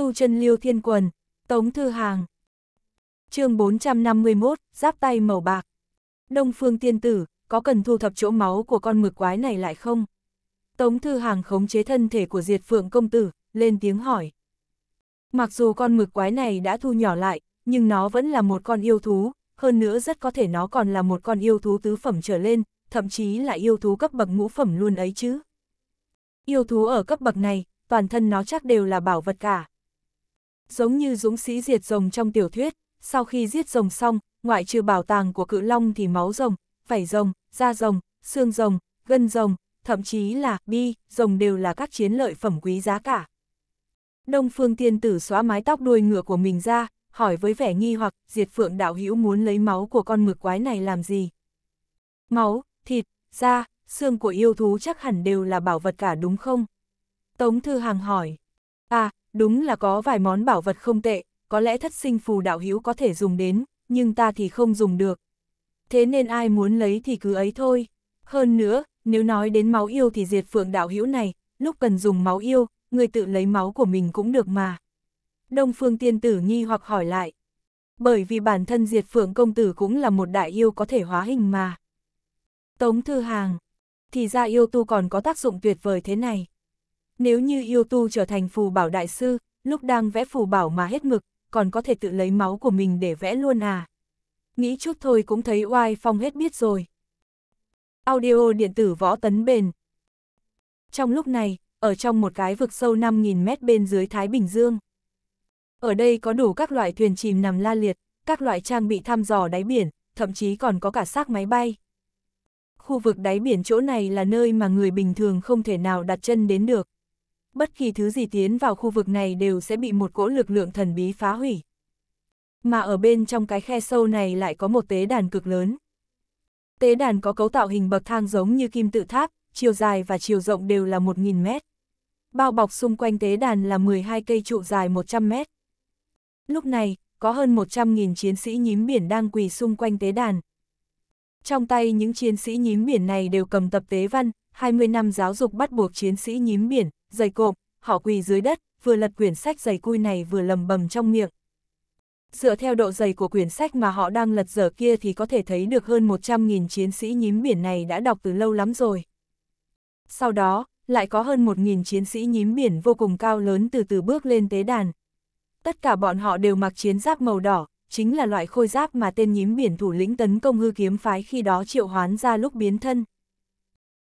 tu chân liêu thiên quần, tống thư hàng. chương 451, giáp tay màu bạc. Đông phương tiên tử, có cần thu thập chỗ máu của con mực quái này lại không? Tống thư hàng khống chế thân thể của diệt phượng công tử, lên tiếng hỏi. Mặc dù con mực quái này đã thu nhỏ lại, nhưng nó vẫn là một con yêu thú, hơn nữa rất có thể nó còn là một con yêu thú tứ phẩm trở lên, thậm chí là yêu thú cấp bậc ngũ phẩm luôn ấy chứ. Yêu thú ở cấp bậc này, toàn thân nó chắc đều là bảo vật cả giống như dũng sĩ diệt rồng trong tiểu thuyết, sau khi giết rồng xong, ngoại trừ bảo tàng của cự long thì máu rồng, vảy rồng, da rồng, xương rồng, gân rồng, thậm chí là bi, rồng đều là các chiến lợi phẩm quý giá cả. Đông Phương Tiên Tử xóa mái tóc đuôi ngựa của mình ra, hỏi với vẻ nghi hoặc Diệt Phượng Đạo Hữu muốn lấy máu của con mực quái này làm gì? Máu, thịt, da, xương của yêu thú chắc hẳn đều là bảo vật cả đúng không? Tống Thư Hàng hỏi. À, đúng là có vài món bảo vật không tệ, có lẽ thất sinh phù đạo hữu có thể dùng đến, nhưng ta thì không dùng được. Thế nên ai muốn lấy thì cứ ấy thôi. Hơn nữa, nếu nói đến máu yêu thì diệt phượng đạo hữu này, lúc cần dùng máu yêu, người tự lấy máu của mình cũng được mà. Đông phương tiên tử nghi hoặc hỏi lại. Bởi vì bản thân diệt phượng công tử cũng là một đại yêu có thể hóa hình mà. Tống Thư Hàng. Thì ra yêu tu còn có tác dụng tuyệt vời thế này. Nếu như yêu tu trở thành phù bảo đại sư, lúc đang vẽ phù bảo mà hết mực, còn có thể tự lấy máu của mình để vẽ luôn à. Nghĩ chút thôi cũng thấy oai phong hết biết rồi. Audio điện tử võ tấn bền. Trong lúc này, ở trong một cái vực sâu 5.000 mét bên dưới Thái Bình Dương. Ở đây có đủ các loại thuyền chìm nằm la liệt, các loại trang bị thăm dò đáy biển, thậm chí còn có cả xác máy bay. Khu vực đáy biển chỗ này là nơi mà người bình thường không thể nào đặt chân đến được bất kỳ thứ gì tiến vào khu vực này đều sẽ bị một cỗ lực lượng thần bí phá hủy. Mà ở bên trong cái khe sâu này lại có một tế đàn cực lớn. Tế đàn có cấu tạo hình bậc thang giống như kim tự tháp, chiều dài và chiều rộng đều là 1.000 mét. Bao bọc xung quanh tế đàn là 12 cây trụ dài 100 mét. Lúc này, có hơn 100.000 chiến sĩ nhím biển đang quỳ xung quanh tế đàn. Trong tay những chiến sĩ nhím biển này đều cầm tập tế văn, 20 năm giáo dục bắt buộc chiến sĩ nhím biển, giày cộm, họ quỳ dưới đất, vừa lật quyển sách dày cui này vừa lầm bầm trong miệng. Dựa theo độ dày của quyển sách mà họ đang lật dở kia thì có thể thấy được hơn 100.000 chiến sĩ nhím biển này đã đọc từ lâu lắm rồi. Sau đó, lại có hơn 1.000 chiến sĩ nhím biển vô cùng cao lớn từ từ bước lên tế đàn. Tất cả bọn họ đều mặc chiến giáp màu đỏ, chính là loại khôi giáp mà tên nhím biển thủ lĩnh tấn công hư kiếm phái khi đó triệu hoán ra lúc biến thân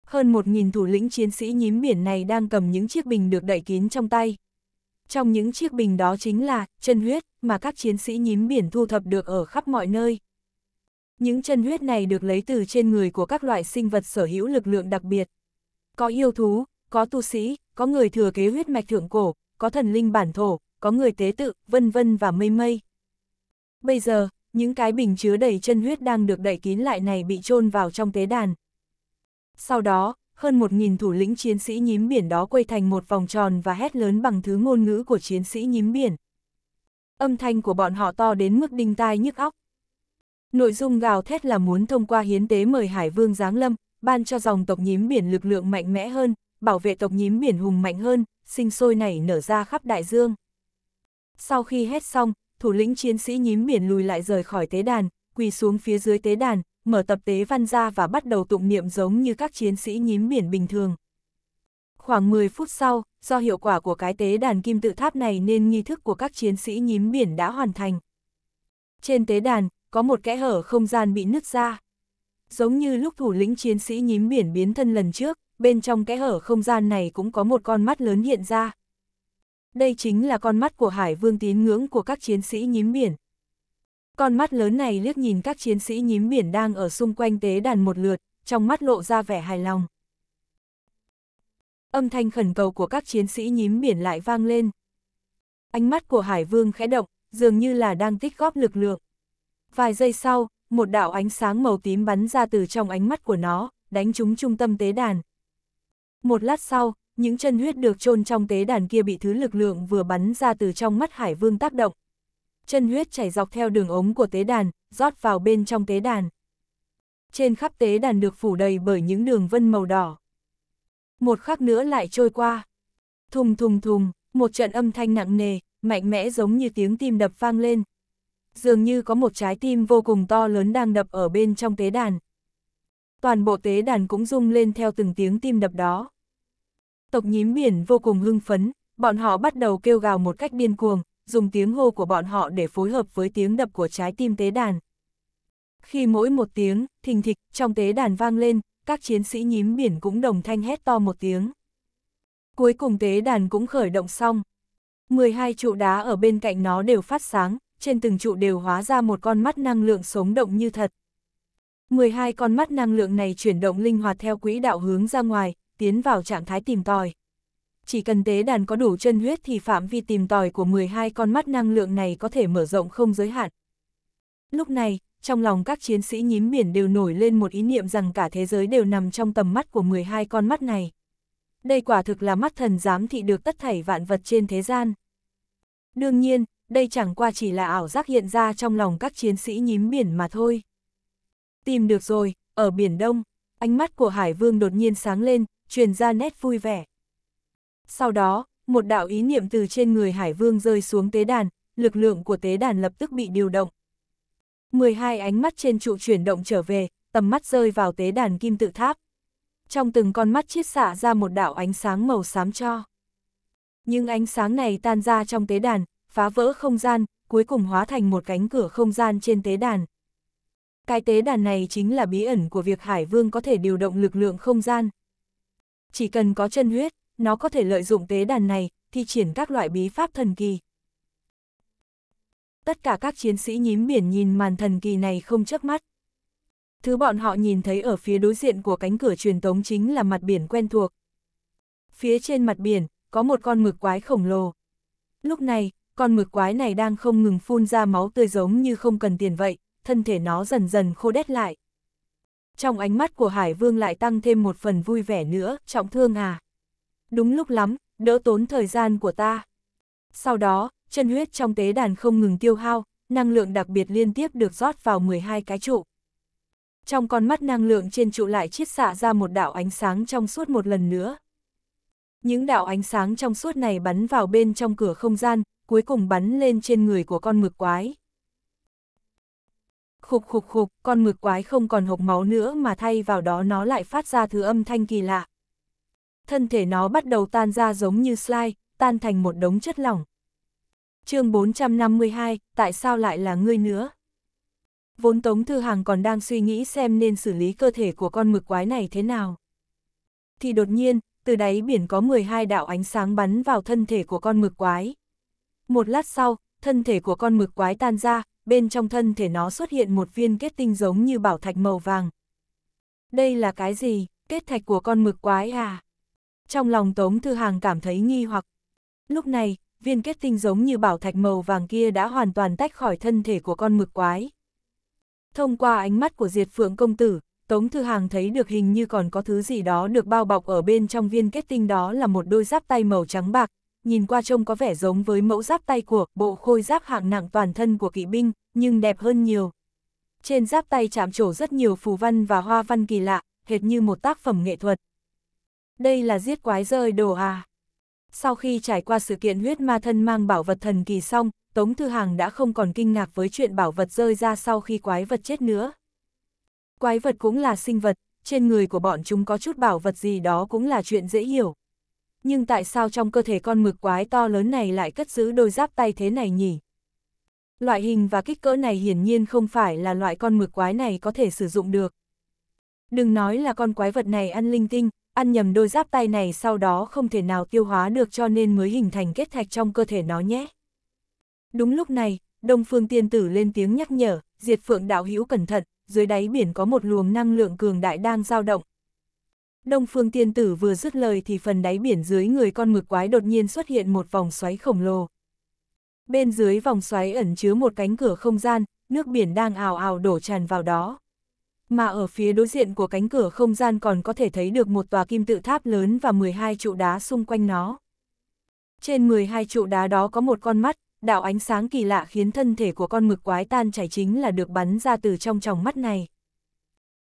hơn một nghìn thủ lĩnh chiến sĩ nhím biển này đang cầm những chiếc bình được đậy kín trong tay. Trong những chiếc bình đó chính là chân huyết mà các chiến sĩ nhím biển thu thập được ở khắp mọi nơi. Những chân huyết này được lấy từ trên người của các loại sinh vật sở hữu lực lượng đặc biệt. Có yêu thú, có tu sĩ, có người thừa kế huyết mạch thượng cổ, có thần linh bản thổ, có người tế tự, vân vân và mây mây. Bây giờ, những cái bình chứa đầy chân huyết đang được đậy kín lại này bị chôn vào trong tế đàn, sau đó, hơn một nghìn thủ lĩnh chiến sĩ nhím biển đó quay thành một vòng tròn và hét lớn bằng thứ ngôn ngữ của chiến sĩ nhím biển. Âm thanh của bọn họ to đến mức đinh tai nhức óc. Nội dung gào thét là muốn thông qua hiến tế mời Hải Vương Giáng Lâm, ban cho dòng tộc nhím biển lực lượng mạnh mẽ hơn, bảo vệ tộc nhím biển hùng mạnh hơn, sinh sôi nảy nở ra khắp đại dương. Sau khi hét xong, thủ lĩnh chiến sĩ nhím biển lùi lại rời khỏi tế đàn, quỳ xuống phía dưới tế đàn, mở tập tế văn ra và bắt đầu tụng niệm giống như các chiến sĩ nhím biển bình thường. Khoảng 10 phút sau, do hiệu quả của cái tế đàn kim tự tháp này nên nghi thức của các chiến sĩ nhím biển đã hoàn thành. Trên tế đàn, có một kẽ hở không gian bị nứt ra. Giống như lúc thủ lĩnh chiến sĩ nhím biển biến thân lần trước, bên trong kẽ hở không gian này cũng có một con mắt lớn hiện ra. Đây chính là con mắt của hải vương tín ngưỡng của các chiến sĩ nhím biển. Con mắt lớn này liếc nhìn các chiến sĩ nhím biển đang ở xung quanh tế đàn một lượt, trong mắt lộ ra vẻ hài lòng. Âm thanh khẩn cầu của các chiến sĩ nhím biển lại vang lên. Ánh mắt của Hải Vương khẽ động, dường như là đang tích góp lực lượng. Vài giây sau, một đạo ánh sáng màu tím bắn ra từ trong ánh mắt của nó, đánh trúng trung tâm tế đàn. Một lát sau, những chân huyết được chôn trong tế đàn kia bị thứ lực lượng vừa bắn ra từ trong mắt Hải Vương tác động, chân huyết chảy dọc theo đường ống của tế đàn, rót vào bên trong tế đàn. Trên khắp tế đàn được phủ đầy bởi những đường vân màu đỏ. Một khắc nữa lại trôi qua. Thùng thùng thùng, một trận âm thanh nặng nề, mạnh mẽ giống như tiếng tim đập vang lên. Dường như có một trái tim vô cùng to lớn đang đập ở bên trong tế đàn. Toàn bộ tế đàn cũng rung lên theo từng tiếng tim đập đó. Tộc nhím biển vô cùng hưng phấn, bọn họ bắt đầu kêu gào một cách điên cuồng, dùng tiếng hô của bọn họ để phối hợp với tiếng đập của trái tim tế đàn. Khi mỗi một tiếng, thình thịch, trong tế đàn vang lên, các chiến sĩ nhím biển cũng đồng thanh hét to một tiếng. Cuối cùng tế đàn cũng khởi động xong. 12 trụ đá ở bên cạnh nó đều phát sáng, trên từng trụ đều hóa ra một con mắt năng lượng sống động như thật. 12 con mắt năng lượng này chuyển động linh hoạt theo quỹ đạo hướng ra ngoài, tiến vào trạng thái tìm tòi chỉ cần tế đàn có đủ chân huyết thì phạm vi tìm tòi của 12 con mắt năng lượng này có thể mở rộng không giới hạn. Lúc này, trong lòng các chiến sĩ nhím biển đều nổi lên một ý niệm rằng cả thế giới đều nằm trong tầm mắt của 12 con mắt này. Đây quả thực là mắt thần giám thị được tất thảy vạn vật trên thế gian. Đương nhiên, đây chẳng qua chỉ là ảo giác hiện ra trong lòng các chiến sĩ nhím biển mà thôi. Tìm được rồi, ở Biển Đông, ánh mắt của Hải Vương đột nhiên sáng lên, truyền ra nét vui vẻ. Sau đó, một đạo ý niệm từ trên người Hải Vương rơi xuống tế đàn, lực lượng của tế đàn lập tức bị điều động. 12 ánh mắt trên trụ chuyển động trở về, tầm mắt rơi vào tế đàn kim tự tháp. Trong từng con mắt chiết xạ ra một đạo ánh sáng màu xám cho. Nhưng ánh sáng này tan ra trong tế đàn, phá vỡ không gian, cuối cùng hóa thành một cánh cửa không gian trên tế đàn. Cái tế đàn này chính là bí ẩn của việc Hải Vương có thể điều động lực lượng không gian. Chỉ cần có chân huyết, nó có thể lợi dụng tế đàn này, thi triển các loại bí pháp thần kỳ. Tất cả các chiến sĩ nhím biển nhìn màn thần kỳ này không chớp mắt. Thứ bọn họ nhìn thấy ở phía đối diện của cánh cửa truyền tống chính là mặt biển quen thuộc. Phía trên mặt biển, có một con mực quái khổng lồ. Lúc này, con mực quái này đang không ngừng phun ra máu tươi giống như không cần tiền vậy, thân thể nó dần dần khô đét lại. Trong ánh mắt của Hải Vương lại tăng thêm một phần vui vẻ nữa, trọng thương à đúng lúc lắm, đỡ tốn thời gian của ta. Sau đó, chân huyết trong tế đàn không ngừng tiêu hao, năng lượng đặc biệt liên tiếp được rót vào 12 cái trụ. Trong con mắt năng lượng trên trụ lại chiết xạ ra một đạo ánh sáng trong suốt một lần nữa. Những đạo ánh sáng trong suốt này bắn vào bên trong cửa không gian, cuối cùng bắn lên trên người của con mực quái. Khục khục khục, con mực quái không còn hộc máu nữa mà thay vào đó nó lại phát ra thứ âm thanh kỳ lạ thân thể nó bắt đầu tan ra giống như slime, tan thành một đống chất lỏng. chương 452, tại sao lại là ngươi nữa? Vốn Tống Thư Hàng còn đang suy nghĩ xem nên xử lý cơ thể của con mực quái này thế nào. Thì đột nhiên, từ đáy biển có 12 đạo ánh sáng bắn vào thân thể của con mực quái. Một lát sau, thân thể của con mực quái tan ra, bên trong thân thể nó xuất hiện một viên kết tinh giống như bảo thạch màu vàng. Đây là cái gì? Kết thạch của con mực quái à? trong lòng Tống Thư Hàng cảm thấy nghi hoặc. Lúc này, viên kết tinh giống như bảo thạch màu vàng kia đã hoàn toàn tách khỏi thân thể của con mực quái. Thông qua ánh mắt của Diệt Phượng Công Tử, Tống Thư Hàng thấy được hình như còn có thứ gì đó được bao bọc ở bên trong viên kết tinh đó là một đôi giáp tay màu trắng bạc, nhìn qua trông có vẻ giống với mẫu giáp tay của bộ khôi giáp hạng nặng toàn thân của kỵ binh, nhưng đẹp hơn nhiều. Trên giáp tay chạm trổ rất nhiều phù văn và hoa văn kỳ lạ, hệt như một tác phẩm nghệ thuật đây là giết quái rơi đồ à. Sau khi trải qua sự kiện huyết ma thân mang bảo vật thần kỳ xong, Tống Thư Hàng đã không còn kinh ngạc với chuyện bảo vật rơi ra sau khi quái vật chết nữa. Quái vật cũng là sinh vật, trên người của bọn chúng có chút bảo vật gì đó cũng là chuyện dễ hiểu. Nhưng tại sao trong cơ thể con mực quái to lớn này lại cất giữ đôi giáp tay thế này nhỉ? Loại hình và kích cỡ này hiển nhiên không phải là loại con mực quái này có thể sử dụng được. Đừng nói là con quái vật này ăn linh tinh, ăn nhầm đôi giáp tay này sau đó không thể nào tiêu hóa được cho nên mới hình thành kết thạch trong cơ thể nó nhé. Đúng lúc này, Đông Phương Tiên Tử lên tiếng nhắc nhở, diệt phượng đạo hữu cẩn thận, dưới đáy biển có một luồng năng lượng cường đại đang dao động. Đông Phương Tiên Tử vừa dứt lời thì phần đáy biển dưới người con mực quái đột nhiên xuất hiện một vòng xoáy khổng lồ. Bên dưới vòng xoáy ẩn chứa một cánh cửa không gian, nước biển đang ào ào đổ tràn vào đó mà ở phía đối diện của cánh cửa không gian còn có thể thấy được một tòa kim tự tháp lớn và 12 trụ đá xung quanh nó. Trên 12 trụ đá đó có một con mắt, đạo ánh sáng kỳ lạ khiến thân thể của con mực quái tan chảy chính là được bắn ra từ trong tròng mắt này.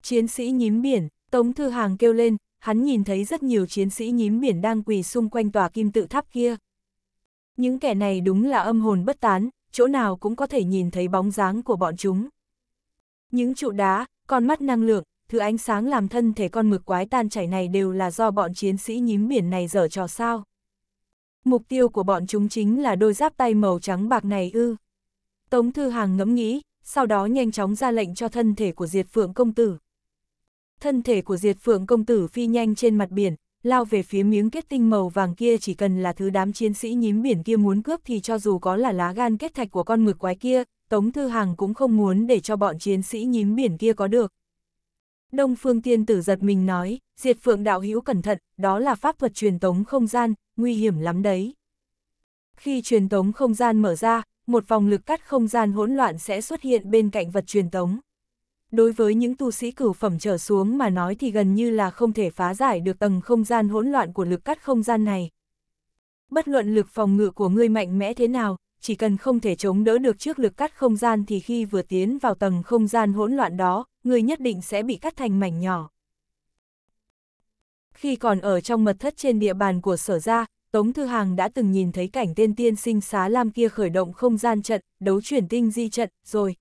Chiến sĩ nhím biển, Tống Thư Hàng kêu lên, hắn nhìn thấy rất nhiều chiến sĩ nhím biển đang quỳ xung quanh tòa kim tự tháp kia. Những kẻ này đúng là âm hồn bất tán, chỗ nào cũng có thể nhìn thấy bóng dáng của bọn chúng. Những trụ đá, con mắt năng lượng, thứ ánh sáng làm thân thể con mực quái tan chảy này đều là do bọn chiến sĩ nhím biển này dở trò sao. Mục tiêu của bọn chúng chính là đôi giáp tay màu trắng bạc này ư. Tống Thư Hàng ngẫm nghĩ, sau đó nhanh chóng ra lệnh cho thân thể của Diệt Phượng Công Tử. Thân thể của Diệt Phượng Công Tử phi nhanh trên mặt biển, lao về phía miếng kết tinh màu vàng kia chỉ cần là thứ đám chiến sĩ nhím biển kia muốn cướp thì cho dù có là lá gan kết thạch của con mực quái kia, Tống Thư Hàng cũng không muốn để cho bọn chiến sĩ nhím biển kia có được. Đông Phương Tiên Tử giật mình nói, diệt phượng đạo hữu cẩn thận, đó là pháp thuật truyền tống không gian, nguy hiểm lắm đấy. Khi truyền tống không gian mở ra, một vòng lực cắt không gian hỗn loạn sẽ xuất hiện bên cạnh vật truyền tống. Đối với những tu sĩ cửu phẩm trở xuống mà nói thì gần như là không thể phá giải được tầng không gian hỗn loạn của lực cắt không gian này. Bất luận lực phòng ngự của ngươi mạnh mẽ thế nào, chỉ cần không thể chống đỡ được trước lực cắt không gian thì khi vừa tiến vào tầng không gian hỗn loạn đó, người nhất định sẽ bị cắt thành mảnh nhỏ. Khi còn ở trong mật thất trên địa bàn của sở gia, Tống Thư Hàng đã từng nhìn thấy cảnh tên tiên sinh xá lam kia khởi động không gian trận, đấu chuyển tinh di trận, rồi.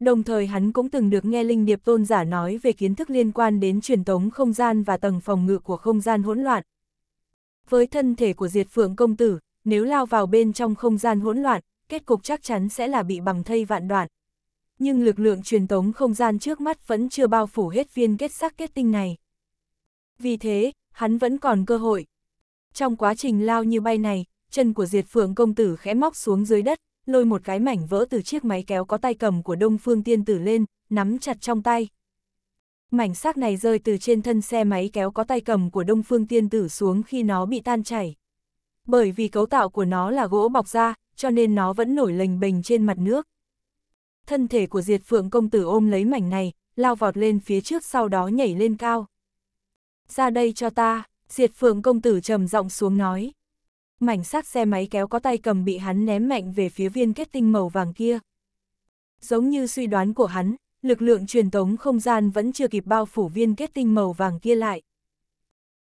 Đồng thời hắn cũng từng được nghe Linh Điệp Tôn giả nói về kiến thức liên quan đến truyền tống không gian và tầng phòng ngự của không gian hỗn loạn. Với thân thể của Diệt Phượng Công Tử, nếu lao vào bên trong không gian hỗn loạn, kết cục chắc chắn sẽ là bị bằng thây vạn đoạn. Nhưng lực lượng truyền tống không gian trước mắt vẫn chưa bao phủ hết viên kết sắc kết tinh này. Vì thế, hắn vẫn còn cơ hội. Trong quá trình lao như bay này, chân của diệt phượng công tử khẽ móc xuống dưới đất, lôi một cái mảnh vỡ từ chiếc máy kéo có tay cầm của đông phương tiên tử lên, nắm chặt trong tay. Mảnh xác này rơi từ trên thân xe máy kéo có tay cầm của đông phương tiên tử xuống khi nó bị tan chảy bởi vì cấu tạo của nó là gỗ bọc da, cho nên nó vẫn nổi lềnh bềnh trên mặt nước. Thân thể của Diệt Phượng công tử ôm lấy mảnh này, lao vọt lên phía trước sau đó nhảy lên cao. Ra đây cho ta, Diệt Phượng công tử trầm giọng xuống nói. Mảnh xác xe máy kéo có tay cầm bị hắn ném mạnh về phía viên kết tinh màu vàng kia. Giống như suy đoán của hắn, lực lượng truyền tống không gian vẫn chưa kịp bao phủ viên kết tinh màu vàng kia lại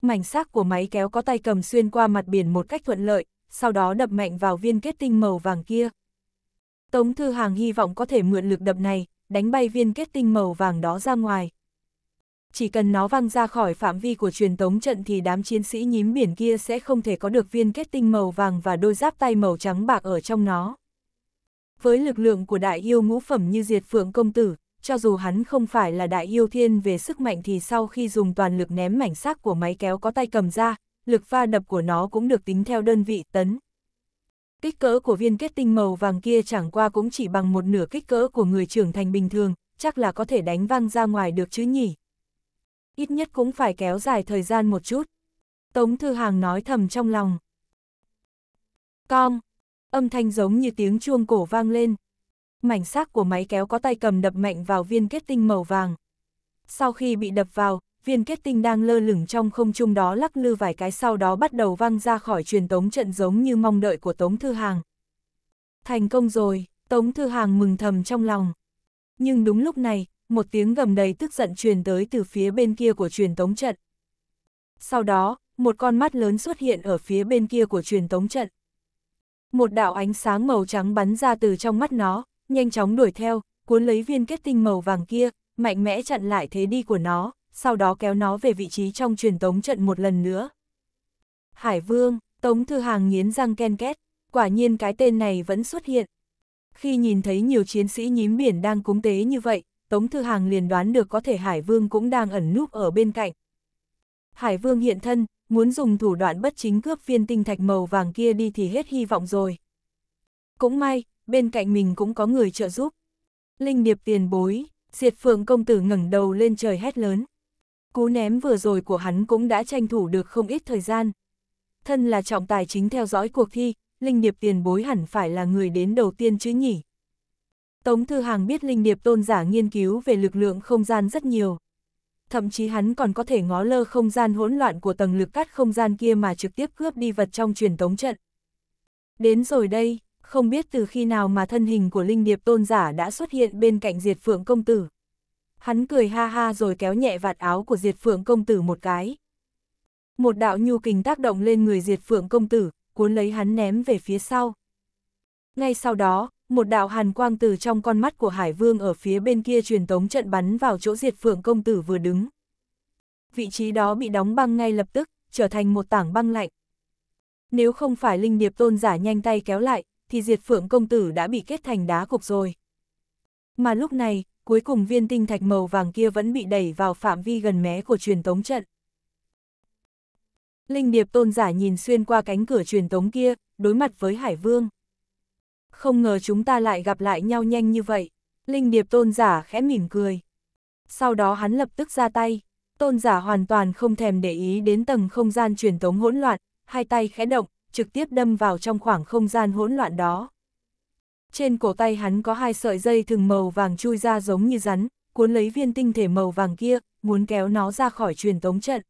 mảnh xác của máy kéo có tay cầm xuyên qua mặt biển một cách thuận lợi, sau đó đập mạnh vào viên kết tinh màu vàng kia. Tống Thư Hàng hy vọng có thể mượn lực đập này, đánh bay viên kết tinh màu vàng đó ra ngoài. Chỉ cần nó văng ra khỏi phạm vi của truyền tống trận thì đám chiến sĩ nhím biển kia sẽ không thể có được viên kết tinh màu vàng và đôi giáp tay màu trắng bạc ở trong nó. Với lực lượng của đại yêu ngũ phẩm như diệt phượng công tử, cho dù hắn không phải là đại yêu thiên về sức mạnh thì sau khi dùng toàn lực ném mảnh xác của máy kéo có tay cầm ra, lực va đập của nó cũng được tính theo đơn vị tấn. Kích cỡ của viên kết tinh màu vàng kia chẳng qua cũng chỉ bằng một nửa kích cỡ của người trưởng thành bình thường, chắc là có thể đánh văng ra ngoài được chứ nhỉ. Ít nhất cũng phải kéo dài thời gian một chút. Tống Thư Hàng nói thầm trong lòng. Con, âm thanh giống như tiếng chuông cổ vang lên mảnh xác của máy kéo có tay cầm đập mạnh vào viên kết tinh màu vàng. Sau khi bị đập vào, viên kết tinh đang lơ lửng trong không trung đó lắc lư vài cái sau đó bắt đầu văng ra khỏi truyền tống trận giống như mong đợi của Tống Thư Hàng. Thành công rồi, Tống Thư Hàng mừng thầm trong lòng. Nhưng đúng lúc này, một tiếng gầm đầy tức giận truyền tới từ phía bên kia của truyền tống trận. Sau đó, một con mắt lớn xuất hiện ở phía bên kia của truyền tống trận. Một đạo ánh sáng màu trắng bắn ra từ trong mắt nó, nhanh chóng đuổi theo, cuốn lấy viên kết tinh màu vàng kia, mạnh mẽ chặn lại thế đi của nó, sau đó kéo nó về vị trí trong truyền tống trận một lần nữa. Hải Vương, Tống Thư Hàng nghiến răng ken két, quả nhiên cái tên này vẫn xuất hiện. Khi nhìn thấy nhiều chiến sĩ nhím biển đang cúng tế như vậy, Tống Thư Hàng liền đoán được có thể Hải Vương cũng đang ẩn núp ở bên cạnh. Hải Vương hiện thân, muốn dùng thủ đoạn bất chính cướp viên tinh thạch màu vàng kia đi thì hết hy vọng rồi. Cũng may, bên cạnh mình cũng có người trợ giúp. Linh điệp tiền bối, diệt phượng công tử ngẩng đầu lên trời hét lớn. Cú ném vừa rồi của hắn cũng đã tranh thủ được không ít thời gian. Thân là trọng tài chính theo dõi cuộc thi, Linh điệp tiền bối hẳn phải là người đến đầu tiên chứ nhỉ. Tống Thư Hàng biết Linh điệp tôn giả nghiên cứu về lực lượng không gian rất nhiều. Thậm chí hắn còn có thể ngó lơ không gian hỗn loạn của tầng lực cắt không gian kia mà trực tiếp cướp đi vật trong truyền tống trận. Đến rồi đây, không biết từ khi nào mà thân hình của linh điệp tôn giả đã xuất hiện bên cạnh diệt phượng công tử. Hắn cười ha ha rồi kéo nhẹ vạt áo của diệt phượng công tử một cái. Một đạo nhu kình tác động lên người diệt phượng công tử, cuốn lấy hắn ném về phía sau. Ngay sau đó, một đạo hàn quang từ trong con mắt của Hải Vương ở phía bên kia truyền tống trận bắn vào chỗ diệt phượng công tử vừa đứng. Vị trí đó bị đóng băng ngay lập tức, trở thành một tảng băng lạnh. Nếu không phải linh điệp tôn giả nhanh tay kéo lại, thì diệt phượng công tử đã bị kết thành đá cục rồi. Mà lúc này, cuối cùng viên tinh thạch màu vàng kia vẫn bị đẩy vào phạm vi gần mé của truyền tống trận. Linh điệp tôn giả nhìn xuyên qua cánh cửa truyền tống kia, đối mặt với Hải Vương. Không ngờ chúng ta lại gặp lại nhau nhanh như vậy. Linh điệp tôn giả khẽ mỉm cười. Sau đó hắn lập tức ra tay. Tôn giả hoàn toàn không thèm để ý đến tầng không gian truyền tống hỗn loạn, hai tay khẽ động, trực tiếp đâm vào trong khoảng không gian hỗn loạn đó. Trên cổ tay hắn có hai sợi dây thừng màu vàng chui ra giống như rắn, cuốn lấy viên tinh thể màu vàng kia, muốn kéo nó ra khỏi truyền tống trận.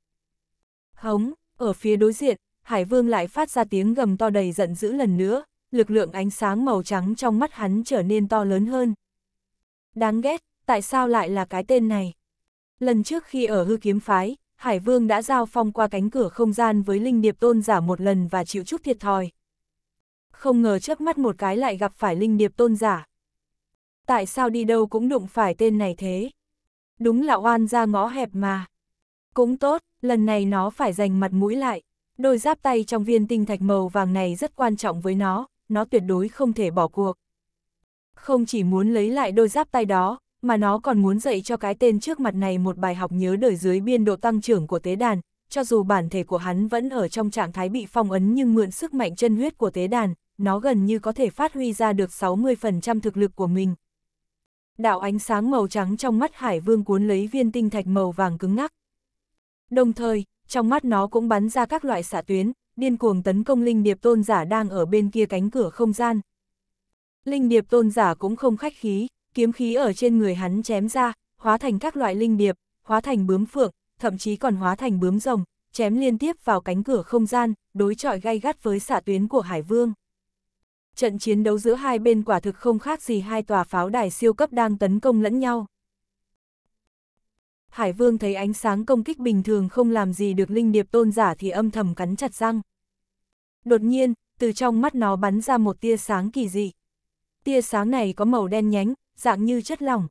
Hống, ở phía đối diện, Hải Vương lại phát ra tiếng gầm to đầy giận dữ lần nữa, lực lượng ánh sáng màu trắng trong mắt hắn trở nên to lớn hơn. Đáng ghét, tại sao lại là cái tên này? Lần trước khi ở hư kiếm phái, Hải Vương đã giao phong qua cánh cửa không gian với linh điệp tôn giả một lần và chịu chút thiệt thòi. Không ngờ chớp mắt một cái lại gặp phải linh điệp tôn giả. Tại sao đi đâu cũng đụng phải tên này thế? Đúng là oan ra ngõ hẹp mà. Cũng tốt, lần này nó phải dành mặt mũi lại. Đôi giáp tay trong viên tinh thạch màu vàng này rất quan trọng với nó, nó tuyệt đối không thể bỏ cuộc. Không chỉ muốn lấy lại đôi giáp tay đó, mà nó còn muốn dạy cho cái tên trước mặt này một bài học nhớ đời dưới biên độ tăng trưởng của tế đàn, cho dù bản thể của hắn vẫn ở trong trạng thái bị phong ấn nhưng mượn sức mạnh chân huyết của tế đàn, nó gần như có thể phát huy ra được 60% thực lực của mình. Đạo ánh sáng màu trắng trong mắt Hải Vương cuốn lấy viên tinh thạch màu vàng cứng ngắc. Đồng thời, trong mắt nó cũng bắn ra các loại xạ tuyến, điên cuồng tấn công linh điệp tôn giả đang ở bên kia cánh cửa không gian. Linh điệp tôn giả cũng không khách khí, kiếm khí ở trên người hắn chém ra, hóa thành các loại linh điệp, hóa thành bướm phượng, thậm chí còn hóa thành bướm rồng, chém liên tiếp vào cánh cửa không gian, đối chọi gay gắt với xạ tuyến của Hải Vương. Trận chiến đấu giữa hai bên quả thực không khác gì hai tòa pháo đài siêu cấp đang tấn công lẫn nhau. Hải Vương thấy ánh sáng công kích bình thường không làm gì được linh điệp tôn giả thì âm thầm cắn chặt răng. Đột nhiên, từ trong mắt nó bắn ra một tia sáng kỳ dị. Tia sáng này có màu đen nhánh, dạng như chất lỏng.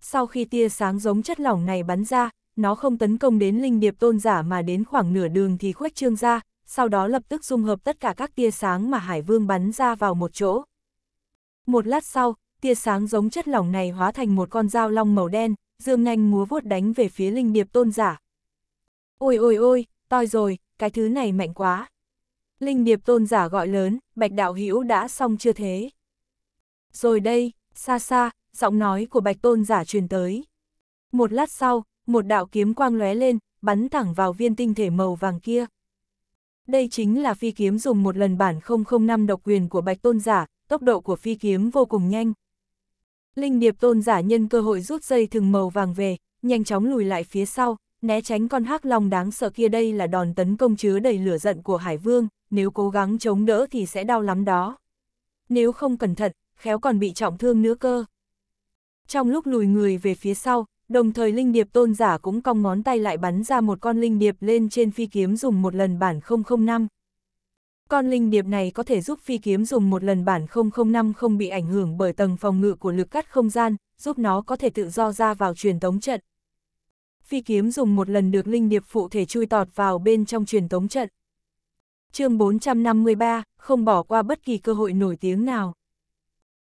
Sau khi tia sáng giống chất lỏng này bắn ra, nó không tấn công đến linh điệp tôn giả mà đến khoảng nửa đường thì khuếch trương ra, sau đó lập tức dung hợp tất cả các tia sáng mà Hải Vương bắn ra vào một chỗ. Một lát sau, tia sáng giống chất lỏng này hóa thành một con dao long màu đen, dương nhanh múa vuốt đánh về phía linh điệp tôn giả. Ôi ôi ôi, toi rồi, cái thứ này mạnh quá. Linh điệp tôn giả gọi lớn, bạch đạo hữu đã xong chưa thế? Rồi đây, xa xa, giọng nói của bạch tôn giả truyền tới. Một lát sau, một đạo kiếm quang lóe lên, bắn thẳng vào viên tinh thể màu vàng kia. Đây chính là phi kiếm dùng một lần bản 005 độc quyền của bạch tôn giả, tốc độ của phi kiếm vô cùng nhanh. Linh điệp tôn giả nhân cơ hội rút dây thừng màu vàng về, nhanh chóng lùi lại phía sau, né tránh con hắc long đáng sợ kia đây là đòn tấn công chứa đầy lửa giận của Hải Vương, nếu cố gắng chống đỡ thì sẽ đau lắm đó. Nếu không cẩn thận, khéo còn bị trọng thương nữa cơ. Trong lúc lùi người về phía sau, đồng thời linh điệp tôn giả cũng cong ngón tay lại bắn ra một con linh điệp lên trên phi kiếm dùng một lần bản 005. Con linh điệp này có thể giúp phi kiếm dùng một lần bản 005 không bị ảnh hưởng bởi tầng phòng ngự của lực cắt không gian, giúp nó có thể tự do ra vào truyền tống trận. Phi kiếm dùng một lần được linh điệp phụ thể chui tọt vào bên trong truyền tống trận. chương 453, không bỏ qua bất kỳ cơ hội nổi tiếng nào.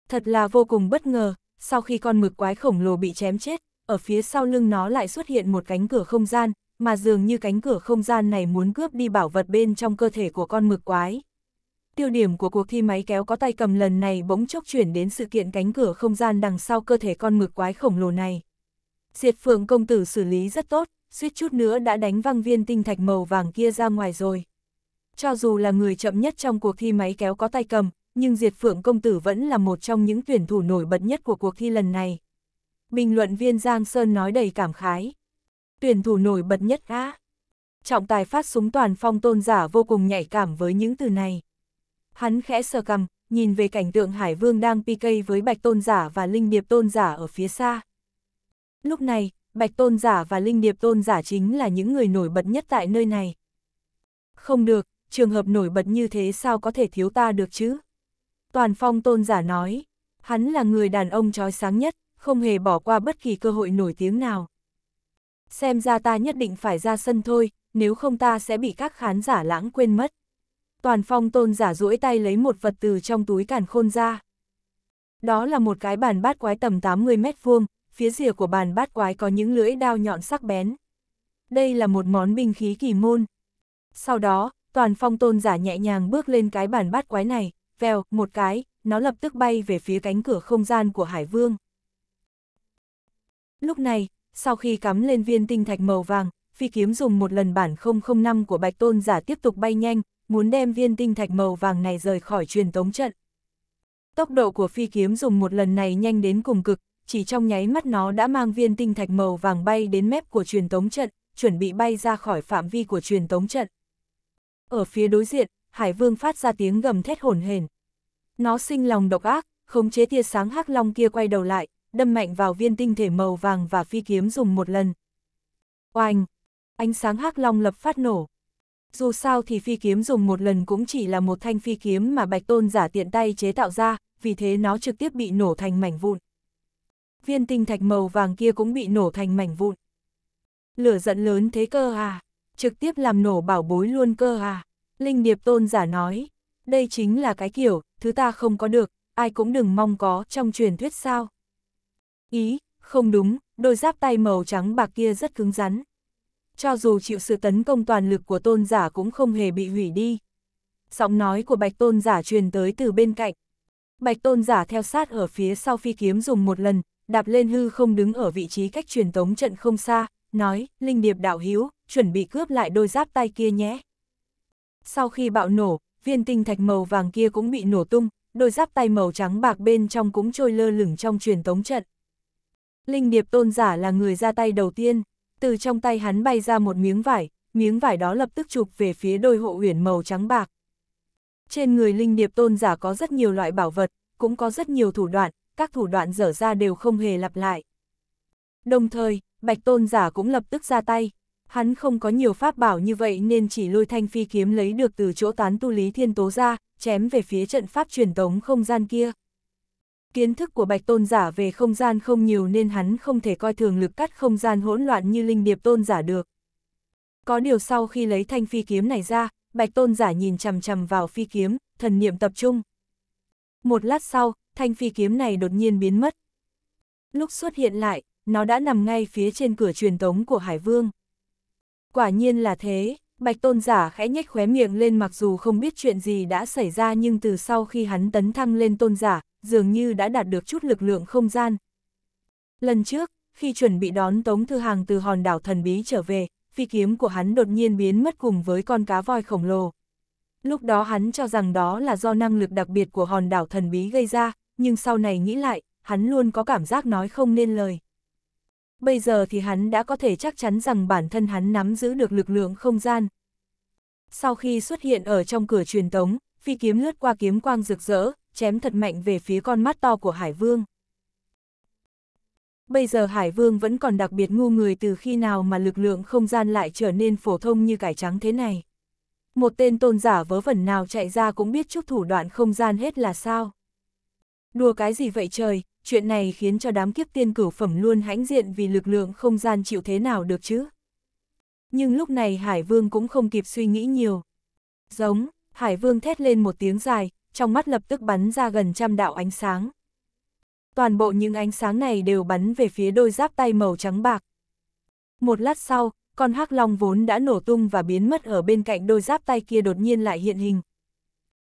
Thật là vô cùng bất ngờ, sau khi con mực quái khổng lồ bị chém chết, ở phía sau lưng nó lại xuất hiện một cánh cửa không gian, mà dường như cánh cửa không gian này muốn cướp đi bảo vật bên trong cơ thể của con mực quái. Tiêu điểm của cuộc thi máy kéo có tay cầm lần này bỗng chốc chuyển đến sự kiện cánh cửa không gian đằng sau cơ thể con mực quái khổng lồ này. Diệt phượng công tử xử lý rất tốt, suýt chút nữa đã đánh văng viên tinh thạch màu vàng kia ra ngoài rồi. Cho dù là người chậm nhất trong cuộc thi máy kéo có tay cầm, nhưng Diệt Phượng Công Tử vẫn là một trong những tuyển thủ nổi bật nhất của cuộc thi lần này. Bình luận viên Giang Sơn nói đầy cảm khái. Tuyển thủ nổi bật nhất á. Trọng tài phát súng toàn phong tôn giả vô cùng nhạy cảm với những từ này. Hắn khẽ sờ cầm, nhìn về cảnh tượng Hải Vương đang PK với Bạch Tôn Giả và Linh Điệp Tôn Giả ở phía xa. Lúc này, Bạch Tôn Giả và Linh Điệp Tôn Giả chính là những người nổi bật nhất tại nơi này. Không được, trường hợp nổi bật như thế sao có thể thiếu ta được chứ? Toàn phong tôn giả nói, hắn là người đàn ông trói sáng nhất, không hề bỏ qua bất kỳ cơ hội nổi tiếng nào. Xem ra ta nhất định phải ra sân thôi, nếu không ta sẽ bị các khán giả lãng quên mất. Toàn phong tôn giả duỗi tay lấy một vật từ trong túi càn khôn ra. Đó là một cái bàn bát quái tầm 80 mét vuông, phía rìa của bàn bát quái có những lưỡi đao nhọn sắc bén. Đây là một món binh khí kỳ môn. Sau đó, toàn phong tôn giả nhẹ nhàng bước lên cái bàn bát quái này, vèo, một cái, nó lập tức bay về phía cánh cửa không gian của Hải Vương. Lúc này, sau khi cắm lên viên tinh thạch màu vàng, phi kiếm dùng một lần bản 005 của Bạch Tôn giả tiếp tục bay nhanh, muốn đem viên tinh thạch màu vàng này rời khỏi truyền tống trận. Tốc độ của phi kiếm dùng một lần này nhanh đến cùng cực, chỉ trong nháy mắt nó đã mang viên tinh thạch màu vàng bay đến mép của truyền tống trận, chuẩn bị bay ra khỏi phạm vi của truyền tống trận. Ở phía đối diện, Hải Vương phát ra tiếng gầm thét hổn hển. Nó sinh lòng độc ác, khống chế tia sáng hắc long kia quay đầu lại, đâm mạnh vào viên tinh thể màu vàng và phi kiếm dùng một lần. Oanh! Ánh sáng hắc long lập phát nổ. Dù sao thì phi kiếm dùng một lần cũng chỉ là một thanh phi kiếm mà Bạch Tôn giả tiện tay chế tạo ra, vì thế nó trực tiếp bị nổ thành mảnh vụn. Viên tinh thạch màu vàng kia cũng bị nổ thành mảnh vụn. Lửa giận lớn thế cơ à, trực tiếp làm nổ bảo bối luôn cơ à. Linh điệp tôn giả nói, đây chính là cái kiểu, thứ ta không có được, ai cũng đừng mong có trong truyền thuyết sao. Ý, không đúng, đôi giáp tay màu trắng bạc kia rất cứng rắn. Cho dù chịu sự tấn công toàn lực của tôn giả cũng không hề bị hủy đi. Giọng nói của bạch tôn giả truyền tới từ bên cạnh. Bạch tôn giả theo sát ở phía sau phi kiếm dùng một lần, đạp lên hư không đứng ở vị trí cách truyền tống trận không xa, nói, Linh Điệp đạo hiếu, chuẩn bị cướp lại đôi giáp tay kia nhé. Sau khi bạo nổ, viên tinh thạch màu vàng kia cũng bị nổ tung, đôi giáp tay màu trắng bạc bên trong cũng trôi lơ lửng trong truyền tống trận. Linh điệp tôn giả là người ra tay đầu tiên, từ trong tay hắn bay ra một miếng vải, miếng vải đó lập tức chụp về phía đôi hộ uyển màu trắng bạc. Trên người linh điệp tôn giả có rất nhiều loại bảo vật, cũng có rất nhiều thủ đoạn, các thủ đoạn dở ra đều không hề lặp lại. Đồng thời, bạch tôn giả cũng lập tức ra tay, hắn không có nhiều pháp bảo như vậy nên chỉ lôi thanh phi kiếm lấy được từ chỗ tán tu lý thiên tố ra, chém về phía trận pháp truyền tống không gian kia. Kiến thức của bạch tôn giả về không gian không nhiều nên hắn không thể coi thường lực cắt không gian hỗn loạn như linh điệp tôn giả được. Có điều sau khi lấy thanh phi kiếm này ra, bạch tôn giả nhìn chằm chằm vào phi kiếm, thần niệm tập trung. Một lát sau, thanh phi kiếm này đột nhiên biến mất. Lúc xuất hiện lại, nó đã nằm ngay phía trên cửa truyền tống của Hải Vương. Quả nhiên là thế, Bạch Tôn Giả khẽ nhếch khóe miệng lên mặc dù không biết chuyện gì đã xảy ra nhưng từ sau khi hắn tấn thăng lên Tôn Giả, dường như đã đạt được chút lực lượng không gian. Lần trước, khi chuẩn bị đón Tống Thư Hàng từ hòn đảo thần bí trở về, phi kiếm của hắn đột nhiên biến mất cùng với con cá voi khổng lồ. Lúc đó hắn cho rằng đó là do năng lực đặc biệt của hòn đảo thần bí gây ra, nhưng sau này nghĩ lại, hắn luôn có cảm giác nói không nên lời bây giờ thì hắn đã có thể chắc chắn rằng bản thân hắn nắm giữ được lực lượng không gian. Sau khi xuất hiện ở trong cửa truyền tống, phi kiếm lướt qua kiếm quang rực rỡ, chém thật mạnh về phía con mắt to của Hải Vương. Bây giờ Hải Vương vẫn còn đặc biệt ngu người từ khi nào mà lực lượng không gian lại trở nên phổ thông như cải trắng thế này. Một tên tôn giả vớ vẩn nào chạy ra cũng biết chút thủ đoạn không gian hết là sao. Đùa cái gì vậy trời, chuyện này khiến cho đám kiếp tiên cửu phẩm luôn hãnh diện vì lực lượng không gian chịu thế nào được chứ. Nhưng lúc này Hải Vương cũng không kịp suy nghĩ nhiều. Giống, Hải Vương thét lên một tiếng dài, trong mắt lập tức bắn ra gần trăm đạo ánh sáng. Toàn bộ những ánh sáng này đều bắn về phía đôi giáp tay màu trắng bạc. Một lát sau, con hắc long vốn đã nổ tung và biến mất ở bên cạnh đôi giáp tay kia đột nhiên lại hiện hình.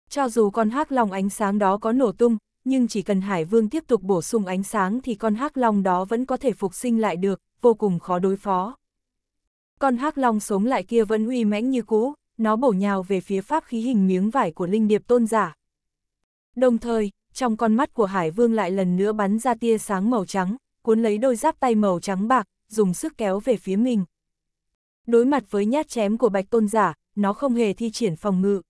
Cho dù con hắc long ánh sáng đó có nổ tung, nhưng chỉ cần Hải Vương tiếp tục bổ sung ánh sáng thì con hắc long đó vẫn có thể phục sinh lại được, vô cùng khó đối phó. Con hắc long sống lại kia vẫn uy mãnh như cũ, nó bổ nhào về phía pháp khí hình miếng vải của linh điệp tôn giả. Đồng thời, trong con mắt của Hải Vương lại lần nữa bắn ra tia sáng màu trắng, cuốn lấy đôi giáp tay màu trắng bạc, dùng sức kéo về phía mình. Đối mặt với nhát chém của bạch tôn giả, nó không hề thi triển phòng ngự.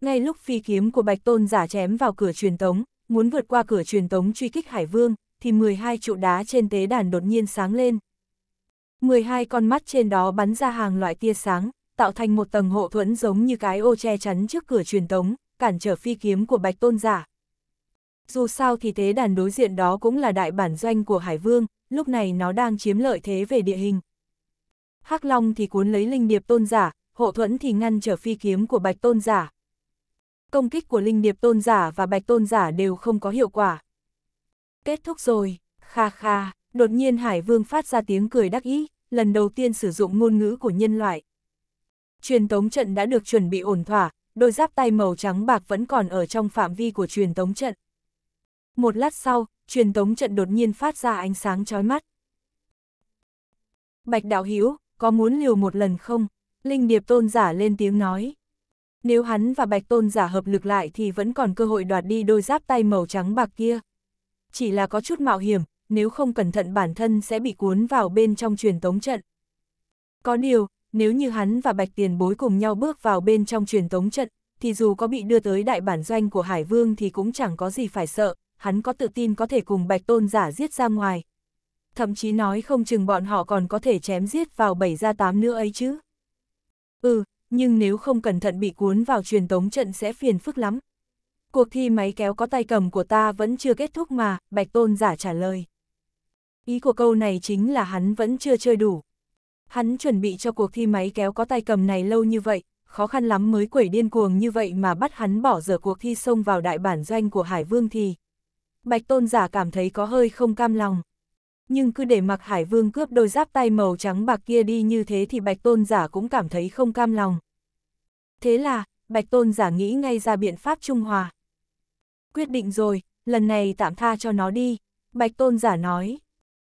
Ngay lúc phi kiếm của bạch tôn giả chém vào cửa truyền tống, muốn vượt qua cửa truyền tống truy kích Hải Vương, thì 12 trụ đá trên tế đàn đột nhiên sáng lên. 12 con mắt trên đó bắn ra hàng loại tia sáng, tạo thành một tầng hộ thuẫn giống như cái ô che chắn trước cửa truyền tống, cản trở phi kiếm của Bạch Tôn giả. Dù sao thì tế đàn đối diện đó cũng là đại bản doanh của Hải Vương, lúc này nó đang chiếm lợi thế về địa hình. Hắc Long thì cuốn lấy linh điệp tôn giả, hộ thuẫn thì ngăn trở phi kiếm của Bạch Tôn giả, công kích của linh điệp tôn giả và bạch tôn giả đều không có hiệu quả. Kết thúc rồi, kha kha, đột nhiên Hải Vương phát ra tiếng cười đắc ý, lần đầu tiên sử dụng ngôn ngữ của nhân loại. Truyền tống trận đã được chuẩn bị ổn thỏa, đôi giáp tay màu trắng bạc vẫn còn ở trong phạm vi của truyền tống trận. Một lát sau, truyền tống trận đột nhiên phát ra ánh sáng chói mắt. Bạch Đạo Hiếu, có muốn liều một lần không? Linh Điệp Tôn giả lên tiếng nói nếu hắn và Bạch Tôn giả hợp lực lại thì vẫn còn cơ hội đoạt đi đôi giáp tay màu trắng bạc kia. Chỉ là có chút mạo hiểm, nếu không cẩn thận bản thân sẽ bị cuốn vào bên trong truyền tống trận. Có điều, nếu như hắn và Bạch Tiền Bối cùng nhau bước vào bên trong truyền tống trận, thì dù có bị đưa tới đại bản doanh của Hải Vương thì cũng chẳng có gì phải sợ, hắn có tự tin có thể cùng Bạch Tôn giả giết ra ngoài. Thậm chí nói không chừng bọn họ còn có thể chém giết vào bảy ra tám nữa ấy chứ. Ừ, nhưng nếu không cẩn thận bị cuốn vào truyền tống trận sẽ phiền phức lắm. Cuộc thi máy kéo có tay cầm của ta vẫn chưa kết thúc mà, Bạch Tôn giả trả lời. Ý của câu này chính là hắn vẫn chưa chơi đủ. Hắn chuẩn bị cho cuộc thi máy kéo có tay cầm này lâu như vậy, khó khăn lắm mới quẩy điên cuồng như vậy mà bắt hắn bỏ giờ cuộc thi xông vào đại bản doanh của Hải Vương thì. Bạch Tôn giả cảm thấy có hơi không cam lòng nhưng cứ để mặc Hải Vương cướp đôi giáp tay màu trắng bạc kia đi như thế thì Bạch Tôn giả cũng cảm thấy không cam lòng. Thế là, Bạch Tôn giả nghĩ ngay ra biện pháp trung hòa. Quyết định rồi, lần này tạm tha cho nó đi, Bạch Tôn giả nói.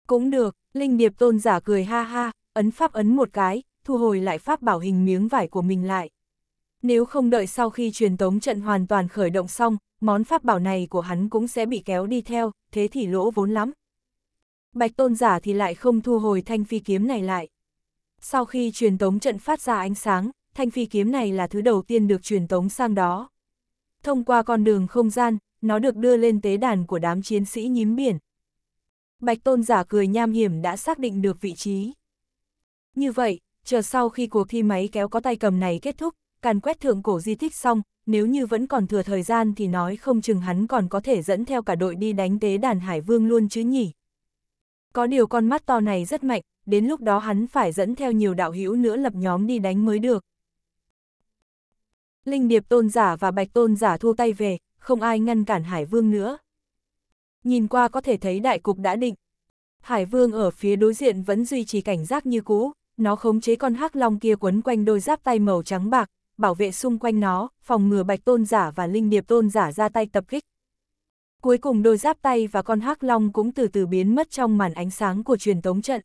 Cũng được, Linh Điệp Tôn giả cười ha ha, ấn pháp ấn một cái, thu hồi lại pháp bảo hình miếng vải của mình lại. Nếu không đợi sau khi truyền tống trận hoàn toàn khởi động xong, món pháp bảo này của hắn cũng sẽ bị kéo đi theo, thế thì lỗ vốn lắm. Bạch Tôn giả thì lại không thu hồi thanh phi kiếm này lại. Sau khi truyền tống trận phát ra ánh sáng, thanh phi kiếm này là thứ đầu tiên được truyền tống sang đó. Thông qua con đường không gian, nó được đưa lên tế đàn của đám chiến sĩ nhím biển. Bạch Tôn giả cười nham hiểm đã xác định được vị trí. Như vậy, chờ sau khi cuộc thi máy kéo có tay cầm này kết thúc, càn quét thượng cổ di tích xong, nếu như vẫn còn thừa thời gian thì nói không chừng hắn còn có thể dẫn theo cả đội đi đánh tế đàn Hải Vương luôn chứ nhỉ. Có điều con mắt to này rất mạnh, đến lúc đó hắn phải dẫn theo nhiều đạo hữu nữa lập nhóm đi đánh mới được. Linh điệp tôn giả và bạch tôn giả thua tay về, không ai ngăn cản Hải Vương nữa. Nhìn qua có thể thấy đại cục đã định. Hải Vương ở phía đối diện vẫn duy trì cảnh giác như cũ, nó khống chế con hắc long kia quấn quanh đôi giáp tay màu trắng bạc, bảo vệ xung quanh nó, phòng ngừa bạch tôn giả và linh điệp tôn giả ra tay tập kích. Cuối cùng đôi giáp tay và con hắc long cũng từ từ biến mất trong màn ánh sáng của truyền tống trận.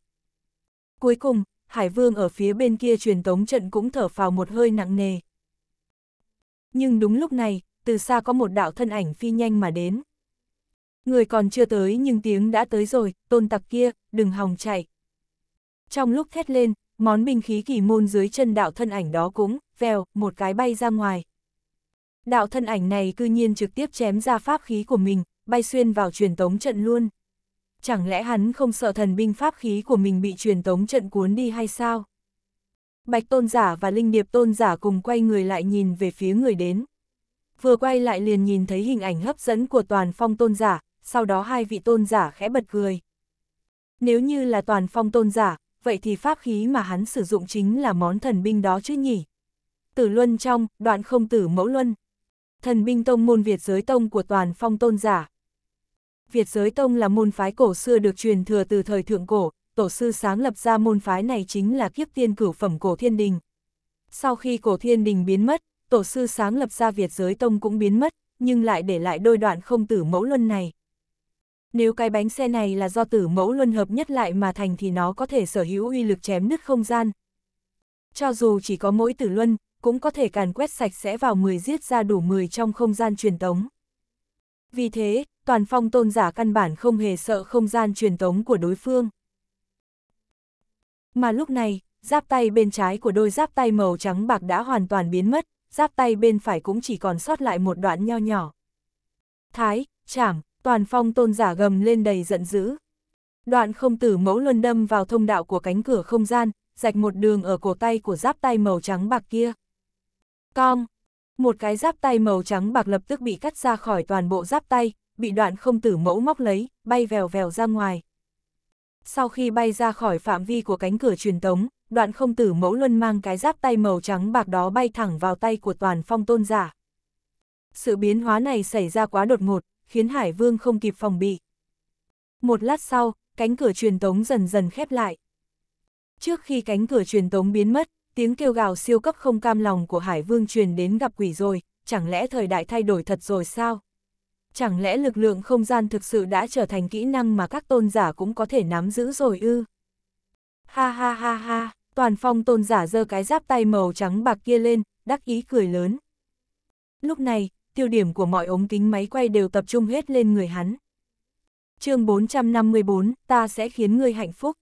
Cuối cùng, Hải Vương ở phía bên kia truyền tống trận cũng thở phào một hơi nặng nề. Nhưng đúng lúc này, từ xa có một đạo thân ảnh phi nhanh mà đến. Người còn chưa tới nhưng tiếng đã tới rồi, tôn tặc kia, đừng hòng chạy. Trong lúc thét lên, món binh khí kỳ môn dưới chân đạo thân ảnh đó cũng, vèo, một cái bay ra ngoài. Đạo thân ảnh này cư nhiên trực tiếp chém ra pháp khí của mình, bay xuyên vào truyền tống trận luôn. Chẳng lẽ hắn không sợ thần binh pháp khí của mình bị truyền tống trận cuốn đi hay sao? Bạch tôn giả và linh điệp tôn giả cùng quay người lại nhìn về phía người đến. Vừa quay lại liền nhìn thấy hình ảnh hấp dẫn của toàn phong tôn giả, sau đó hai vị tôn giả khẽ bật cười. Nếu như là toàn phong tôn giả, vậy thì pháp khí mà hắn sử dụng chính là món thần binh đó chứ nhỉ? Tử luân trong, đoạn không tử mẫu luân thần binh tông môn Việt giới tông của toàn phong tôn giả. Việt giới tông là môn phái cổ xưa được truyền thừa từ thời thượng cổ, tổ sư sáng lập ra môn phái này chính là kiếp tiên cửu phẩm cổ thiên đình. Sau khi cổ thiên đình biến mất, tổ sư sáng lập ra Việt giới tông cũng biến mất, nhưng lại để lại đôi đoạn không tử mẫu luân này. Nếu cái bánh xe này là do tử mẫu luân hợp nhất lại mà thành thì nó có thể sở hữu uy lực chém nứt không gian. Cho dù chỉ có mỗi tử luân, cũng có thể càn quét sạch sẽ vào 10 giết ra đủ 10 trong không gian truyền tống. Vì thế, toàn phong tôn giả căn bản không hề sợ không gian truyền tống của đối phương. Mà lúc này, giáp tay bên trái của đôi giáp tay màu trắng bạc đã hoàn toàn biến mất, giáp tay bên phải cũng chỉ còn sót lại một đoạn nho nhỏ. Thái, chảm, toàn phong tôn giả gầm lên đầy giận dữ. Đoạn không tử mẫu luân đâm vào thông đạo của cánh cửa không gian, rạch một đường ở cổ tay của giáp tay màu trắng bạc kia. Com. Một cái giáp tay màu trắng bạc lập tức bị cắt ra khỏi toàn bộ giáp tay, bị đoạn không tử mẫu móc lấy, bay vèo vèo ra ngoài. Sau khi bay ra khỏi phạm vi của cánh cửa truyền tống, đoạn không tử mẫu luân mang cái giáp tay màu trắng bạc đó bay thẳng vào tay của toàn phong tôn giả. Sự biến hóa này xảy ra quá đột ngột, khiến Hải Vương không kịp phòng bị. Một lát sau, cánh cửa truyền tống dần dần khép lại. Trước khi cánh cửa truyền tống biến mất, tiếng kêu gào siêu cấp không cam lòng của Hải Vương truyền đến gặp quỷ rồi, chẳng lẽ thời đại thay đổi thật rồi sao? Chẳng lẽ lực lượng không gian thực sự đã trở thành kỹ năng mà các tôn giả cũng có thể nắm giữ rồi ư? Ha ha ha ha, toàn phong tôn giả giơ cái giáp tay màu trắng bạc kia lên, đắc ý cười lớn. Lúc này, tiêu điểm của mọi ống kính máy quay đều tập trung hết lên người hắn. chương 454, ta sẽ khiến ngươi hạnh phúc.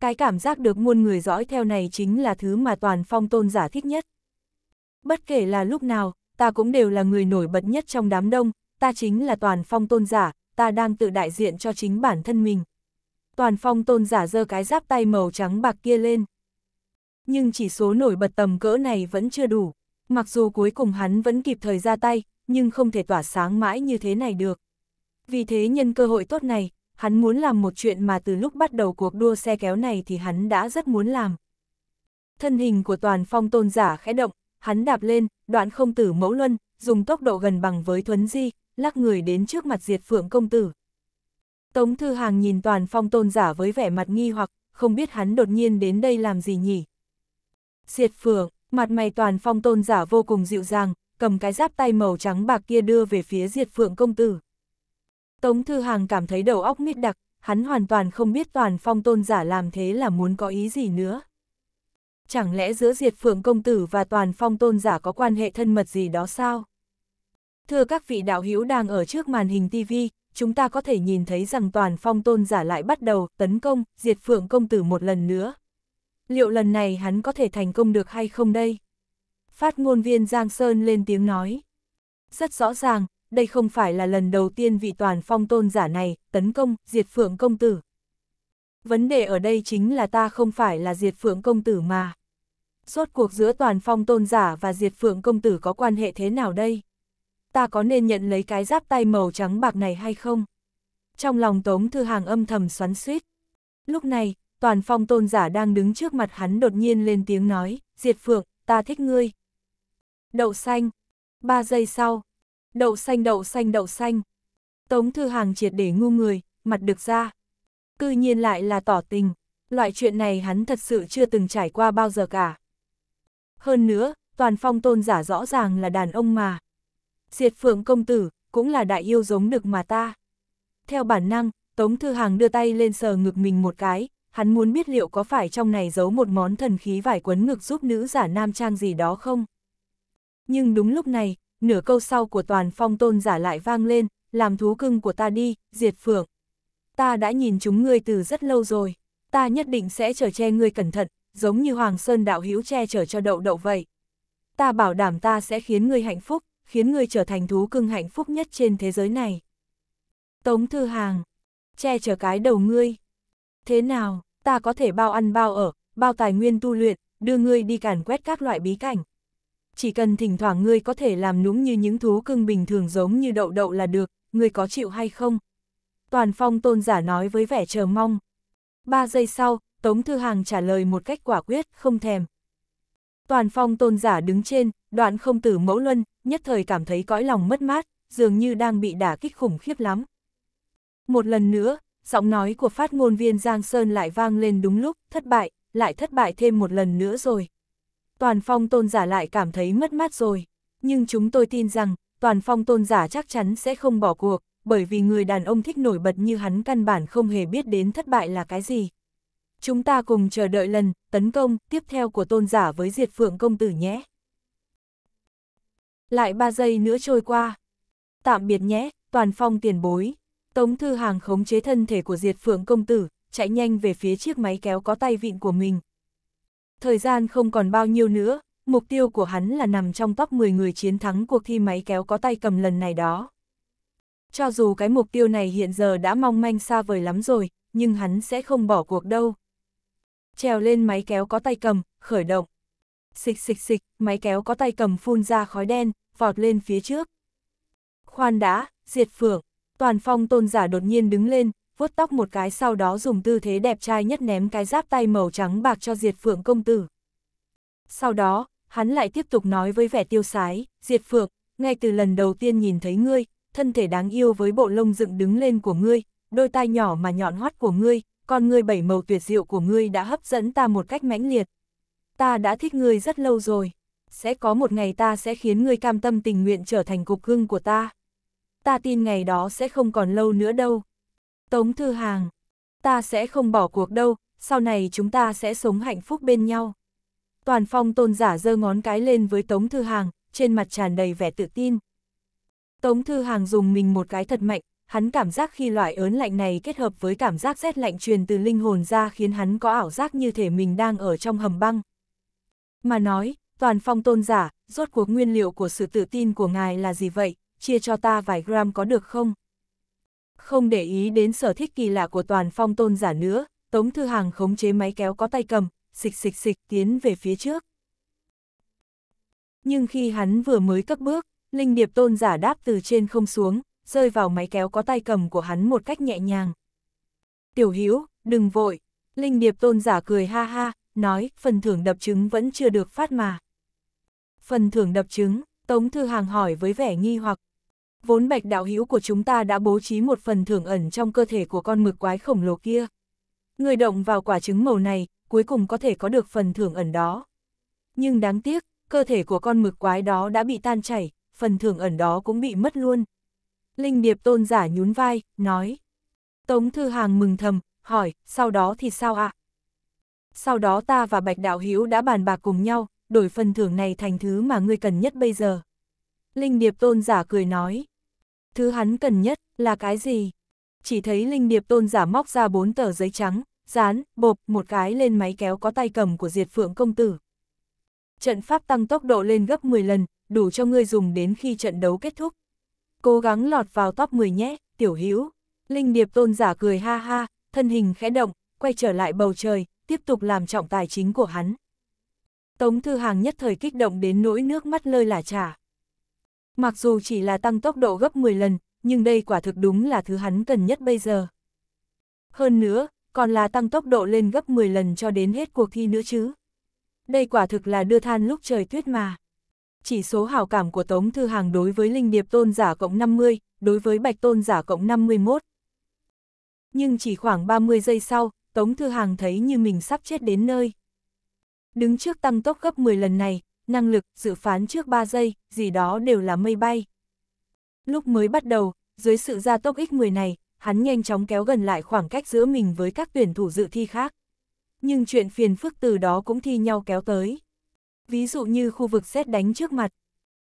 Cái cảm giác được muôn người dõi theo này chính là thứ mà toàn phong tôn giả thích nhất. Bất kể là lúc nào, ta cũng đều là người nổi bật nhất trong đám đông, ta chính là toàn phong tôn giả, ta đang tự đại diện cho chính bản thân mình. Toàn phong tôn giả giơ cái giáp tay màu trắng bạc kia lên. Nhưng chỉ số nổi bật tầm cỡ này vẫn chưa đủ, mặc dù cuối cùng hắn vẫn kịp thời ra tay, nhưng không thể tỏa sáng mãi như thế này được. Vì thế nhân cơ hội tốt này, hắn muốn làm một chuyện mà từ lúc bắt đầu cuộc đua xe kéo này thì hắn đã rất muốn làm. Thân hình của toàn phong tôn giả khẽ động, hắn đạp lên, đoạn không tử mẫu luân, dùng tốc độ gần bằng với thuấn di, lắc người đến trước mặt diệt phượng công tử. Tống Thư Hàng nhìn toàn phong tôn giả với vẻ mặt nghi hoặc, không biết hắn đột nhiên đến đây làm gì nhỉ. Diệt phượng, mặt mày toàn phong tôn giả vô cùng dịu dàng, cầm cái giáp tay màu trắng bạc kia đưa về phía diệt phượng công tử. Tống Thư Hàng cảm thấy đầu óc mít đặc, hắn hoàn toàn không biết toàn phong tôn giả làm thế là muốn có ý gì nữa. Chẳng lẽ giữa diệt phượng công tử và toàn phong tôn giả có quan hệ thân mật gì đó sao? Thưa các vị đạo hữu đang ở trước màn hình TV, chúng ta có thể nhìn thấy rằng toàn phong tôn giả lại bắt đầu tấn công, diệt phượng công tử một lần nữa. Liệu lần này hắn có thể thành công được hay không đây? Phát ngôn viên Giang Sơn lên tiếng nói. Rất rõ ràng, đây không phải là lần đầu tiên vị toàn phong tôn giả này tấn công, diệt phượng công tử. Vấn đề ở đây chính là ta không phải là diệt phượng công tử mà. suốt cuộc giữa toàn phong tôn giả và diệt phượng công tử có quan hệ thế nào đây? Ta có nên nhận lấy cái giáp tay màu trắng bạc này hay không? Trong lòng tống thư hàng âm thầm xoắn suýt. Lúc này, toàn phong tôn giả đang đứng trước mặt hắn đột nhiên lên tiếng nói, diệt phượng, ta thích ngươi. Đậu xanh. Ba giây sau, Đậu xanh đậu xanh đậu xanh. Tống Thư Hàng triệt để ngu người, mặt được ra. Cư nhiên lại là tỏ tình. Loại chuyện này hắn thật sự chưa từng trải qua bao giờ cả. Hơn nữa, toàn phong tôn giả rõ ràng là đàn ông mà. Diệt phượng công tử, cũng là đại yêu giống được mà ta. Theo bản năng, Tống Thư Hàng đưa tay lên sờ ngực mình một cái, hắn muốn biết liệu có phải trong này giấu một món thần khí vải quấn ngực giúp nữ giả nam trang gì đó không. Nhưng đúng lúc này, nửa câu sau của toàn phong tôn giả lại vang lên, làm thú cưng của ta đi, diệt phượng. Ta đã nhìn chúng ngươi từ rất lâu rồi, ta nhất định sẽ chở che ngươi cẩn thận, giống như Hoàng Sơn đạo hữu che chở cho đậu đậu vậy. Ta bảo đảm ta sẽ khiến ngươi hạnh phúc, khiến ngươi trở thành thú cưng hạnh phúc nhất trên thế giới này. Tống Thư Hàng, che chở cái đầu ngươi. Thế nào, ta có thể bao ăn bao ở, bao tài nguyên tu luyện, đưa ngươi đi càn quét các loại bí cảnh, chỉ cần thỉnh thoảng ngươi có thể làm núng như những thú cưng bình thường giống như đậu đậu là được, ngươi có chịu hay không? Toàn phong tôn giả nói với vẻ chờ mong. Ba giây sau, Tống Thư Hàng trả lời một cách quả quyết, không thèm. Toàn phong tôn giả đứng trên, đoạn không tử mẫu luân, nhất thời cảm thấy cõi lòng mất mát, dường như đang bị đả kích khủng khiếp lắm. Một lần nữa, giọng nói của phát ngôn viên Giang Sơn lại vang lên đúng lúc, thất bại, lại thất bại thêm một lần nữa rồi toàn phong tôn giả lại cảm thấy mất mát rồi. Nhưng chúng tôi tin rằng, toàn phong tôn giả chắc chắn sẽ không bỏ cuộc, bởi vì người đàn ông thích nổi bật như hắn căn bản không hề biết đến thất bại là cái gì. Chúng ta cùng chờ đợi lần tấn công tiếp theo của tôn giả với diệt phượng công tử nhé. Lại ba giây nữa trôi qua. Tạm biệt nhé, toàn phong tiền bối. Tống Thư Hàng khống chế thân thể của diệt phượng công tử, chạy nhanh về phía chiếc máy kéo có tay vịn của mình, Thời gian không còn bao nhiêu nữa, mục tiêu của hắn là nằm trong top 10 người chiến thắng cuộc thi máy kéo có tay cầm lần này đó. Cho dù cái mục tiêu này hiện giờ đã mong manh xa vời lắm rồi, nhưng hắn sẽ không bỏ cuộc đâu. Trèo lên máy kéo có tay cầm, khởi động. Xịch xịch xịch, máy kéo có tay cầm phun ra khói đen, vọt lên phía trước. Khoan đã, diệt phượng, toàn phong tôn giả đột nhiên đứng lên, vuốt tóc một cái sau đó dùng tư thế đẹp trai nhất ném cái giáp tay màu trắng bạc cho Diệt Phượng công tử. Sau đó, hắn lại tiếp tục nói với vẻ tiêu sái, Diệt Phượng, ngay từ lần đầu tiên nhìn thấy ngươi, thân thể đáng yêu với bộ lông dựng đứng lên của ngươi, đôi tai nhỏ mà nhọn hoắt của ngươi, con ngươi bảy màu tuyệt diệu của ngươi đã hấp dẫn ta một cách mãnh liệt. Ta đã thích ngươi rất lâu rồi, sẽ có một ngày ta sẽ khiến ngươi cam tâm tình nguyện trở thành cục hưng của ta. Ta tin ngày đó sẽ không còn lâu nữa đâu. Tống Thư Hàng, ta sẽ không bỏ cuộc đâu, sau này chúng ta sẽ sống hạnh phúc bên nhau. Toàn phong tôn giả giơ ngón cái lên với Tống Thư Hàng, trên mặt tràn đầy vẻ tự tin. Tống Thư Hàng dùng mình một cái thật mạnh, hắn cảm giác khi loại ớn lạnh này kết hợp với cảm giác rét lạnh truyền từ linh hồn ra khiến hắn có ảo giác như thể mình đang ở trong hầm băng. Mà nói, toàn phong tôn giả, rốt cuộc nguyên liệu của sự tự tin của ngài là gì vậy, chia cho ta vài gram có được không? Không để ý đến sở thích kỳ lạ của toàn phong tôn giả nữa, Tống Thư Hàng khống chế máy kéo có tay cầm, xịch xịch xịch tiến về phía trước. Nhưng khi hắn vừa mới cất bước, linh điệp tôn giả đáp từ trên không xuống, rơi vào máy kéo có tay cầm của hắn một cách nhẹ nhàng. Tiểu Hữu đừng vội, linh điệp tôn giả cười ha ha, nói phần thưởng đập trứng vẫn chưa được phát mà. Phần thưởng đập trứng, Tống Thư Hàng hỏi với vẻ nghi hoặc vốn bạch đạo hữu của chúng ta đã bố trí một phần thưởng ẩn trong cơ thể của con mực quái khổng lồ kia. Người động vào quả trứng màu này, cuối cùng có thể có được phần thưởng ẩn đó. Nhưng đáng tiếc, cơ thể của con mực quái đó đã bị tan chảy, phần thưởng ẩn đó cũng bị mất luôn. Linh Điệp tôn giả nhún vai, nói. Tống Thư Hàng mừng thầm, hỏi, sau đó thì sao ạ? À? Sau đó ta và Bạch Đạo hiếu đã bàn bạc cùng nhau, đổi phần thưởng này thành thứ mà ngươi cần nhất bây giờ. Linh Điệp tôn giả cười nói. Thứ hắn cần nhất là cái gì? Chỉ thấy Linh Điệp tôn giả móc ra bốn tờ giấy trắng, dán, bộp một cái lên máy kéo có tay cầm của Diệt Phượng Công Tử. Trận pháp tăng tốc độ lên gấp 10 lần, đủ cho ngươi dùng đến khi trận đấu kết thúc. Cố gắng lọt vào top 10 nhé, tiểu hữu Linh Điệp tôn giả cười ha ha, thân hình khẽ động, quay trở lại bầu trời, tiếp tục làm trọng tài chính của hắn. Tống Thư Hàng nhất thời kích động đến nỗi nước mắt lơi là trả. Mặc dù chỉ là tăng tốc độ gấp 10 lần, nhưng đây quả thực đúng là thứ hắn cần nhất bây giờ. Hơn nữa, còn là tăng tốc độ lên gấp 10 lần cho đến hết cuộc thi nữa chứ. Đây quả thực là đưa than lúc trời tuyết mà. Chỉ số hào cảm của Tống Thư Hàng đối với Linh Điệp Tôn giả cộng 50, đối với Bạch Tôn giả cộng 51. Nhưng chỉ khoảng 30 giây sau, Tống Thư Hàng thấy như mình sắp chết đến nơi. Đứng trước tăng tốc gấp 10 lần này, năng lực, dự phán trước 3 giây, gì đó đều là mây bay. Lúc mới bắt đầu, dưới sự gia tốc X10 này, hắn nhanh chóng kéo gần lại khoảng cách giữa mình với các tuyển thủ dự thi khác. Nhưng chuyện phiền phức từ đó cũng thi nhau kéo tới. Ví dụ như khu vực xét đánh trước mặt.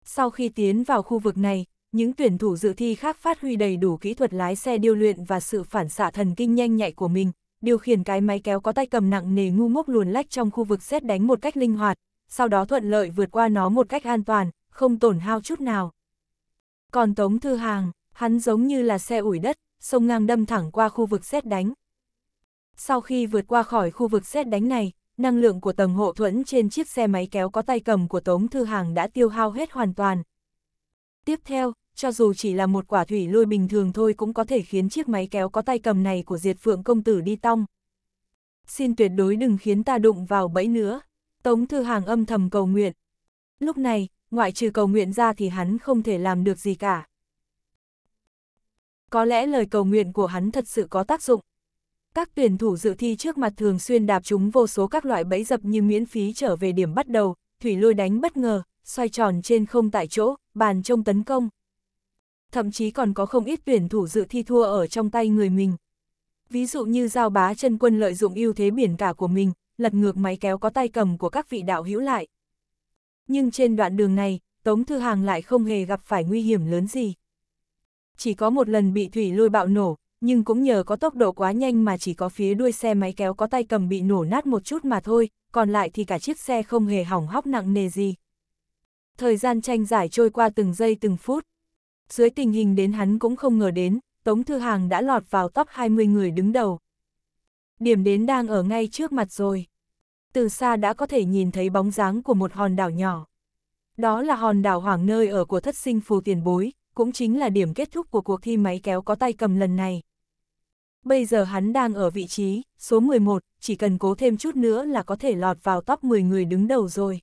Sau khi tiến vào khu vực này, những tuyển thủ dự thi khác phát huy đầy đủ kỹ thuật lái xe điêu luyện và sự phản xạ thần kinh nhanh nhạy của mình, điều khiển cái máy kéo có tay cầm nặng nề ngu ngốc luồn lách trong khu vực xét đánh một cách linh hoạt, sau đó thuận lợi vượt qua nó một cách an toàn, không tổn hao chút nào. Còn Tống Thư Hàng, hắn giống như là xe ủi đất, sông ngang đâm thẳng qua khu vực xét đánh. Sau khi vượt qua khỏi khu vực xét đánh này, năng lượng của tầng hộ thuẫn trên chiếc xe máy kéo có tay cầm của Tống Thư Hàng đã tiêu hao hết hoàn toàn. Tiếp theo, cho dù chỉ là một quả thủy lôi bình thường thôi cũng có thể khiến chiếc máy kéo có tay cầm này của Diệt Phượng Công Tử đi tong. Xin tuyệt đối đừng khiến ta đụng vào bẫy nữa. Tống Thư Hàng âm thầm cầu nguyện. Lúc này, ngoại trừ cầu nguyện ra thì hắn không thể làm được gì cả. Có lẽ lời cầu nguyện của hắn thật sự có tác dụng. Các tuyển thủ dự thi trước mặt thường xuyên đạp chúng vô số các loại bẫy dập như miễn phí trở về điểm bắt đầu, thủy lôi đánh bất ngờ, xoay tròn trên không tại chỗ, bàn trông tấn công. Thậm chí còn có không ít tuyển thủ dự thi thua ở trong tay người mình. Ví dụ như giao bá chân quân lợi dụng ưu thế biển cả của mình, lật ngược máy kéo có tay cầm của các vị đạo hữu lại. Nhưng trên đoạn đường này, Tống Thư Hàng lại không hề gặp phải nguy hiểm lớn gì. Chỉ có một lần bị thủy lôi bạo nổ, nhưng cũng nhờ có tốc độ quá nhanh mà chỉ có phía đuôi xe máy kéo có tay cầm bị nổ nát một chút mà thôi, còn lại thì cả chiếc xe không hề hỏng hóc nặng nề gì. Thời gian tranh giải trôi qua từng giây từng phút. Dưới tình hình đến hắn cũng không ngờ đến, Tống Thư Hàng đã lọt vào top 20 người đứng đầu. Điểm đến đang ở ngay trước mặt rồi. Từ xa đã có thể nhìn thấy bóng dáng của một hòn đảo nhỏ. Đó là hòn đảo hoảng nơi ở của thất sinh phù tiền bối, cũng chính là điểm kết thúc của cuộc thi máy kéo có tay cầm lần này. Bây giờ hắn đang ở vị trí, số 11, chỉ cần cố thêm chút nữa là có thể lọt vào top 10 người đứng đầu rồi.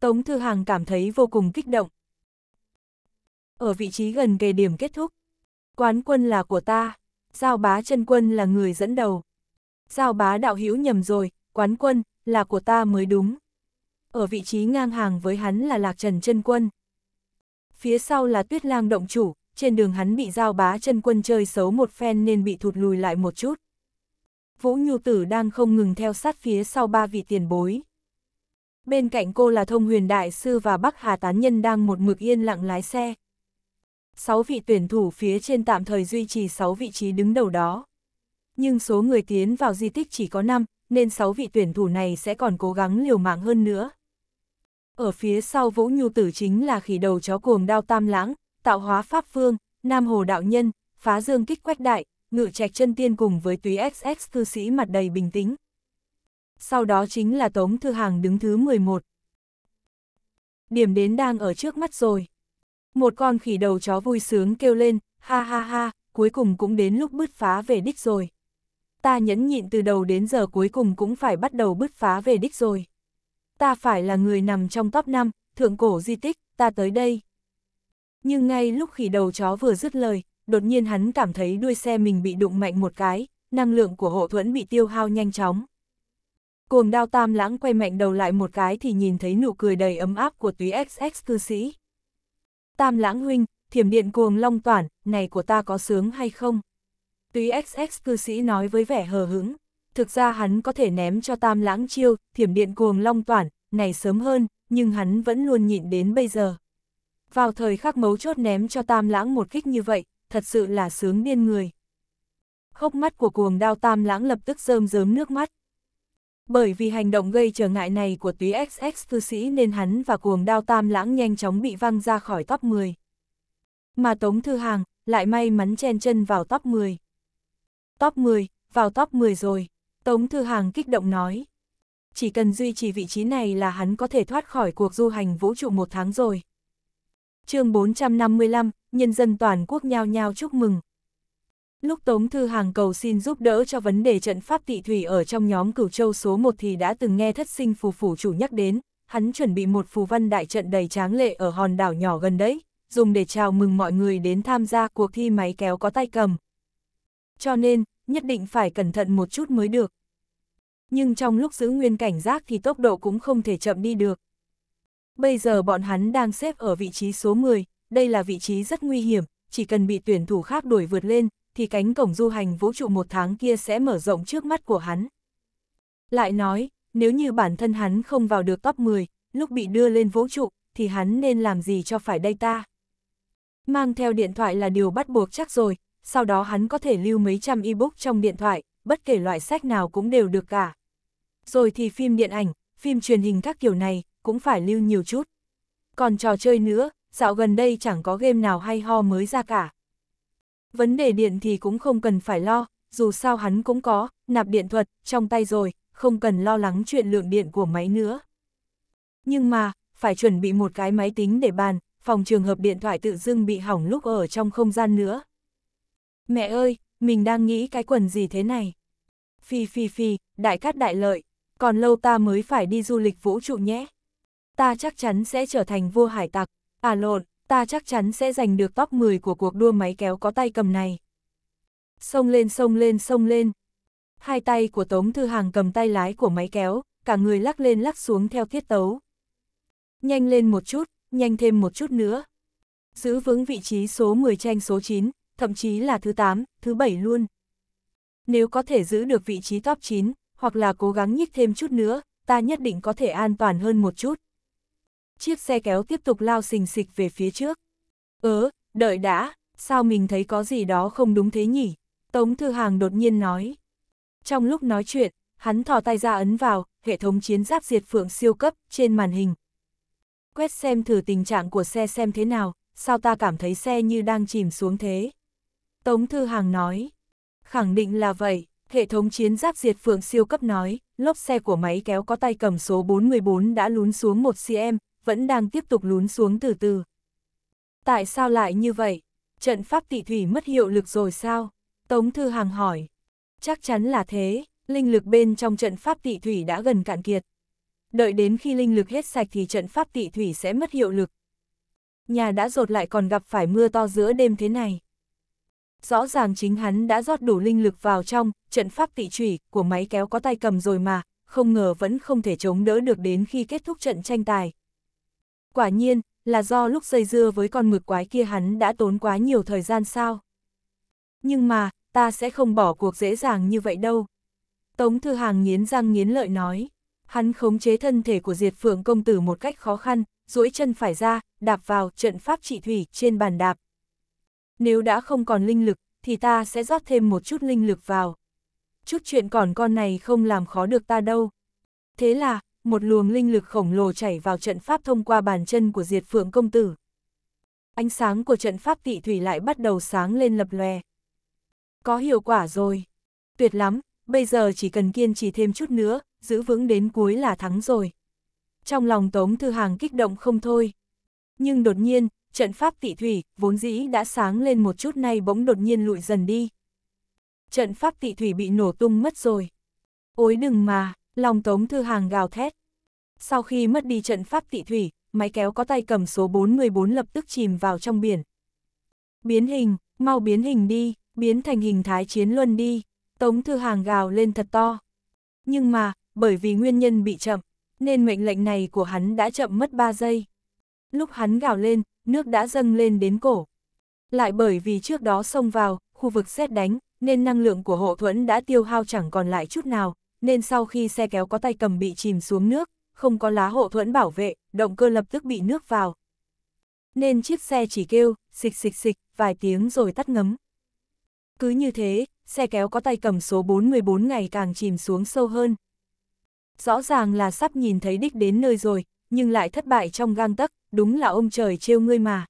Tống Thư Hàng cảm thấy vô cùng kích động. Ở vị trí gần kề điểm kết thúc, quán quân là của ta, Giao Bá chân Quân là người dẫn đầu. Giao bá đạo hữu nhầm rồi, quán quân, là của ta mới đúng. Ở vị trí ngang hàng với hắn là Lạc Trần chân quân. Phía sau là Tuyết Lang động chủ, trên đường hắn bị giao bá chân quân chơi xấu một phen nên bị thụt lùi lại một chút. Vũ Nhu Tử đang không ngừng theo sát phía sau ba vị tiền bối. Bên cạnh cô là Thông Huyền Đại Sư và Bắc Hà Tán Nhân đang một mực yên lặng lái xe. Sáu vị tuyển thủ phía trên tạm thời duy trì sáu vị trí đứng đầu đó nhưng số người tiến vào di tích chỉ có 5, nên 6 vị tuyển thủ này sẽ còn cố gắng liều mạng hơn nữa. Ở phía sau Vũ Nhu Tử chính là khỉ đầu chó cuồng đao tam lãng, tạo hóa pháp phương, nam hồ đạo nhân, phá dương kích quách đại, ngự trạch chân tiên cùng với túy XX thư sĩ mặt đầy bình tĩnh. Sau đó chính là Tống Thư Hàng đứng thứ 11. Điểm đến đang ở trước mắt rồi. Một con khỉ đầu chó vui sướng kêu lên, ha ha ha, cuối cùng cũng đến lúc bứt phá về đích rồi ta nhẫn nhịn từ đầu đến giờ cuối cùng cũng phải bắt đầu bứt phá về đích rồi. Ta phải là người nằm trong top 5, thượng cổ di tích, ta tới đây. Nhưng ngay lúc khỉ đầu chó vừa dứt lời, đột nhiên hắn cảm thấy đuôi xe mình bị đụng mạnh một cái, năng lượng của hộ thuẫn bị tiêu hao nhanh chóng. Cuồng đao tam lãng quay mạnh đầu lại một cái thì nhìn thấy nụ cười đầy ấm áp của túy XX cư sĩ. Tam lãng huynh, thiểm điện cuồng long toản, này của ta có sướng hay không? Túy XX cư sĩ nói với vẻ hờ hững, thực ra hắn có thể ném cho tam lãng chiêu, thiểm điện cuồng long toản, này sớm hơn, nhưng hắn vẫn luôn nhịn đến bây giờ. Vào thời khắc mấu chốt ném cho tam lãng một kích như vậy, thật sự là sướng điên người. Khóc mắt của cuồng đao tam lãng lập tức rơm rớm nước mắt. Bởi vì hành động gây trở ngại này của túy XX cư sĩ nên hắn và cuồng đao tam lãng nhanh chóng bị văng ra khỏi top 10. Mà Tống Thư Hàng lại may mắn chen chân vào top 10. Top 10, vào top 10 rồi, Tống Thư Hàng kích động nói. Chỉ cần duy trì vị trí này là hắn có thể thoát khỏi cuộc du hành vũ trụ một tháng rồi. chương 455, nhân dân toàn quốc nhao nhao chúc mừng. Lúc Tống Thư Hàng cầu xin giúp đỡ cho vấn đề trận pháp tị thủy ở trong nhóm cửu châu số 1 thì đã từng nghe thất sinh phù phủ chủ nhắc đến, hắn chuẩn bị một phù văn đại trận đầy tráng lệ ở hòn đảo nhỏ gần đấy, dùng để chào mừng mọi người đến tham gia cuộc thi máy kéo có tay cầm. Cho nên, nhất định phải cẩn thận một chút mới được. Nhưng trong lúc giữ nguyên cảnh giác thì tốc độ cũng không thể chậm đi được. Bây giờ bọn hắn đang xếp ở vị trí số 10, đây là vị trí rất nguy hiểm, chỉ cần bị tuyển thủ khác đuổi vượt lên, thì cánh cổng du hành vũ trụ một tháng kia sẽ mở rộng trước mắt của hắn. Lại nói, nếu như bản thân hắn không vào được top 10, lúc bị đưa lên vũ trụ, thì hắn nên làm gì cho phải đây ta? Mang theo điện thoại là điều bắt buộc chắc rồi, sau đó hắn có thể lưu mấy trăm ebook trong điện thoại, bất kể loại sách nào cũng đều được cả. Rồi thì phim điện ảnh, phim truyền hình các kiểu này, cũng phải lưu nhiều chút. Còn trò chơi nữa, dạo gần đây chẳng có game nào hay ho mới ra cả. Vấn đề điện thì cũng không cần phải lo, dù sao hắn cũng có, nạp điện thuật, trong tay rồi, không cần lo lắng chuyện lượng điện của máy nữa. Nhưng mà, phải chuẩn bị một cái máy tính để bàn, phòng trường hợp điện thoại tự dưng bị hỏng lúc ở trong không gian nữa. Mẹ ơi, mình đang nghĩ cái quần gì thế này? Phi phi phi, đại cát đại lợi, còn lâu ta mới phải đi du lịch vũ trụ nhé. Ta chắc chắn sẽ trở thành vua hải tặc, à lộn, ta chắc chắn sẽ giành được top 10 của cuộc đua máy kéo có tay cầm này. Xông lên xông lên xông lên. Hai tay của Tống Thư Hàng cầm tay lái của máy kéo, cả người lắc lên lắc xuống theo thiết tấu. Nhanh lên một chút, nhanh thêm một chút nữa. Giữ vững vị trí số 10 tranh số 9, thậm chí là thứ 8, thứ 7 luôn. Nếu có thể giữ được vị trí top 9, hoặc là cố gắng nhích thêm chút nữa, ta nhất định có thể an toàn hơn một chút. Chiếc xe kéo tiếp tục lao xình xịch về phía trước. Ớ, đợi đã, sao mình thấy có gì đó không đúng thế nhỉ? Tống Thư Hàng đột nhiên nói. Trong lúc nói chuyện, hắn thò tay ra ấn vào, hệ thống chiến giáp diệt phượng siêu cấp trên màn hình. Quét xem thử tình trạng của xe xem thế nào, sao ta cảm thấy xe như đang chìm xuống thế. Tống Thư Hàng nói. Khẳng định là vậy, hệ thống chiến giáp diệt phượng siêu cấp nói, lốp xe của máy kéo có tay cầm số 414 đã lún xuống 1 cm, vẫn đang tiếp tục lún xuống từ từ. Tại sao lại như vậy? Trận pháp tị thủy mất hiệu lực rồi sao? Tống Thư Hàng hỏi. Chắc chắn là thế, linh lực bên trong trận pháp tị thủy đã gần cạn kiệt. Đợi đến khi linh lực hết sạch thì trận pháp tị thủy sẽ mất hiệu lực. Nhà đã rột lại còn gặp phải mưa to giữa đêm thế này rõ ràng chính hắn đã rót đủ linh lực vào trong, trận pháp tị trủy của máy kéo có tay cầm rồi mà, không ngờ vẫn không thể chống đỡ được đến khi kết thúc trận tranh tài. Quả nhiên, là do lúc dây dưa với con mực quái kia hắn đã tốn quá nhiều thời gian sao. Nhưng mà, ta sẽ không bỏ cuộc dễ dàng như vậy đâu. Tống Thư Hàng nghiến răng nghiến lợi nói, hắn khống chế thân thể của Diệt Phượng Công Tử một cách khó khăn, duỗi chân phải ra, đạp vào trận pháp trị thủy trên bàn đạp, nếu đã không còn linh lực, thì ta sẽ rót thêm một chút linh lực vào. Chút chuyện còn con này không làm khó được ta đâu. Thế là, một luồng linh lực khổng lồ chảy vào trận pháp thông qua bàn chân của diệt phượng công tử. Ánh sáng của trận pháp tị thủy lại bắt đầu sáng lên lập lòe. Có hiệu quả rồi. Tuyệt lắm, bây giờ chỉ cần kiên trì thêm chút nữa, giữ vững đến cuối là thắng rồi. Trong lòng Tống Thư Hàng kích động không thôi. Nhưng đột nhiên, trận pháp tị thủy, vốn dĩ đã sáng lên một chút nay bỗng đột nhiên lụi dần đi. Trận pháp tị thủy bị nổ tung mất rồi. Ôi đừng mà, lòng tống thư hàng gào thét. Sau khi mất đi trận pháp tị thủy, máy kéo có tay cầm số 414 lập tức chìm vào trong biển. Biến hình, mau biến hình đi, biến thành hình thái chiến luân đi, tống thư hàng gào lên thật to. Nhưng mà, bởi vì nguyên nhân bị chậm, nên mệnh lệnh này của hắn đã chậm mất 3 giây lúc hắn gào lên, nước đã dâng lên đến cổ. Lại bởi vì trước đó xông vào, khu vực xét đánh, nên năng lượng của hộ thuẫn đã tiêu hao chẳng còn lại chút nào, nên sau khi xe kéo có tay cầm bị chìm xuống nước, không có lá hộ thuẫn bảo vệ, động cơ lập tức bị nước vào. Nên chiếc xe chỉ kêu, xịch xịch xịch, vài tiếng rồi tắt ngấm. Cứ như thế, xe kéo có tay cầm số 414 ngày càng chìm xuống sâu hơn. Rõ ràng là sắp nhìn thấy đích đến nơi rồi, nhưng lại thất bại trong gang tấc, đúng là ông trời trêu ngươi mà.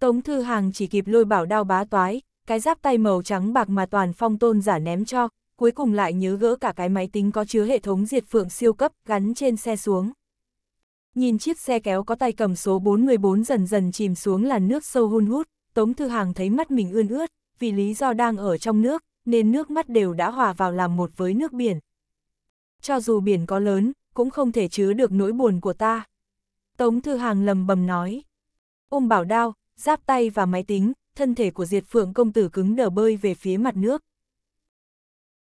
Tống Thư Hàng chỉ kịp lôi bảo đao bá toái, cái giáp tay màu trắng bạc mà toàn phong tôn giả ném cho, cuối cùng lại nhớ gỡ cả cái máy tính có chứa hệ thống diệt phượng siêu cấp gắn trên xe xuống. Nhìn chiếc xe kéo có tay cầm số 414 dần dần chìm xuống là nước sâu hun hút, Tống Thư Hàng thấy mắt mình ươn ướt, vì lý do đang ở trong nước, nên nước mắt đều đã hòa vào làm một với nước biển. Cho dù biển có lớn, cũng không thể chứa được nỗi buồn của ta. Tống Thư Hàng lầm bầm nói. Ôm bảo đao, giáp tay và máy tính, thân thể của Diệt Phượng công tử cứng đờ bơi về phía mặt nước.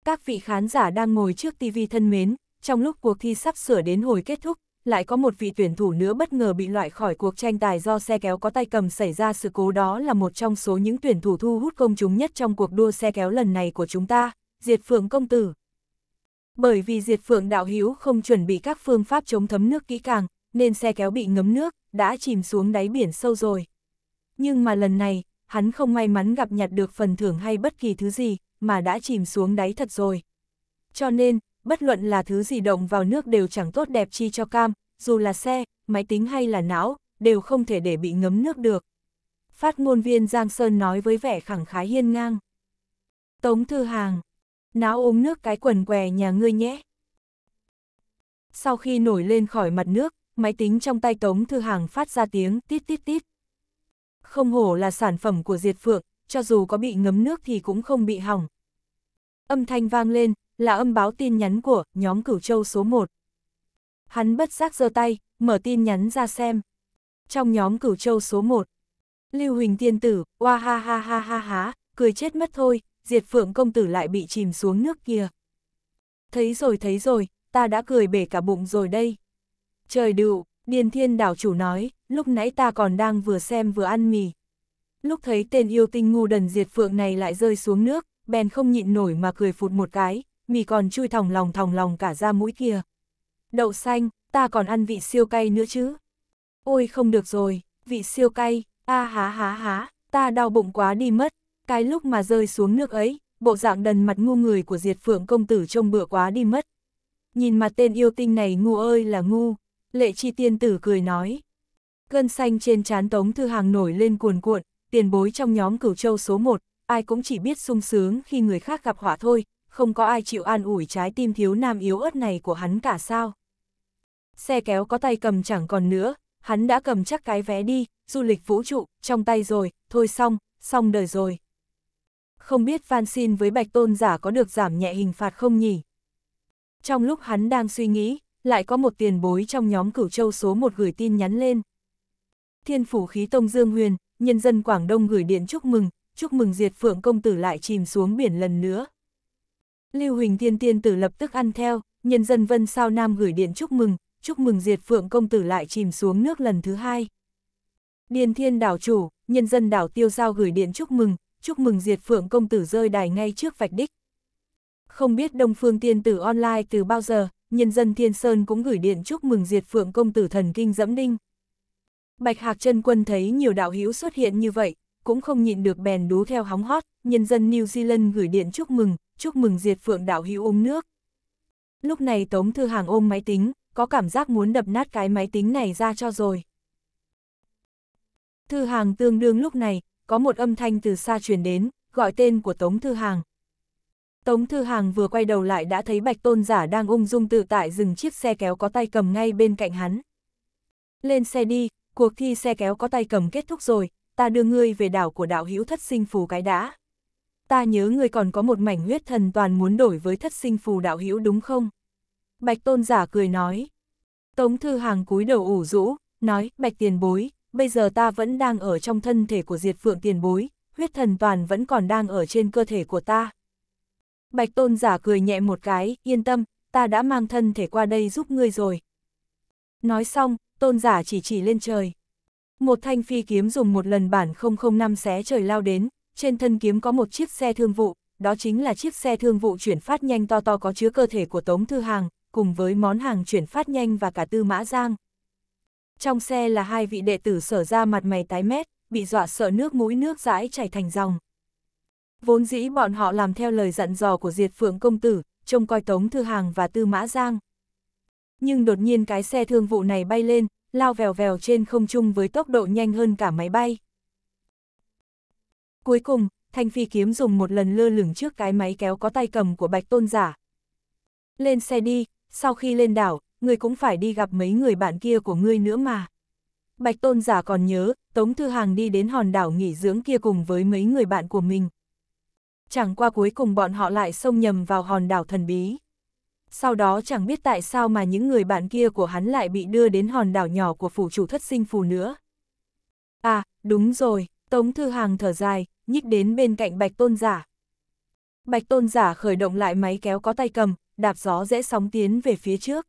Các vị khán giả đang ngồi trước TV thân mến, trong lúc cuộc thi sắp sửa đến hồi kết thúc, lại có một vị tuyển thủ nữa bất ngờ bị loại khỏi cuộc tranh tài do xe kéo có tay cầm xảy ra sự cố đó là một trong số những tuyển thủ thu hút công chúng nhất trong cuộc đua xe kéo lần này của chúng ta, Diệt Phượng Công Tử. Bởi vì Diệt Phượng Đạo Hữu không chuẩn bị các phương pháp chống thấm nước kỹ càng, nên xe kéo bị ngấm nước, đã chìm xuống đáy biển sâu rồi. Nhưng mà lần này, hắn không may mắn gặp nhặt được phần thưởng hay bất kỳ thứ gì, mà đã chìm xuống đáy thật rồi. Cho nên, bất luận là thứ gì động vào nước đều chẳng tốt đẹp chi cho cam, dù là xe, máy tính hay là não, đều không thể để bị ngấm nước được. Phát ngôn viên Giang Sơn nói với vẻ khẳng khái hiên ngang. Tống Thư Hàng, não ốm nước cái quần què nhà ngươi nhé. Sau khi nổi lên khỏi mặt nước, máy tính trong tay Tống Thư Hàng phát ra tiếng tít tít tít. Không hổ là sản phẩm của Diệt Phượng, cho dù có bị ngấm nước thì cũng không bị hỏng. Âm thanh vang lên, là âm báo tin nhắn của nhóm Cửu Châu số 1. Hắn bất giác giơ tay, mở tin nhắn ra xem. Trong nhóm Cửu Châu số 1, Lưu Huỳnh tiên tử, oa ha ha ha ha ha, cười chết mất thôi, Diệt Phượng công tử lại bị chìm xuống nước kia. Thấy rồi thấy rồi, ta đã cười bể cả bụng rồi đây. Trời đựu, Điền Thiên đảo chủ nói, lúc nãy ta còn đang vừa xem vừa ăn mì. Lúc thấy tên yêu tinh ngu đần diệt phượng này lại rơi xuống nước, bèn không nhịn nổi mà cười phụt một cái, mì còn chui thòng lòng thòng lòng cả ra mũi kia. Đậu xanh, ta còn ăn vị siêu cay nữa chứ. Ôi không được rồi, vị siêu cay, a à, há há há, ta đau bụng quá đi mất. Cái lúc mà rơi xuống nước ấy, bộ dạng đần mặt ngu người của diệt phượng công tử trông bựa quá đi mất. Nhìn mặt tên yêu tinh này ngu ơi là ngu, lệ chi tiên tử cười nói. Gân xanh trên trán tống thư hàng nổi lên cuồn cuộn, tiền bối trong nhóm cửu châu số 1, ai cũng chỉ biết sung sướng khi người khác gặp họa thôi, không có ai chịu an ủi trái tim thiếu nam yếu ớt này của hắn cả sao. Xe kéo có tay cầm chẳng còn nữa, hắn đã cầm chắc cái vé đi, du lịch vũ trụ, trong tay rồi, thôi xong, xong đời rồi. Không biết van xin với bạch tôn giả có được giảm nhẹ hình phạt không nhỉ? Trong lúc hắn đang suy nghĩ, lại có một tiền bối trong nhóm cửu châu số một gửi tin nhắn lên. Thiên phủ khí tông Dương Huyền, nhân dân Quảng Đông gửi điện chúc mừng, chúc mừng diệt phượng công tử lại chìm xuống biển lần nữa. Lưu Huỳnh Thiên Tiên tử lập tức ăn theo, nhân dân Vân Sao Nam gửi điện chúc mừng, chúc mừng diệt phượng công tử lại chìm xuống nước lần thứ hai. Điền Thiên đảo chủ, nhân dân đảo Tiêu Giao gửi điện chúc mừng, chúc mừng diệt phượng công tử rơi đài ngay trước vạch đích. Không biết Đông Phương Tiên tử online từ bao giờ, nhân dân Thiên Sơn cũng gửi điện chúc mừng diệt phượng công tử thần kinh dẫm đinh. Bạch Hạc chân Quân thấy nhiều đạo hữu xuất hiện như vậy, cũng không nhịn được bèn đú theo hóng hót, nhân dân New Zealand gửi điện chúc mừng, chúc mừng diệt phượng đạo hữu ôm nước. Lúc này Tống Thư Hàng ôm máy tính, có cảm giác muốn đập nát cái máy tính này ra cho rồi. Thư Hàng tương đương lúc này, có một âm thanh từ xa truyền đến, gọi tên của Tống Thư Hàng, Tống Thư Hàng vừa quay đầu lại đã thấy Bạch Tôn Giả đang ung dung tự tại dừng chiếc xe kéo có tay cầm ngay bên cạnh hắn. Lên xe đi, cuộc thi xe kéo có tay cầm kết thúc rồi, ta đưa ngươi về đảo của đạo hữu thất sinh phù cái đã. Ta nhớ ngươi còn có một mảnh huyết thần toàn muốn đổi với thất sinh phù đạo hữu đúng không? Bạch Tôn Giả cười nói. Tống Thư Hàng cúi đầu ủ rũ, nói, Bạch Tiền Bối, bây giờ ta vẫn đang ở trong thân thể của Diệt Phượng Tiền Bối, huyết thần toàn vẫn còn đang ở trên cơ thể của ta. Bạch tôn giả cười nhẹ một cái, yên tâm, ta đã mang thân thể qua đây giúp ngươi rồi. Nói xong, tôn giả chỉ chỉ lên trời. Một thanh phi kiếm dùng một lần bản 005 xé trời lao đến, trên thân kiếm có một chiếc xe thương vụ, đó chính là chiếc xe thương vụ chuyển phát nhanh to to có chứa cơ thể của Tống Thư Hàng, cùng với món hàng chuyển phát nhanh và cả Tư Mã Giang. Trong xe là hai vị đệ tử sở ra mặt mày tái mét, bị dọa sợ nước mũi nước dãi chảy thành dòng. Vốn dĩ bọn họ làm theo lời dặn dò của Diệt Phượng Công Tử, trông coi Tống Thư Hàng và Tư Mã Giang. Nhưng đột nhiên cái xe thương vụ này bay lên, lao vèo vèo trên không trung với tốc độ nhanh hơn cả máy bay. Cuối cùng, Thanh Phi kiếm dùng một lần lơ lửng trước cái máy kéo có tay cầm của Bạch Tôn Giả. Lên xe đi, sau khi lên đảo, người cũng phải đi gặp mấy người bạn kia của ngươi nữa mà. Bạch Tôn Giả còn nhớ, Tống Thư Hàng đi đến hòn đảo nghỉ dưỡng kia cùng với mấy người bạn của mình chẳng qua cuối cùng bọn họ lại xông nhầm vào hòn đảo thần bí. Sau đó chẳng biết tại sao mà những người bạn kia của hắn lại bị đưa đến hòn đảo nhỏ của phủ chủ thất sinh phù nữa. À, đúng rồi, Tống Thư Hàng thở dài, nhích đến bên cạnh Bạch Tôn Giả. Bạch Tôn Giả khởi động lại máy kéo có tay cầm, đạp gió dễ sóng tiến về phía trước.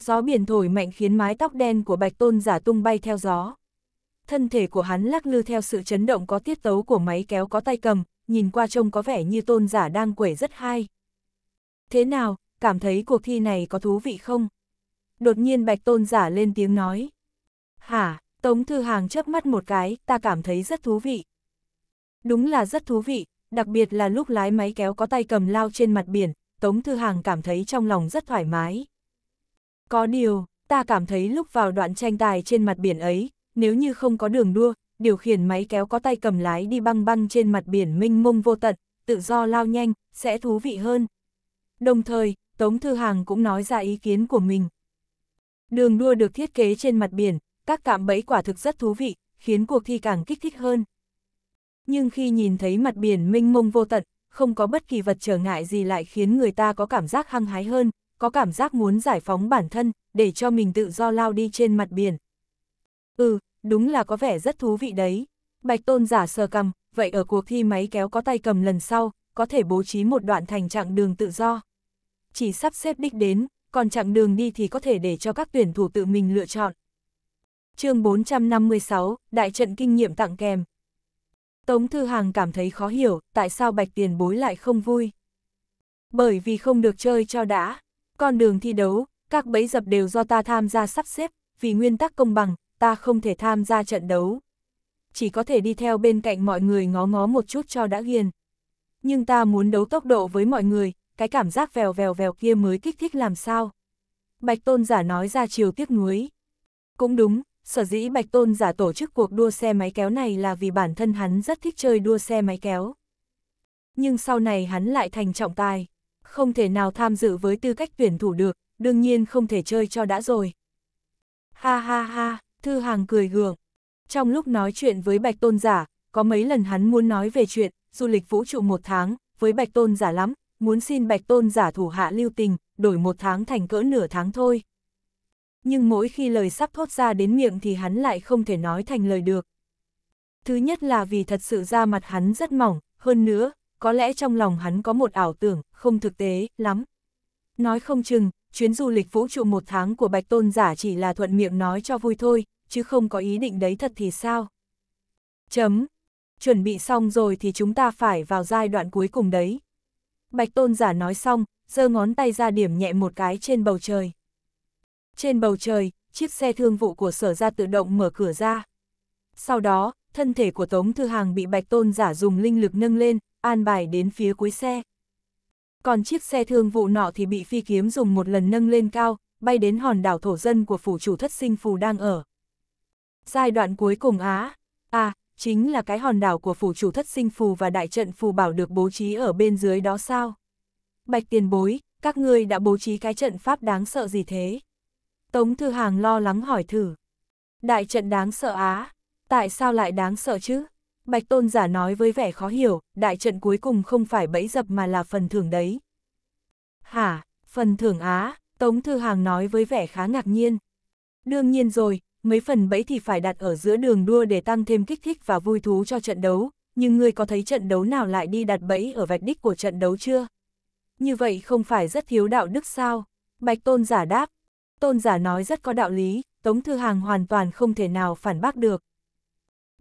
Gió biển thổi mạnh khiến mái tóc đen của Bạch Tôn Giả tung bay theo gió. Thân thể của hắn lắc lư theo sự chấn động có tiết tấu của máy kéo có tay cầm, nhìn qua trông có vẻ như tôn giả đang quẩy rất hay. Thế nào, cảm thấy cuộc thi này có thú vị không? Đột nhiên bạch tôn giả lên tiếng nói. Hả, Tống Thư Hàng chớp mắt một cái, ta cảm thấy rất thú vị. Đúng là rất thú vị, đặc biệt là lúc lái máy kéo có tay cầm lao trên mặt biển, Tống Thư Hàng cảm thấy trong lòng rất thoải mái. Có điều, ta cảm thấy lúc vào đoạn tranh tài trên mặt biển ấy, nếu như không có đường đua, điều khiển máy kéo có tay cầm lái đi băng băng trên mặt biển minh mông vô tận, tự do lao nhanh, sẽ thú vị hơn. Đồng thời, Tống Thư Hàng cũng nói ra ý kiến của mình. Đường đua được thiết kế trên mặt biển, các cạm bẫy quả thực rất thú vị, khiến cuộc thi càng kích thích hơn. Nhưng khi nhìn thấy mặt biển minh mông vô tận, không có bất kỳ vật trở ngại gì lại khiến người ta có cảm giác hăng hái hơn, có cảm giác muốn giải phóng bản thân, để cho mình tự do lao đi trên mặt biển. Ừ, đúng là có vẻ rất thú vị đấy. Bạch tôn giả sờ cầm, vậy ở cuộc thi máy kéo có tay cầm lần sau, có thể bố trí một đoạn thành chặng đường tự do. Chỉ sắp xếp đích đến, còn chặng đường đi thì có thể để cho các tuyển thủ tự mình lựa chọn. chương 456, Đại trận kinh nghiệm tặng kèm. Tống Thư Hàng cảm thấy khó hiểu tại sao Bạch Tiền Bối lại không vui. Bởi vì không được chơi cho đã. Con đường thi đấu, các bẫy dập đều do ta tham gia sắp xếp, vì nguyên tắc công bằng, ta không thể tham gia trận đấu. Chỉ có thể đi theo bên cạnh mọi người ngó ngó một chút cho đã ghiền. Nhưng ta muốn đấu tốc độ với mọi người, cái cảm giác vèo vèo vèo kia mới kích thích làm sao. Bạch tôn giả nói ra chiều tiếc nuối. Cũng đúng, sở dĩ bạch tôn giả tổ chức cuộc đua xe máy kéo này là vì bản thân hắn rất thích chơi đua xe máy kéo. Nhưng sau này hắn lại thành trọng tài, không thể nào tham dự với tư cách tuyển thủ được, đương nhiên không thể chơi cho đã rồi. Ha ha ha, Thư Hàng cười gượng. Trong lúc nói chuyện với Bạch Tôn giả, có mấy lần hắn muốn nói về chuyện du lịch vũ trụ một tháng, với Bạch Tôn giả lắm, muốn xin Bạch Tôn giả thủ hạ lưu tình, đổi một tháng thành cỡ nửa tháng thôi. Nhưng mỗi khi lời sắp thốt ra đến miệng thì hắn lại không thể nói thành lời được. Thứ nhất là vì thật sự da mặt hắn rất mỏng, hơn nữa, có lẽ trong lòng hắn có một ảo tưởng, không thực tế, lắm. Nói không chừng, chuyến du lịch vũ trụ một tháng của Bạch Tôn giả chỉ là thuận miệng nói cho vui thôi, chứ không có ý định đấy thật thì sao? Chấm. Chuẩn bị xong rồi thì chúng ta phải vào giai đoạn cuối cùng đấy. Bạch Tôn giả nói xong, giơ ngón tay ra điểm nhẹ một cái trên bầu trời. Trên bầu trời, chiếc xe thương vụ của sở ra tự động mở cửa ra. Sau đó, thân thể của Tống Thư Hàng bị Bạch Tôn giả dùng linh lực nâng lên, an bài đến phía cuối xe. Còn chiếc xe thương vụ nọ thì bị phi kiếm dùng một lần nâng lên cao, bay đến hòn đảo thổ dân của phủ chủ thất sinh phù đang ở. Giai đoạn cuối cùng á, à, chính là cái hòn đảo của phủ chủ thất sinh phù và đại trận phù bảo được bố trí ở bên dưới đó sao? Bạch tiền bối, các ngươi đã bố trí cái trận pháp đáng sợ gì thế? Tống Thư Hàng lo lắng hỏi thử. Đại trận đáng sợ á, tại sao lại đáng sợ chứ? Bạch Tôn giả nói với vẻ khó hiểu, đại trận cuối cùng không phải bẫy dập mà là phần thưởng đấy. Hả, phần thưởng á, Tống Thư Hàng nói với vẻ khá ngạc nhiên. Đương nhiên rồi, mấy phần bẫy thì phải đặt ở giữa đường đua để tăng thêm kích thích và vui thú cho trận đấu, nhưng người có thấy trận đấu nào lại đi đặt bẫy ở vạch đích của trận đấu chưa? Như vậy không phải rất thiếu đạo đức sao? Bạch Tôn giả đáp. Tôn giả nói rất có đạo lý, Tống Thư Hàng hoàn toàn không thể nào phản bác được.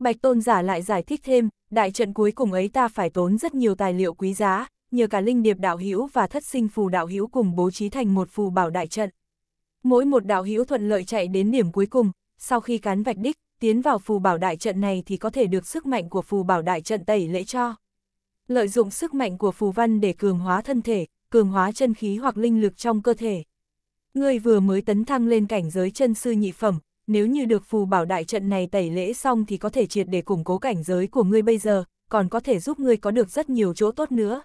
Bạch Tôn giả lại giải thích thêm, đại trận cuối cùng ấy ta phải tốn rất nhiều tài liệu quý giá, nhờ cả linh điệp đạo hữu và thất sinh phù đạo hữu cùng bố trí thành một phù bảo đại trận. Mỗi một đạo hữu thuận lợi chạy đến điểm cuối cùng, sau khi cán vạch đích, tiến vào phù bảo đại trận này thì có thể được sức mạnh của phù bảo đại trận tẩy lễ cho. Lợi dụng sức mạnh của phù văn để cường hóa thân thể, cường hóa chân khí hoặc linh lực trong cơ thể. Ngươi vừa mới tấn thăng lên cảnh giới chân sư nhị phẩm, nếu như được phù bảo đại trận này tẩy lễ xong thì có thể triệt để củng cố cảnh giới của ngươi bây giờ, còn có thể giúp ngươi có được rất nhiều chỗ tốt nữa.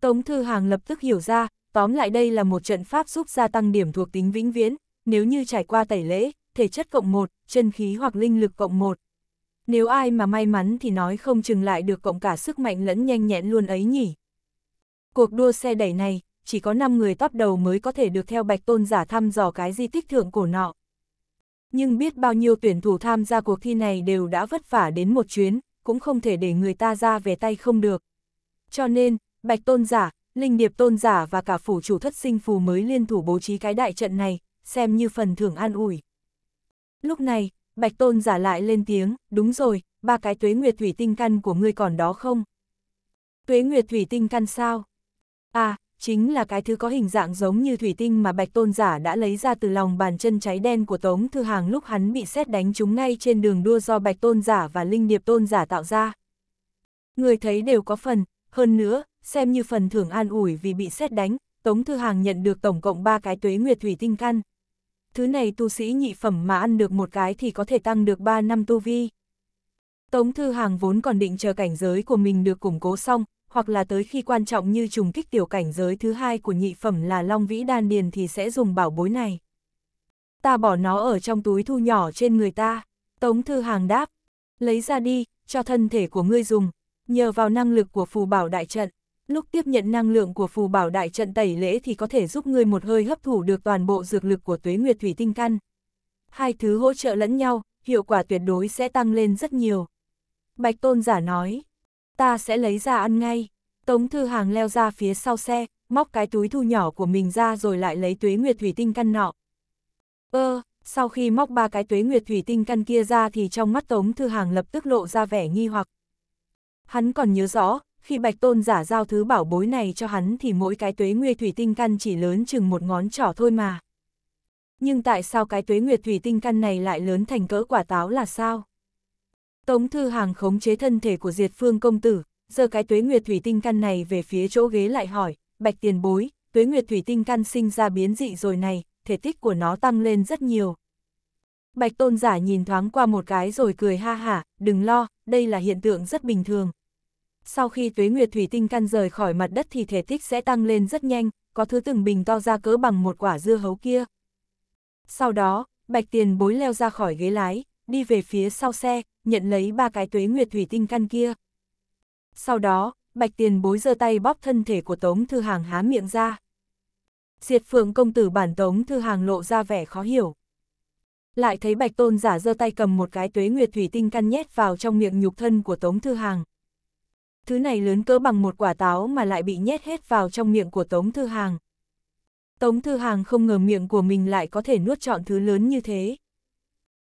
Tống Thư Hàng lập tức hiểu ra, tóm lại đây là một trận pháp giúp gia tăng điểm thuộc tính vĩnh viễn, nếu như trải qua tẩy lễ, thể chất cộng 1, chân khí hoặc linh lực cộng 1. Nếu ai mà may mắn thì nói không chừng lại được cộng cả sức mạnh lẫn nhanh nhẹn luôn ấy nhỉ. Cuộc đua xe đẩy này, chỉ có 5 người tóc đầu mới có thể được theo bạch tôn giả thăm dò cái di tích thượng cổ nọ. Nhưng biết bao nhiêu tuyển thủ tham gia cuộc thi này đều đã vất vả đến một chuyến, cũng không thể để người ta ra về tay không được. Cho nên, Bạch Tôn Giả, Linh Điệp Tôn Giả và cả phủ chủ thất sinh phù mới liên thủ bố trí cái đại trận này, xem như phần thưởng an ủi. Lúc này, Bạch Tôn Giả lại lên tiếng, đúng rồi, ba cái tuế nguyệt thủy tinh căn của ngươi còn đó không? Tuế nguyệt thủy tinh căn sao? À, chính là cái thứ có hình dạng giống như thủy tinh mà Bạch Tôn Giả đã lấy ra từ lòng bàn chân cháy đen của Tống Thư Hàng lúc hắn bị xét đánh chúng ngay trên đường đua do Bạch Tôn Giả và Linh Điệp Tôn Giả tạo ra. Người thấy đều có phần, hơn nữa, xem như phần thưởng an ủi vì bị xét đánh, Tống Thư Hàng nhận được tổng cộng 3 cái tuế nguyệt thủy tinh căn. Thứ này tu sĩ nhị phẩm mà ăn được một cái thì có thể tăng được 3 năm tu vi. Tống Thư Hàng vốn còn định chờ cảnh giới của mình được củng cố xong, hoặc là tới khi quan trọng như trùng kích tiểu cảnh giới thứ hai của nhị phẩm là Long Vĩ Đan Điền thì sẽ dùng bảo bối này. Ta bỏ nó ở trong túi thu nhỏ trên người ta. Tống Thư Hàng đáp, lấy ra đi, cho thân thể của ngươi dùng, nhờ vào năng lực của phù bảo đại trận. Lúc tiếp nhận năng lượng của phù bảo đại trận tẩy lễ thì có thể giúp ngươi một hơi hấp thụ được toàn bộ dược lực của tuế nguyệt thủy tinh căn. Hai thứ hỗ trợ lẫn nhau, hiệu quả tuyệt đối sẽ tăng lên rất nhiều. Bạch Tôn giả nói, ta sẽ lấy ra ăn ngay. Tống Thư Hàng leo ra phía sau xe, móc cái túi thu nhỏ của mình ra rồi lại lấy tuế nguyệt thủy tinh căn nọ. Ơ, sau khi móc ba cái tuế nguyệt thủy tinh căn kia ra thì trong mắt Tống Thư Hàng lập tức lộ ra vẻ nghi hoặc. Hắn còn nhớ rõ, khi Bạch Tôn giả giao thứ bảo bối này cho hắn thì mỗi cái tuế nguyệt thủy tinh căn chỉ lớn chừng một ngón trỏ thôi mà. Nhưng tại sao cái tuế nguyệt thủy tinh căn này lại lớn thành cỡ quả táo là sao? Tống Thư Hàng khống chế thân thể của Diệt Phương công tử, giơ cái tuế nguyệt thủy tinh căn này về phía chỗ ghế lại hỏi, bạch tiền bối, tuế nguyệt thủy tinh căn sinh ra biến dị rồi này, thể tích của nó tăng lên rất nhiều. Bạch tôn giả nhìn thoáng qua một cái rồi cười ha hả, đừng lo, đây là hiện tượng rất bình thường. Sau khi tuế nguyệt thủy tinh căn rời khỏi mặt đất thì thể tích sẽ tăng lên rất nhanh, có thứ từng bình to ra cỡ bằng một quả dưa hấu kia. Sau đó, bạch tiền bối leo ra khỏi ghế lái, đi về phía sau xe, nhận lấy ba cái tuế nguyệt thủy tinh căn kia. Sau đó, bạch tiền bối giơ tay bóp thân thể của Tống Thư Hàng há miệng ra. Diệt phượng công tử bản Tống Thư Hàng lộ ra vẻ khó hiểu. Lại thấy bạch tôn giả giơ tay cầm một cái tuế nguyệt thủy tinh căn nhét vào trong miệng nhục thân của Tống Thư Hàng. Thứ này lớn cỡ bằng một quả táo mà lại bị nhét hết vào trong miệng của Tống Thư Hàng. Tống Thư Hàng không ngờ miệng của mình lại có thể nuốt trọn thứ lớn như thế.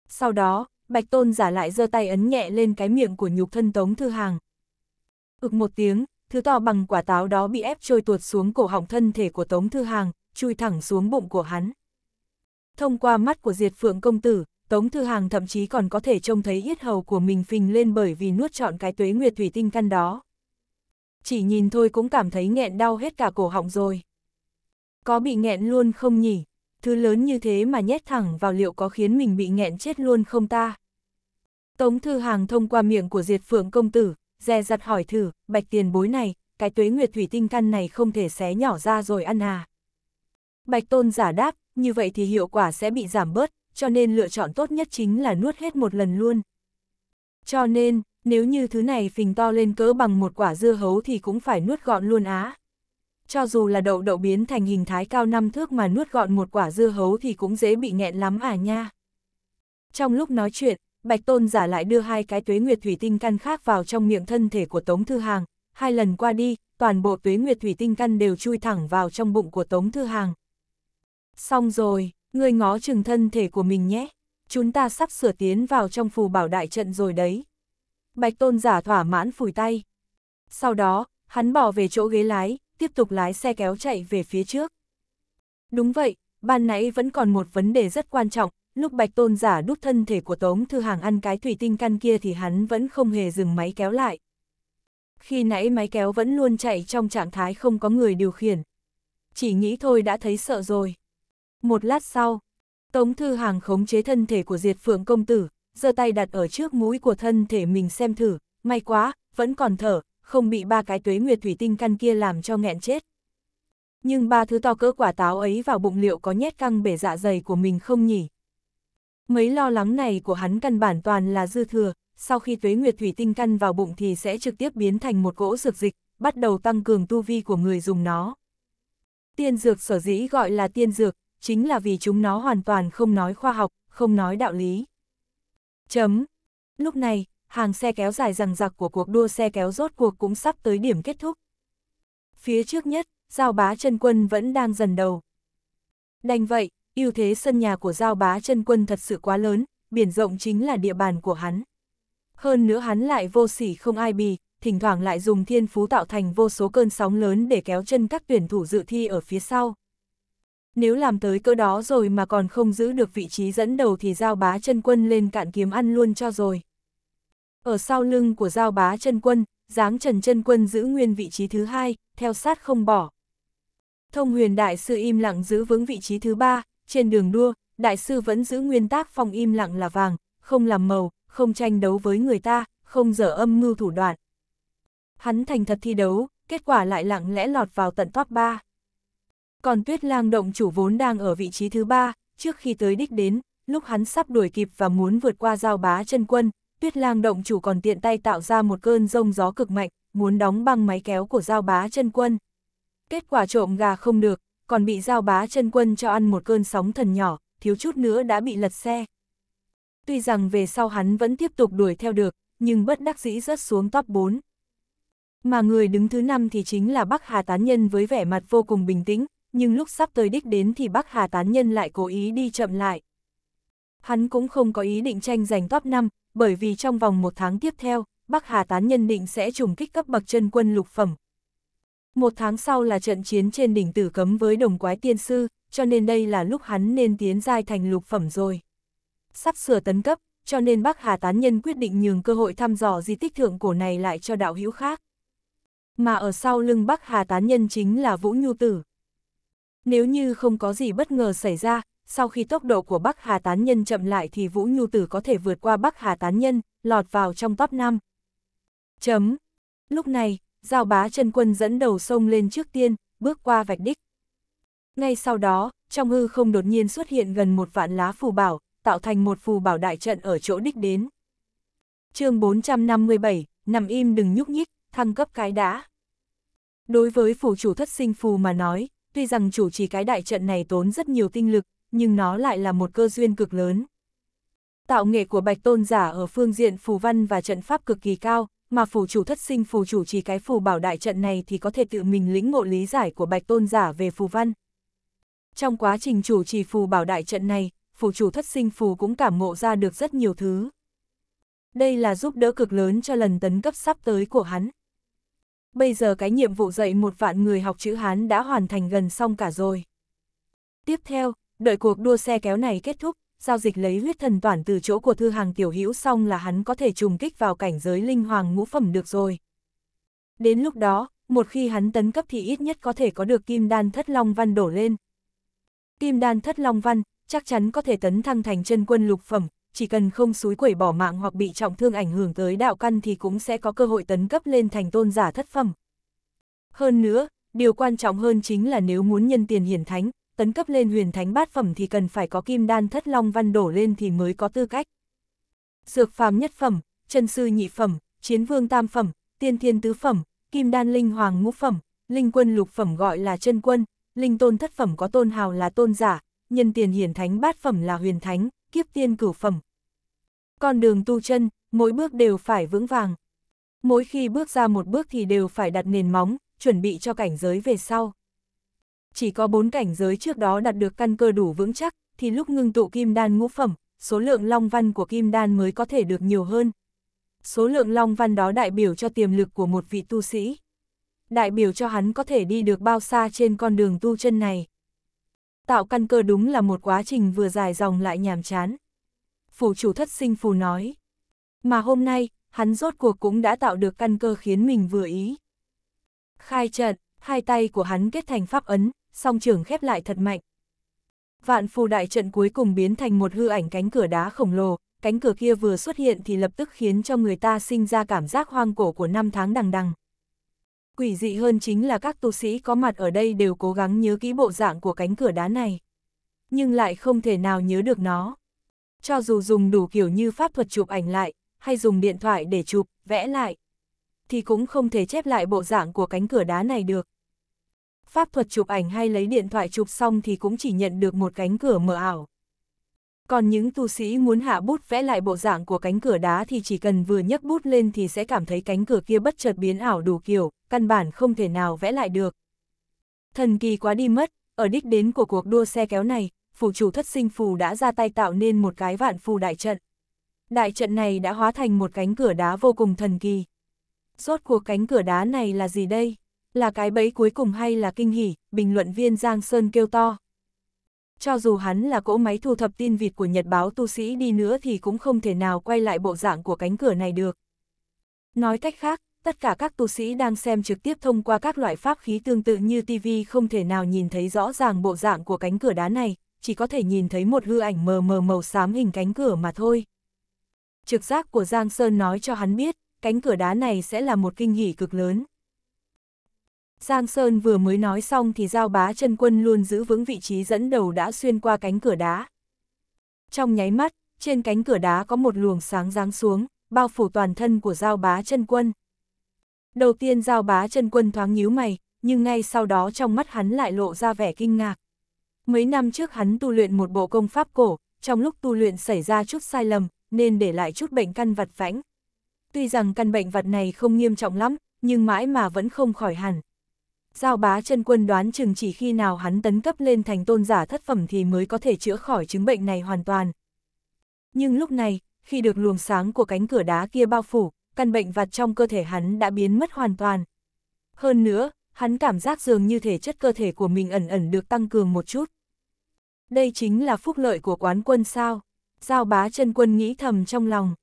Sau đó, Bạch Tôn giả lại giơ tay ấn nhẹ lên cái miệng của nhục thân Tống Thư Hàng. Ực một tiếng, thứ to bằng quả táo đó bị ép trôi tuột xuống cổ họng thân thể của Tống Thư Hàng, chui thẳng xuống bụng của hắn. Thông qua mắt của Diệt Phượng Công Tử, Tống Thư Hàng thậm chí còn có thể trông thấy yết hầu của mình phình lên bởi vì nuốt trọn cái tuế nguyệt thủy tinh căn đó. Chỉ nhìn thôi cũng cảm thấy nghẹn đau hết cả cổ họng rồi. Có bị nghẹn luôn không nhỉ? thứ lớn như thế mà nhét thẳng vào liệu có khiến mình bị nghẹn chết luôn không ta? Tống Thư Hàng thông qua miệng của Diệt Phượng Công Tử, dè dặt hỏi thử, bạch tiền bối này, cái tuế nguyệt thủy tinh căn này không thể xé nhỏ ra rồi ăn à? Bạch Tôn giả đáp, như vậy thì hiệu quả sẽ bị giảm bớt, cho nên lựa chọn tốt nhất chính là nuốt hết một lần luôn. Cho nên, nếu như thứ này phình to lên cỡ bằng một quả dưa hấu thì cũng phải nuốt gọn luôn á cho dù là đậu đậu biến thành hình thái cao năm thước mà nuốt gọn một quả dưa hấu thì cũng dễ bị nghẹn lắm à nha. Trong lúc nói chuyện, Bạch Tôn giả lại đưa hai cái tuế nguyệt thủy tinh căn khác vào trong miệng thân thể của Tống Thư Hàng, hai lần qua đi, toàn bộ tuế nguyệt thủy tinh căn đều chui thẳng vào trong bụng của Tống Thư Hàng. Xong rồi, ngươi ngó chừng thân thể của mình nhé, chúng ta sắp sửa tiến vào trong phù bảo đại trận rồi đấy. Bạch Tôn giả thỏa mãn phủi tay. Sau đó, hắn bỏ về chỗ ghế lái, tiếp tục lái xe kéo chạy về phía trước. Đúng vậy, ban nãy vẫn còn một vấn đề rất quan trọng, lúc Bạch Tôn giả đút thân thể của Tống Thư Hàng ăn cái thủy tinh căn kia thì hắn vẫn không hề dừng máy kéo lại. Khi nãy máy kéo vẫn luôn chạy trong trạng thái không có người điều khiển. Chỉ nghĩ thôi đã thấy sợ rồi. Một lát sau, Tống Thư Hàng khống chế thân thể của Diệt Phượng Công Tử, giơ tay đặt ở trước mũi của thân thể mình xem thử, may quá, vẫn còn thở, không bị ba cái tuế nguyệt thủy tinh căn kia làm cho nghẹn chết. Nhưng ba thứ to cỡ quả táo ấy vào bụng liệu có nhét căng bể dạ dày của mình không nhỉ? Mấy lo lắng này của hắn căn bản toàn là dư thừa, sau khi tuế nguyệt thủy tinh căn vào bụng thì sẽ trực tiếp biến thành một gỗ dược dịch, bắt đầu tăng cường tu vi của người dùng nó. Tiên dược sở dĩ gọi là tiên dược, chính là vì chúng nó hoàn toàn không nói khoa học, không nói đạo lý. Chấm. Lúc này, hàng xe kéo dài rằng giặc của cuộc đua xe kéo rốt cuộc cũng sắp tới điểm kết thúc. Phía trước nhất, Giao Bá chân Quân vẫn đang dần đầu. Đành vậy, ưu thế sân nhà của Giao Bá chân Quân thật sự quá lớn, biển rộng chính là địa bàn của hắn. Hơn nữa hắn lại vô sỉ không ai bì, thỉnh thoảng lại dùng thiên phú tạo thành vô số cơn sóng lớn để kéo chân các tuyển thủ dự thi ở phía sau. Nếu làm tới cỡ đó rồi mà còn không giữ được vị trí dẫn đầu thì giao bá chân quân lên cạn kiếm ăn luôn cho rồi. Ở sau lưng của Giao Bá chân Quân, dáng Trần chân Quân giữ nguyên vị trí thứ hai, theo sát không bỏ. Thông huyền đại sư im lặng giữ vững vị trí thứ ba, trên đường đua, đại sư vẫn giữ nguyên tác phong im lặng là vàng, không làm màu, không tranh đấu với người ta, không dở âm mưu thủ đoạn. Hắn thành thật thi đấu, kết quả lại lặng lẽ lọt vào tận top 3. Còn tuyết lang động chủ vốn đang ở vị trí thứ ba, trước khi tới đích đến, lúc hắn sắp đuổi kịp và muốn vượt qua giao bá chân quân, tuyết lang động chủ còn tiện tay tạo ra một cơn rông gió cực mạnh, muốn đóng băng máy kéo của giao bá chân quân. Kết quả trộm gà không được, còn bị giao bá chân quân cho ăn một cơn sóng thần nhỏ, thiếu chút nữa đã bị lật xe. Tuy rằng về sau hắn vẫn tiếp tục đuổi theo được, nhưng bất đắc dĩ rớt xuống top 4. Mà người đứng thứ năm thì chính là Bắc Hà Tán Nhân với vẻ mặt vô cùng bình tĩnh, nhưng lúc sắp tới đích đến thì Bắc Hà Tán Nhân lại cố ý đi chậm lại. Hắn cũng không có ý định tranh giành top 5, bởi vì trong vòng một tháng tiếp theo, Bắc Hà Tán nhân định sẽ trùng kích cấp bậc chân quân lục phẩm. Một tháng sau là trận chiến trên đỉnh tử cấm với đồng quái tiên sư, cho nên đây là lúc hắn nên tiến giai thành lục phẩm rồi. Sắp sửa tấn cấp, cho nên Bắc Hà Tán Nhân quyết định nhường cơ hội thăm dò di tích thượng cổ này lại cho đạo hữu khác. Mà ở sau lưng Bắc Hà Tán Nhân chính là Vũ Nhu Tử. Nếu như không có gì bất ngờ xảy ra, sau khi tốc độ của Bắc Hà Tán Nhân chậm lại thì Vũ Nhu Tử có thể vượt qua Bắc Hà Tán Nhân, lọt vào trong top 5. Chấm. Lúc này, Giao Bá chân Quân dẫn đầu sông lên trước tiên, bước qua vạch đích. Ngay sau đó, trong hư không đột nhiên xuất hiện gần một vạn lá phù bảo, tạo thành một phù bảo đại trận ở chỗ đích đến. chương 457, nằm im đừng nhúc nhích, thăng cấp cái đã. Đối với phù chủ thất sinh phù mà nói, tuy rằng chủ trì cái đại trận này tốn rất nhiều tinh lực, nhưng nó lại là một cơ duyên cực lớn. Tạo nghệ của bạch tôn giả ở phương diện phù văn và trận pháp cực kỳ cao, mà phù chủ thất sinh phù chủ trì cái phù bảo đại trận này thì có thể tự mình lĩnh ngộ lý giải của bạch tôn giả về phù văn. Trong quá trình chủ trì phù bảo đại trận này, phù chủ thất sinh phù cũng cảm ngộ ra được rất nhiều thứ. Đây là giúp đỡ cực lớn cho lần tấn cấp sắp tới của hắn. Bây giờ cái nhiệm vụ dạy một vạn người học chữ Hán đã hoàn thành gần xong cả rồi. Tiếp theo, đợi cuộc đua xe kéo này kết thúc, giao dịch lấy huyết thần toàn từ chỗ của thư hàng tiểu hữu xong là hắn có thể trùng kích vào cảnh giới linh hoàng ngũ phẩm được rồi. Đến lúc đó, một khi hắn tấn cấp thì ít nhất có thể có được kim đan thất long văn đổ lên. Kim đan thất long văn, chắc chắn có thể tấn thăng thành chân quân lục phẩm, chỉ cần không suối quẩy bỏ mạng hoặc bị trọng thương ảnh hưởng tới đạo căn thì cũng sẽ có cơ hội tấn cấp lên thành tôn giả thất phẩm. Hơn nữa, điều quan trọng hơn chính là nếu muốn nhân tiền hiển thánh, tấn cấp lên huyền thánh bát phẩm thì cần phải có kim đan thất long văn đổ lên thì mới có tư cách. Dược phàm nhất phẩm, chân sư nhị phẩm, chiến vương tam phẩm, tiên thiên tứ phẩm, kim đan linh hoàng ngũ phẩm, linh quân lục phẩm gọi là chân quân, linh tôn thất phẩm có tôn hào là tôn giả, nhân tiền hiển thánh bát phẩm là huyền thánh, kiếp tiên cửu phẩm. Con đường tu chân, mỗi bước đều phải vững vàng. Mỗi khi bước ra một bước thì đều phải đặt nền móng, chuẩn bị cho cảnh giới về sau. Chỉ có bốn cảnh giới trước đó đạt được căn cơ đủ vững chắc, thì lúc ngưng tụ kim đan ngũ phẩm, số lượng long văn của kim đan mới có thể được nhiều hơn. Số lượng long văn đó đại biểu cho tiềm lực của một vị tu sĩ. Đại biểu cho hắn có thể đi được bao xa trên con đường tu chân này. Tạo căn cơ đúng là một quá trình vừa dài dòng lại nhàm chán. Phủ chủ thất sinh phù nói. Mà hôm nay, hắn rốt cuộc cũng đã tạo được căn cơ khiến mình vừa ý. Khai trận, hai tay của hắn kết thành pháp ấn, song trường khép lại thật mạnh. Vạn phù đại trận cuối cùng biến thành một hư ảnh cánh cửa đá khổng lồ, cánh cửa kia vừa xuất hiện thì lập tức khiến cho người ta sinh ra cảm giác hoang cổ của năm tháng đằng đằng. Quỷ dị hơn chính là các tu sĩ có mặt ở đây đều cố gắng nhớ kỹ bộ dạng của cánh cửa đá này. Nhưng lại không thể nào nhớ được nó. Cho dù dùng đủ kiểu như pháp thuật chụp ảnh lại, hay dùng điện thoại để chụp, vẽ lại, thì cũng không thể chép lại bộ dạng của cánh cửa đá này được pháp thuật chụp ảnh hay lấy điện thoại chụp xong thì cũng chỉ nhận được một cánh cửa mở ảo. Còn những tu sĩ muốn hạ bút vẽ lại bộ dạng của cánh cửa đá thì chỉ cần vừa nhấc bút lên thì sẽ cảm thấy cánh cửa kia bất chợt biến ảo đủ kiểu, căn bản không thể nào vẽ lại được. Thần kỳ quá đi mất, ở đích đến của cuộc đua xe kéo này, phủ chủ thất sinh phù đã ra tay tạo nên một cái vạn phù đại trận. Đại trận này đã hóa thành một cánh cửa đá vô cùng thần kỳ. Rốt cuộc cánh cửa đá này là gì đây? Là cái bẫy cuối cùng hay là kinh hỉ, bình luận viên Giang Sơn kêu to. Cho dù hắn là cỗ máy thu thập tin vịt của Nhật báo tu sĩ đi nữa thì cũng không thể nào quay lại bộ dạng của cánh cửa này được. Nói cách khác, tất cả các tu sĩ đang xem trực tiếp thông qua các loại pháp khí tương tự như TV không thể nào nhìn thấy rõ ràng bộ dạng của cánh cửa đá này, chỉ có thể nhìn thấy một hư ảnh mờ mờ màu xám hình cánh cửa mà thôi. Trực giác của Giang Sơn nói cho hắn biết, cánh cửa đá này sẽ là một kinh hỉ cực lớn. Giang Sơn vừa mới nói xong thì Giao Bá chân quân luôn giữ vững vị trí dẫn đầu đã xuyên qua cánh cửa đá. Trong nháy mắt, trên cánh cửa đá có một luồng sáng giáng xuống, bao phủ toàn thân của Giao Bá chân quân. Đầu tiên Giao Bá chân quân thoáng nhíu mày, nhưng ngay sau đó trong mắt hắn lại lộ ra vẻ kinh ngạc. Mấy năm trước hắn tu luyện một bộ công pháp cổ, trong lúc tu luyện xảy ra chút sai lầm, nên để lại chút bệnh căn vặt vãnh. Tuy rằng căn bệnh vặt này không nghiêm trọng lắm, nhưng mãi mà vẫn không khỏi hẳn. Giao bá chân quân đoán chừng chỉ khi nào hắn tấn cấp lên thành tôn giả thất phẩm thì mới có thể chữa khỏi chứng bệnh này hoàn toàn. Nhưng lúc này, khi được luồng sáng của cánh cửa đá kia bao phủ, căn bệnh vặt trong cơ thể hắn đã biến mất hoàn toàn. Hơn nữa, hắn cảm giác dường như thể chất cơ thể của mình ẩn ẩn được tăng cường một chút. Đây chính là phúc lợi của quán quân sao? Giao bá chân quân nghĩ thầm trong lòng.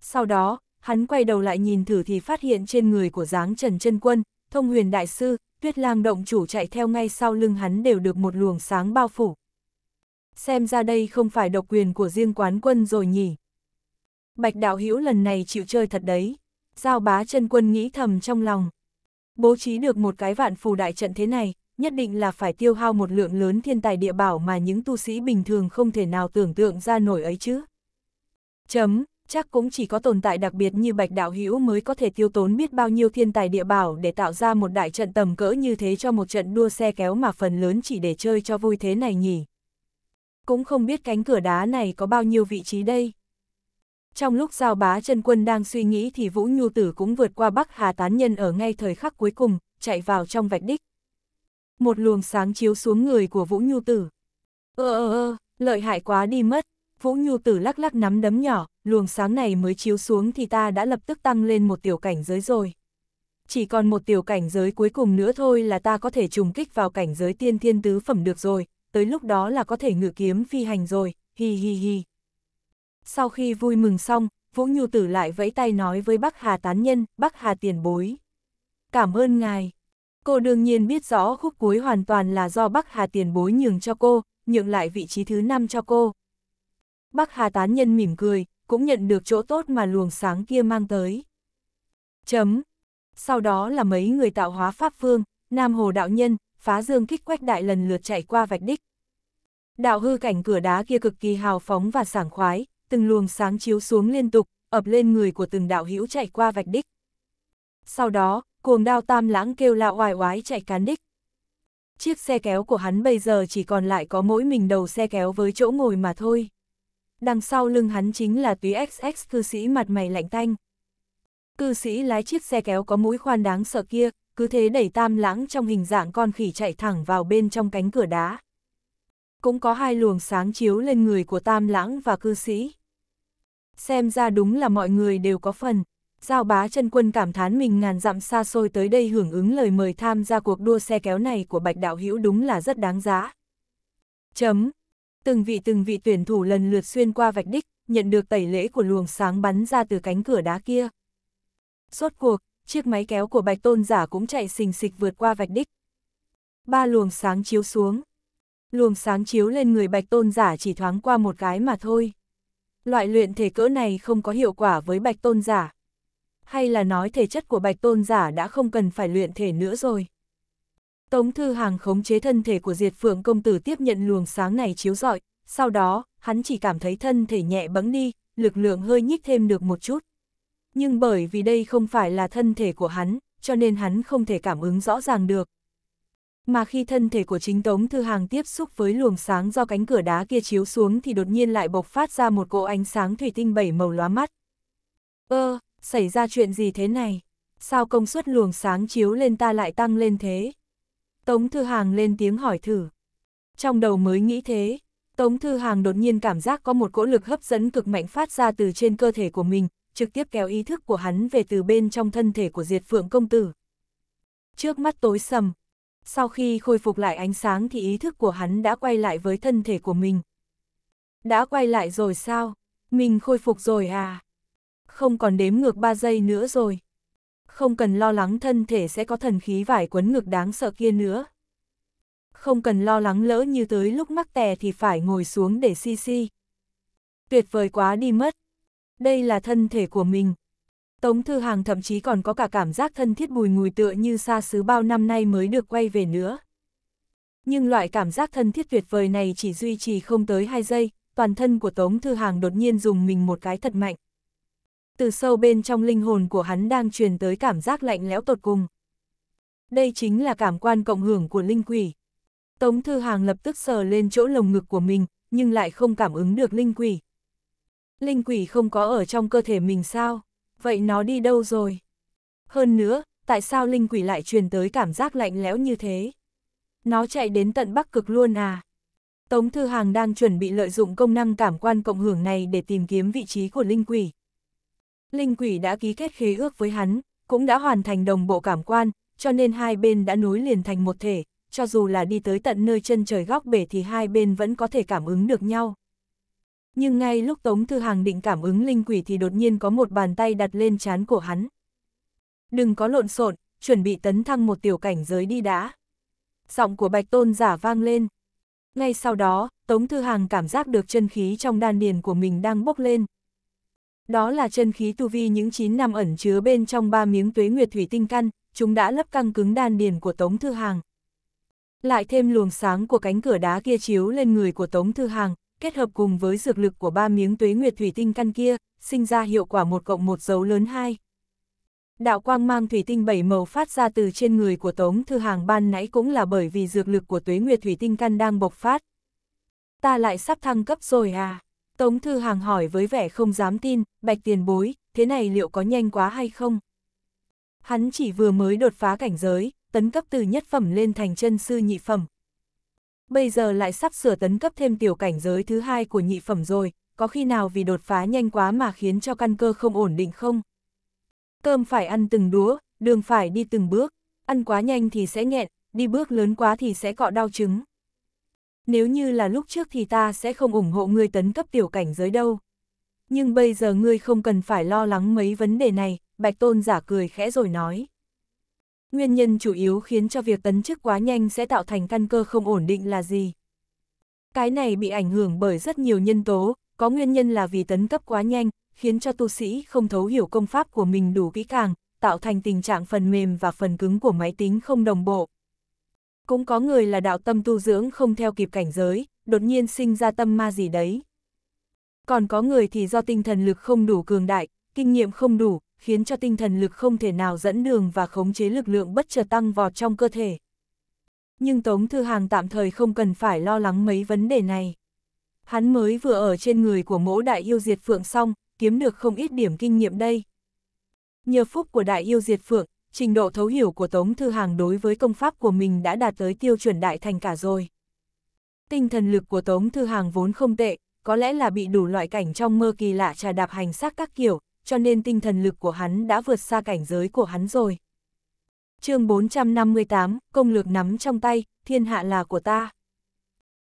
Sau đó, hắn quay đầu lại nhìn thử thì phát hiện trên người của dáng Trần chân quân, thông huyền đại sư, tuyết lang động chủ chạy theo ngay sau lưng hắn đều được một luồng sáng bao phủ. Xem ra đây không phải độc quyền của riêng quán quân rồi nhỉ. Bạch đạo hữu lần này chịu chơi thật đấy. Giao bá chân quân nghĩ thầm trong lòng. Bố trí được một cái vạn phù đại trận thế này, nhất định là phải tiêu hao một lượng lớn thiên tài địa bảo mà những tu sĩ bình thường không thể nào tưởng tượng ra nổi ấy chứ. Chấm, chắc cũng chỉ có tồn tại đặc biệt như Bạch Đạo Hữu mới có thể tiêu tốn biết bao nhiêu thiên tài địa bảo để tạo ra một đại trận tầm cỡ như thế cho một trận đua xe kéo mà phần lớn chỉ để chơi cho vui thế này nhỉ. Cũng không biết cánh cửa đá này có bao nhiêu vị trí đây. Trong lúc Giao Bá chân Quân đang suy nghĩ thì Vũ Nhu Tử cũng vượt qua Bắc Hà Tán Nhân ở ngay thời khắc cuối cùng, chạy vào trong vạch đích. Một luồng sáng chiếu xuống người của Vũ Nhu Tử. Ơ ơ ơ, lợi hại quá đi mất. Vũ Nhu Tử lắc lắc nắm đấm nhỏ, luồng sáng này mới chiếu xuống thì ta đã lập tức tăng lên một tiểu cảnh giới rồi. Chỉ còn một tiểu cảnh giới cuối cùng nữa thôi là ta có thể trùng kích vào cảnh giới tiên thiên tứ phẩm được rồi, tới lúc đó là có thể ngự kiếm phi hành rồi, hi hi hi. Sau khi vui mừng xong, Vũ Nhu Tử lại vẫy tay nói với Bác Hà Tán Nhân, Bác Hà Tiền Bối. Cảm ơn ngài. Cô đương nhiên biết rõ khúc cuối hoàn toàn là do Bác Hà Tiền Bối nhường cho cô, nhượng lại vị trí thứ năm cho cô, Bắc Hà tán nhân mỉm cười, cũng nhận được chỗ tốt mà luồng sáng kia mang tới. Chấm. Sau đó là mấy người tạo hóa pháp phương, Nam Hồ đạo nhân, phá dương kích quách đại lần lượt chạy qua vạch đích. Đạo hư cảnh cửa đá kia cực kỳ hào phóng và sảng khoái, từng luồng sáng chiếu xuống liên tục, ập lên người của từng đạo hữu chạy qua vạch đích. Sau đó, cuồng đao tam lãng kêu lạ oai oái chạy cán đích. Chiếc xe kéo của hắn bây giờ chỉ còn lại có mỗi mình đầu xe kéo với chỗ ngồi mà thôi đằng sau lưng hắn chính là túy XX cư sĩ mặt mày lạnh tanh. Cư sĩ lái chiếc xe kéo có mũi khoan đáng sợ kia, cứ thế đẩy tam lãng trong hình dạng con khỉ chạy thẳng vào bên trong cánh cửa đá. Cũng có hai luồng sáng chiếu lên người của tam lãng và cư sĩ. Xem ra đúng là mọi người đều có phần. Giao bá chân quân cảm thán mình ngàn dặm xa xôi tới đây hưởng ứng lời mời tham gia cuộc đua xe kéo này của bạch đạo hữu đúng là rất đáng giá. Chấm từng vị từng vị tuyển thủ lần lượt xuyên qua vạch đích, nhận được tẩy lễ của luồng sáng bắn ra từ cánh cửa đá kia. Rốt cuộc, chiếc máy kéo của bạch tôn giả cũng chạy xình xịch vượt qua vạch đích. Ba luồng sáng chiếu xuống. Luồng sáng chiếu lên người bạch tôn giả chỉ thoáng qua một cái mà thôi. Loại luyện thể cỡ này không có hiệu quả với bạch tôn giả. Hay là nói thể chất của bạch tôn giả đã không cần phải luyện thể nữa rồi. Tống Thư Hàng khống chế thân thể của Diệt Phượng Công Tử tiếp nhận luồng sáng này chiếu rọi, sau đó, hắn chỉ cảm thấy thân thể nhẹ bẫng đi, lực lượng hơi nhích thêm được một chút. Nhưng bởi vì đây không phải là thân thể của hắn, cho nên hắn không thể cảm ứng rõ ràng được. Mà khi thân thể của chính Tống Thư Hàng tiếp xúc với luồng sáng do cánh cửa đá kia chiếu xuống thì đột nhiên lại bộc phát ra một cỗ ánh sáng thủy tinh bảy màu lóa mắt. Ơ, xảy ra chuyện gì thế này? Sao công suất luồng sáng chiếu lên ta lại tăng lên thế? Tống Thư Hàng lên tiếng hỏi thử. Trong đầu mới nghĩ thế, Tống Thư Hàng đột nhiên cảm giác có một cỗ lực hấp dẫn cực mạnh phát ra từ trên cơ thể của mình, trực tiếp kéo ý thức của hắn về từ bên trong thân thể của Diệt Phượng Công Tử. Trước mắt tối sầm, sau khi khôi phục lại ánh sáng thì ý thức của hắn đã quay lại với thân thể của mình. Đã quay lại rồi sao? Mình khôi phục rồi à? Không còn đếm ngược 3 giây nữa rồi không cần lo lắng thân thể sẽ có thần khí vải quấn ngực đáng sợ kia nữa. Không cần lo lắng lỡ như tới lúc mắc tè thì phải ngồi xuống để si si, Tuyệt vời quá đi mất. Đây là thân thể của mình. Tống Thư Hàng thậm chí còn có cả cảm giác thân thiết bùi ngùi tựa như xa xứ bao năm nay mới được quay về nữa. Nhưng loại cảm giác thân thiết tuyệt vời này chỉ duy trì không tới 2 giây, toàn thân của Tống Thư Hàng đột nhiên dùng mình một cái thật mạnh từ sâu bên trong linh hồn của hắn đang truyền tới cảm giác lạnh lẽo tột cùng. Đây chính là cảm quan cộng hưởng của linh quỷ. Tống Thư Hàng lập tức sờ lên chỗ lồng ngực của mình, nhưng lại không cảm ứng được linh quỷ. Linh quỷ không có ở trong cơ thể mình sao? Vậy nó đi đâu rồi? Hơn nữa, tại sao linh quỷ lại truyền tới cảm giác lạnh lẽo như thế? Nó chạy đến tận Bắc Cực luôn à? Tống Thư Hàng đang chuẩn bị lợi dụng công năng cảm quan cộng hưởng này để tìm kiếm vị trí của linh quỷ, linh quỷ đã ký kết khế ước với hắn, cũng đã hoàn thành đồng bộ cảm quan, cho nên hai bên đã nối liền thành một thể, cho dù là đi tới tận nơi chân trời góc bể thì hai bên vẫn có thể cảm ứng được nhau. Nhưng ngay lúc Tống Thư Hàng định cảm ứng linh quỷ thì đột nhiên có một bàn tay đặt lên chán của hắn. Đừng có lộn xộn, chuẩn bị tấn thăng một tiểu cảnh giới đi đã. Giọng của Bạch Tôn giả vang lên. Ngay sau đó, Tống Thư Hàng cảm giác được chân khí trong đan điền của mình đang bốc lên, đó là chân khí tu vi những 9 năm ẩn chứa bên trong ba miếng tuế nguyệt thủy tinh căn, chúng đã lấp căng cứng đan điền của Tống Thư Hàng. Lại thêm luồng sáng của cánh cửa đá kia chiếu lên người của Tống Thư Hàng, kết hợp cùng với dược lực của ba miếng tuế nguyệt thủy tinh căn kia, sinh ra hiệu quả một cộng một dấu lớn hai. Đạo quang mang thủy tinh bảy màu phát ra từ trên người của Tống Thư Hàng ban nãy cũng là bởi vì dược lực của tuế nguyệt thủy tinh căn đang bộc phát. Ta lại sắp thăng cấp rồi à? Tống Thư Hàng hỏi với vẻ không dám tin, bạch tiền bối, thế này liệu có nhanh quá hay không? Hắn chỉ vừa mới đột phá cảnh giới, tấn cấp từ nhất phẩm lên thành chân sư nhị phẩm. Bây giờ lại sắp sửa tấn cấp thêm tiểu cảnh giới thứ hai của nhị phẩm rồi, có khi nào vì đột phá nhanh quá mà khiến cho căn cơ không ổn định không? Cơm phải ăn từng đũa, đường phải đi từng bước, ăn quá nhanh thì sẽ nghẹn, đi bước lớn quá thì sẽ cọ đau trứng nếu như là lúc trước thì ta sẽ không ủng hộ ngươi tấn cấp tiểu cảnh giới đâu. Nhưng bây giờ ngươi không cần phải lo lắng mấy vấn đề này, Bạch Tôn giả cười khẽ rồi nói. Nguyên nhân chủ yếu khiến cho việc tấn chức quá nhanh sẽ tạo thành căn cơ không ổn định là gì? Cái này bị ảnh hưởng bởi rất nhiều nhân tố, có nguyên nhân là vì tấn cấp quá nhanh, khiến cho tu sĩ không thấu hiểu công pháp của mình đủ kỹ càng, tạo thành tình trạng phần mềm và phần cứng của máy tính không đồng bộ, cũng có người là đạo tâm tu dưỡng không theo kịp cảnh giới, đột nhiên sinh ra tâm ma gì đấy. Còn có người thì do tinh thần lực không đủ cường đại, kinh nghiệm không đủ, khiến cho tinh thần lực không thể nào dẫn đường và khống chế lực lượng bất chợt tăng vọt trong cơ thể. Nhưng Tống Thư Hàng tạm thời không cần phải lo lắng mấy vấn đề này. Hắn mới vừa ở trên người của mẫu đại yêu diệt phượng xong, kiếm được không ít điểm kinh nghiệm đây. Nhờ phúc của đại yêu diệt phượng, trình độ thấu hiểu của Tống Thư Hàng đối với công pháp của mình đã đạt tới tiêu chuẩn đại thành cả rồi. Tinh thần lực của Tống Thư Hàng vốn không tệ, có lẽ là bị đủ loại cảnh trong mơ kỳ lạ trà đạp hành xác các kiểu, cho nên tinh thần lực của hắn đã vượt xa cảnh giới của hắn rồi. chương 458, công lược nắm trong tay, thiên hạ là của ta.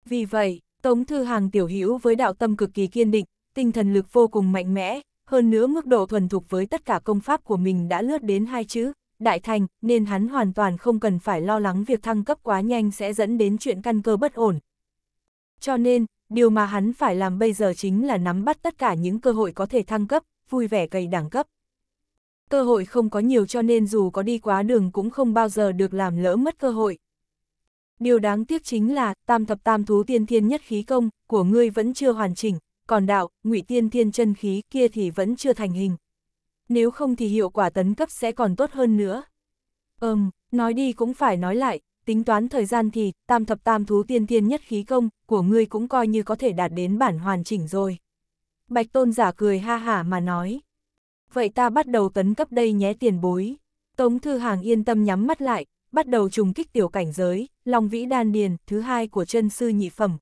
Vì vậy, Tống Thư Hàng tiểu hữu với đạo tâm cực kỳ kiên định, tinh thần lực vô cùng mạnh mẽ, hơn nữa mức độ thuần thục với tất cả công pháp của mình đã lướt đến hai chữ, đại thành, nên hắn hoàn toàn không cần phải lo lắng việc thăng cấp quá nhanh sẽ dẫn đến chuyện căn cơ bất ổn. Cho nên, điều mà hắn phải làm bây giờ chính là nắm bắt tất cả những cơ hội có thể thăng cấp, vui vẻ cày đẳng cấp. Cơ hội không có nhiều cho nên dù có đi quá đường cũng không bao giờ được làm lỡ mất cơ hội. Điều đáng tiếc chính là tam thập tam thú tiên thiên nhất khí công của ngươi vẫn chưa hoàn chỉnh, còn đạo, ngụy tiên thiên chân khí kia thì vẫn chưa thành hình nếu không thì hiệu quả tấn cấp sẽ còn tốt hơn nữa. Ừm, nói đi cũng phải nói lại, tính toán thời gian thì tam thập tam thú tiên tiên nhất khí công của ngươi cũng coi như có thể đạt đến bản hoàn chỉnh rồi. Bạch tôn giả cười ha hả mà nói. Vậy ta bắt đầu tấn cấp đây nhé tiền bối. Tống thư hàng yên tâm nhắm mắt lại, bắt đầu trùng kích tiểu cảnh giới, lòng vĩ đan điền, thứ hai của chân sư nhị phẩm.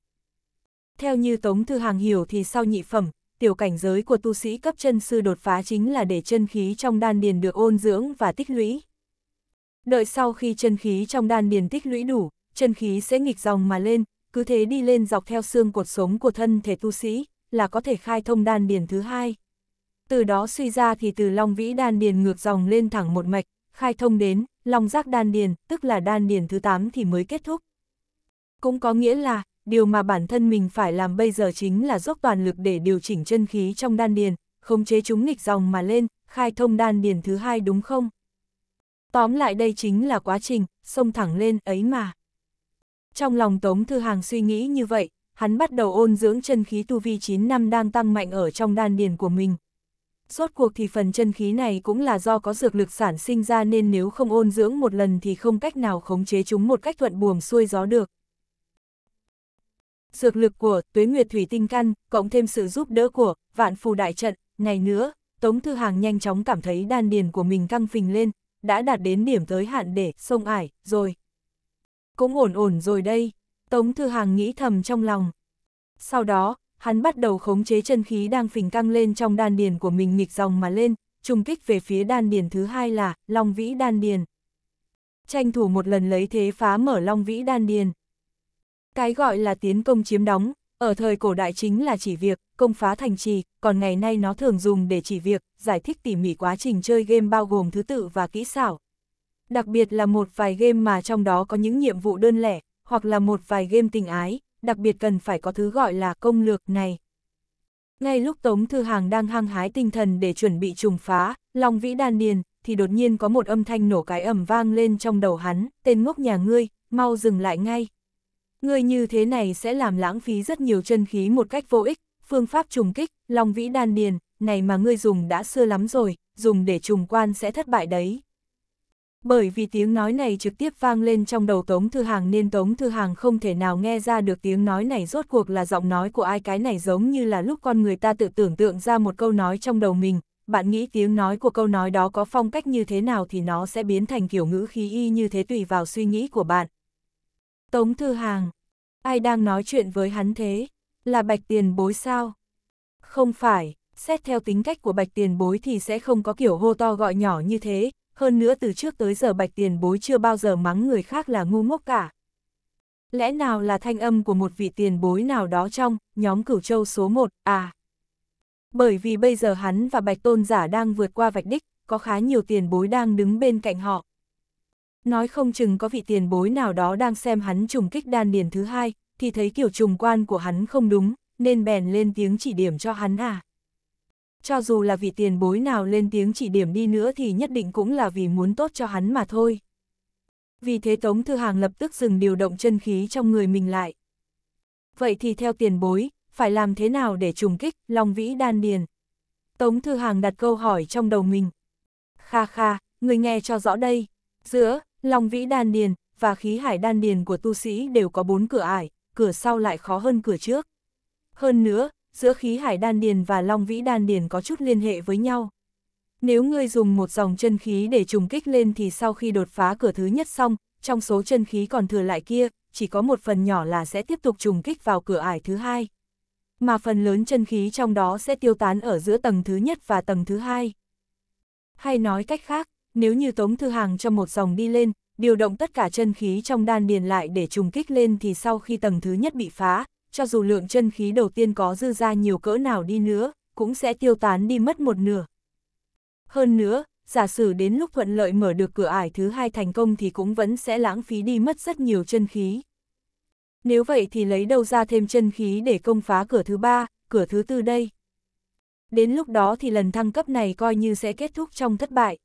Theo như Tống Thư Hàng hiểu thì sau nhị phẩm, tiểu cảnh giới của tu sĩ cấp chân sư đột phá chính là để chân khí trong đan điền được ôn dưỡng và tích lũy. Đợi sau khi chân khí trong đan điền tích lũy đủ, chân khí sẽ nghịch dòng mà lên, cứ thế đi lên dọc theo xương cột sống của thân thể tu sĩ, là có thể khai thông đan điền thứ hai. Từ đó suy ra thì từ long vĩ đan điền ngược dòng lên thẳng một mạch, khai thông đến long giác đan điền, tức là đan điền thứ 8 thì mới kết thúc. Cũng có nghĩa là, điều mà bản thân mình phải làm bây giờ chính là dốc toàn lực để điều chỉnh chân khí trong đan điền, khống chế chúng nghịch dòng mà lên, khai thông đan điền thứ hai đúng không? Tóm lại đây chính là quá trình, xông thẳng lên ấy mà. Trong lòng Tống Thư Hàng suy nghĩ như vậy, hắn bắt đầu ôn dưỡng chân khí tu vi 9 năm đang tăng mạnh ở trong đan điền của mình. Rốt cuộc thì phần chân khí này cũng là do có dược lực sản sinh ra nên nếu không ôn dưỡng một lần thì không cách nào khống chế chúng một cách thuận buồm xuôi gió được dược lực của tuế nguyệt thủy tinh căn, cộng thêm sự giúp đỡ của vạn phù đại trận, này nữa, Tống Thư Hàng nhanh chóng cảm thấy đan điền của mình căng phình lên, đã đạt đến điểm tới hạn để sông ải, rồi. Cũng ổn ổn rồi đây, Tống Thư Hàng nghĩ thầm trong lòng. Sau đó, hắn bắt đầu khống chế chân khí đang phình căng lên trong đan điền của mình nghịch dòng mà lên, trùng kích về phía đan điền thứ hai là Long Vĩ đan điền. Tranh thủ một lần lấy thế phá mở Long Vĩ đan điền. Cái gọi là tiến công chiếm đóng, ở thời cổ đại chính là chỉ việc, công phá thành trì, còn ngày nay nó thường dùng để chỉ việc, giải thích tỉ mỉ quá trình chơi game bao gồm thứ tự và kỹ xảo. Đặc biệt là một vài game mà trong đó có những nhiệm vụ đơn lẻ, hoặc là một vài game tình ái, đặc biệt cần phải có thứ gọi là công lược này. Ngay lúc Tống Thư Hàng đang hăng hái tinh thần để chuẩn bị trùng phá, lòng Vĩ Đan Điền, thì đột nhiên có một âm thanh nổ cái ẩm vang lên trong đầu hắn, tên ngốc nhà ngươi, mau dừng lại ngay, Người như thế này sẽ làm lãng phí rất nhiều chân khí một cách vô ích, phương pháp trùng kích, lòng vĩ đan điền, này mà ngươi dùng đã xưa lắm rồi, dùng để trùng quan sẽ thất bại đấy. Bởi vì tiếng nói này trực tiếp vang lên trong đầu Tống Thư Hàng nên Tống Thư Hàng không thể nào nghe ra được tiếng nói này rốt cuộc là giọng nói của ai cái này giống như là lúc con người ta tự tưởng tượng ra một câu nói trong đầu mình, bạn nghĩ tiếng nói của câu nói đó có phong cách như thế nào thì nó sẽ biến thành kiểu ngữ khí y như thế tùy vào suy nghĩ của bạn. Tống Thư Hàng, ai đang nói chuyện với hắn thế? Là bạch tiền bối sao? Không phải, xét theo tính cách của bạch tiền bối thì sẽ không có kiểu hô to gọi nhỏ như thế, hơn nữa từ trước tới giờ bạch tiền bối chưa bao giờ mắng người khác là ngu ngốc cả. Lẽ nào là thanh âm của một vị tiền bối nào đó trong nhóm cửu châu số 1, à? Bởi vì bây giờ hắn và bạch tôn giả đang vượt qua vạch đích, có khá nhiều tiền bối đang đứng bên cạnh họ. Nói không chừng có vị tiền bối nào đó đang xem hắn trùng kích đan điền thứ hai, thì thấy kiểu trùng quan của hắn không đúng, nên bèn lên tiếng chỉ điểm cho hắn à. Cho dù là vị tiền bối nào lên tiếng chỉ điểm đi nữa thì nhất định cũng là vì muốn tốt cho hắn mà thôi. Vì thế Tống Thư Hàng lập tức dừng điều động chân khí trong người mình lại. Vậy thì theo tiền bối, phải làm thế nào để trùng kích Long Vĩ Đan Điền? Tống Thư Hàng đặt câu hỏi trong đầu mình. Kha kha, người nghe cho rõ đây. Giữa, Long vĩ đan điền và khí hải đan điền của tu sĩ đều có bốn cửa ải, cửa sau lại khó hơn cửa trước. Hơn nữa, giữa khí hải đan điền và long vĩ đan điền có chút liên hệ với nhau. Nếu ngươi dùng một dòng chân khí để trùng kích lên thì sau khi đột phá cửa thứ nhất xong, trong số chân khí còn thừa lại kia, chỉ có một phần nhỏ là sẽ tiếp tục trùng kích vào cửa ải thứ hai. Mà phần lớn chân khí trong đó sẽ tiêu tán ở giữa tầng thứ nhất và tầng thứ hai. Hay nói cách khác, nếu như Tống Thư Hàng cho một dòng đi lên, điều động tất cả chân khí trong đan điền lại để trùng kích lên thì sau khi tầng thứ nhất bị phá, cho dù lượng chân khí đầu tiên có dư ra nhiều cỡ nào đi nữa, cũng sẽ tiêu tán đi mất một nửa. Hơn nữa, giả sử đến lúc thuận lợi mở được cửa ải thứ hai thành công thì cũng vẫn sẽ lãng phí đi mất rất nhiều chân khí. Nếu vậy thì lấy đâu ra thêm chân khí để công phá cửa thứ ba, cửa thứ tư đây. Đến lúc đó thì lần thăng cấp này coi như sẽ kết thúc trong thất bại.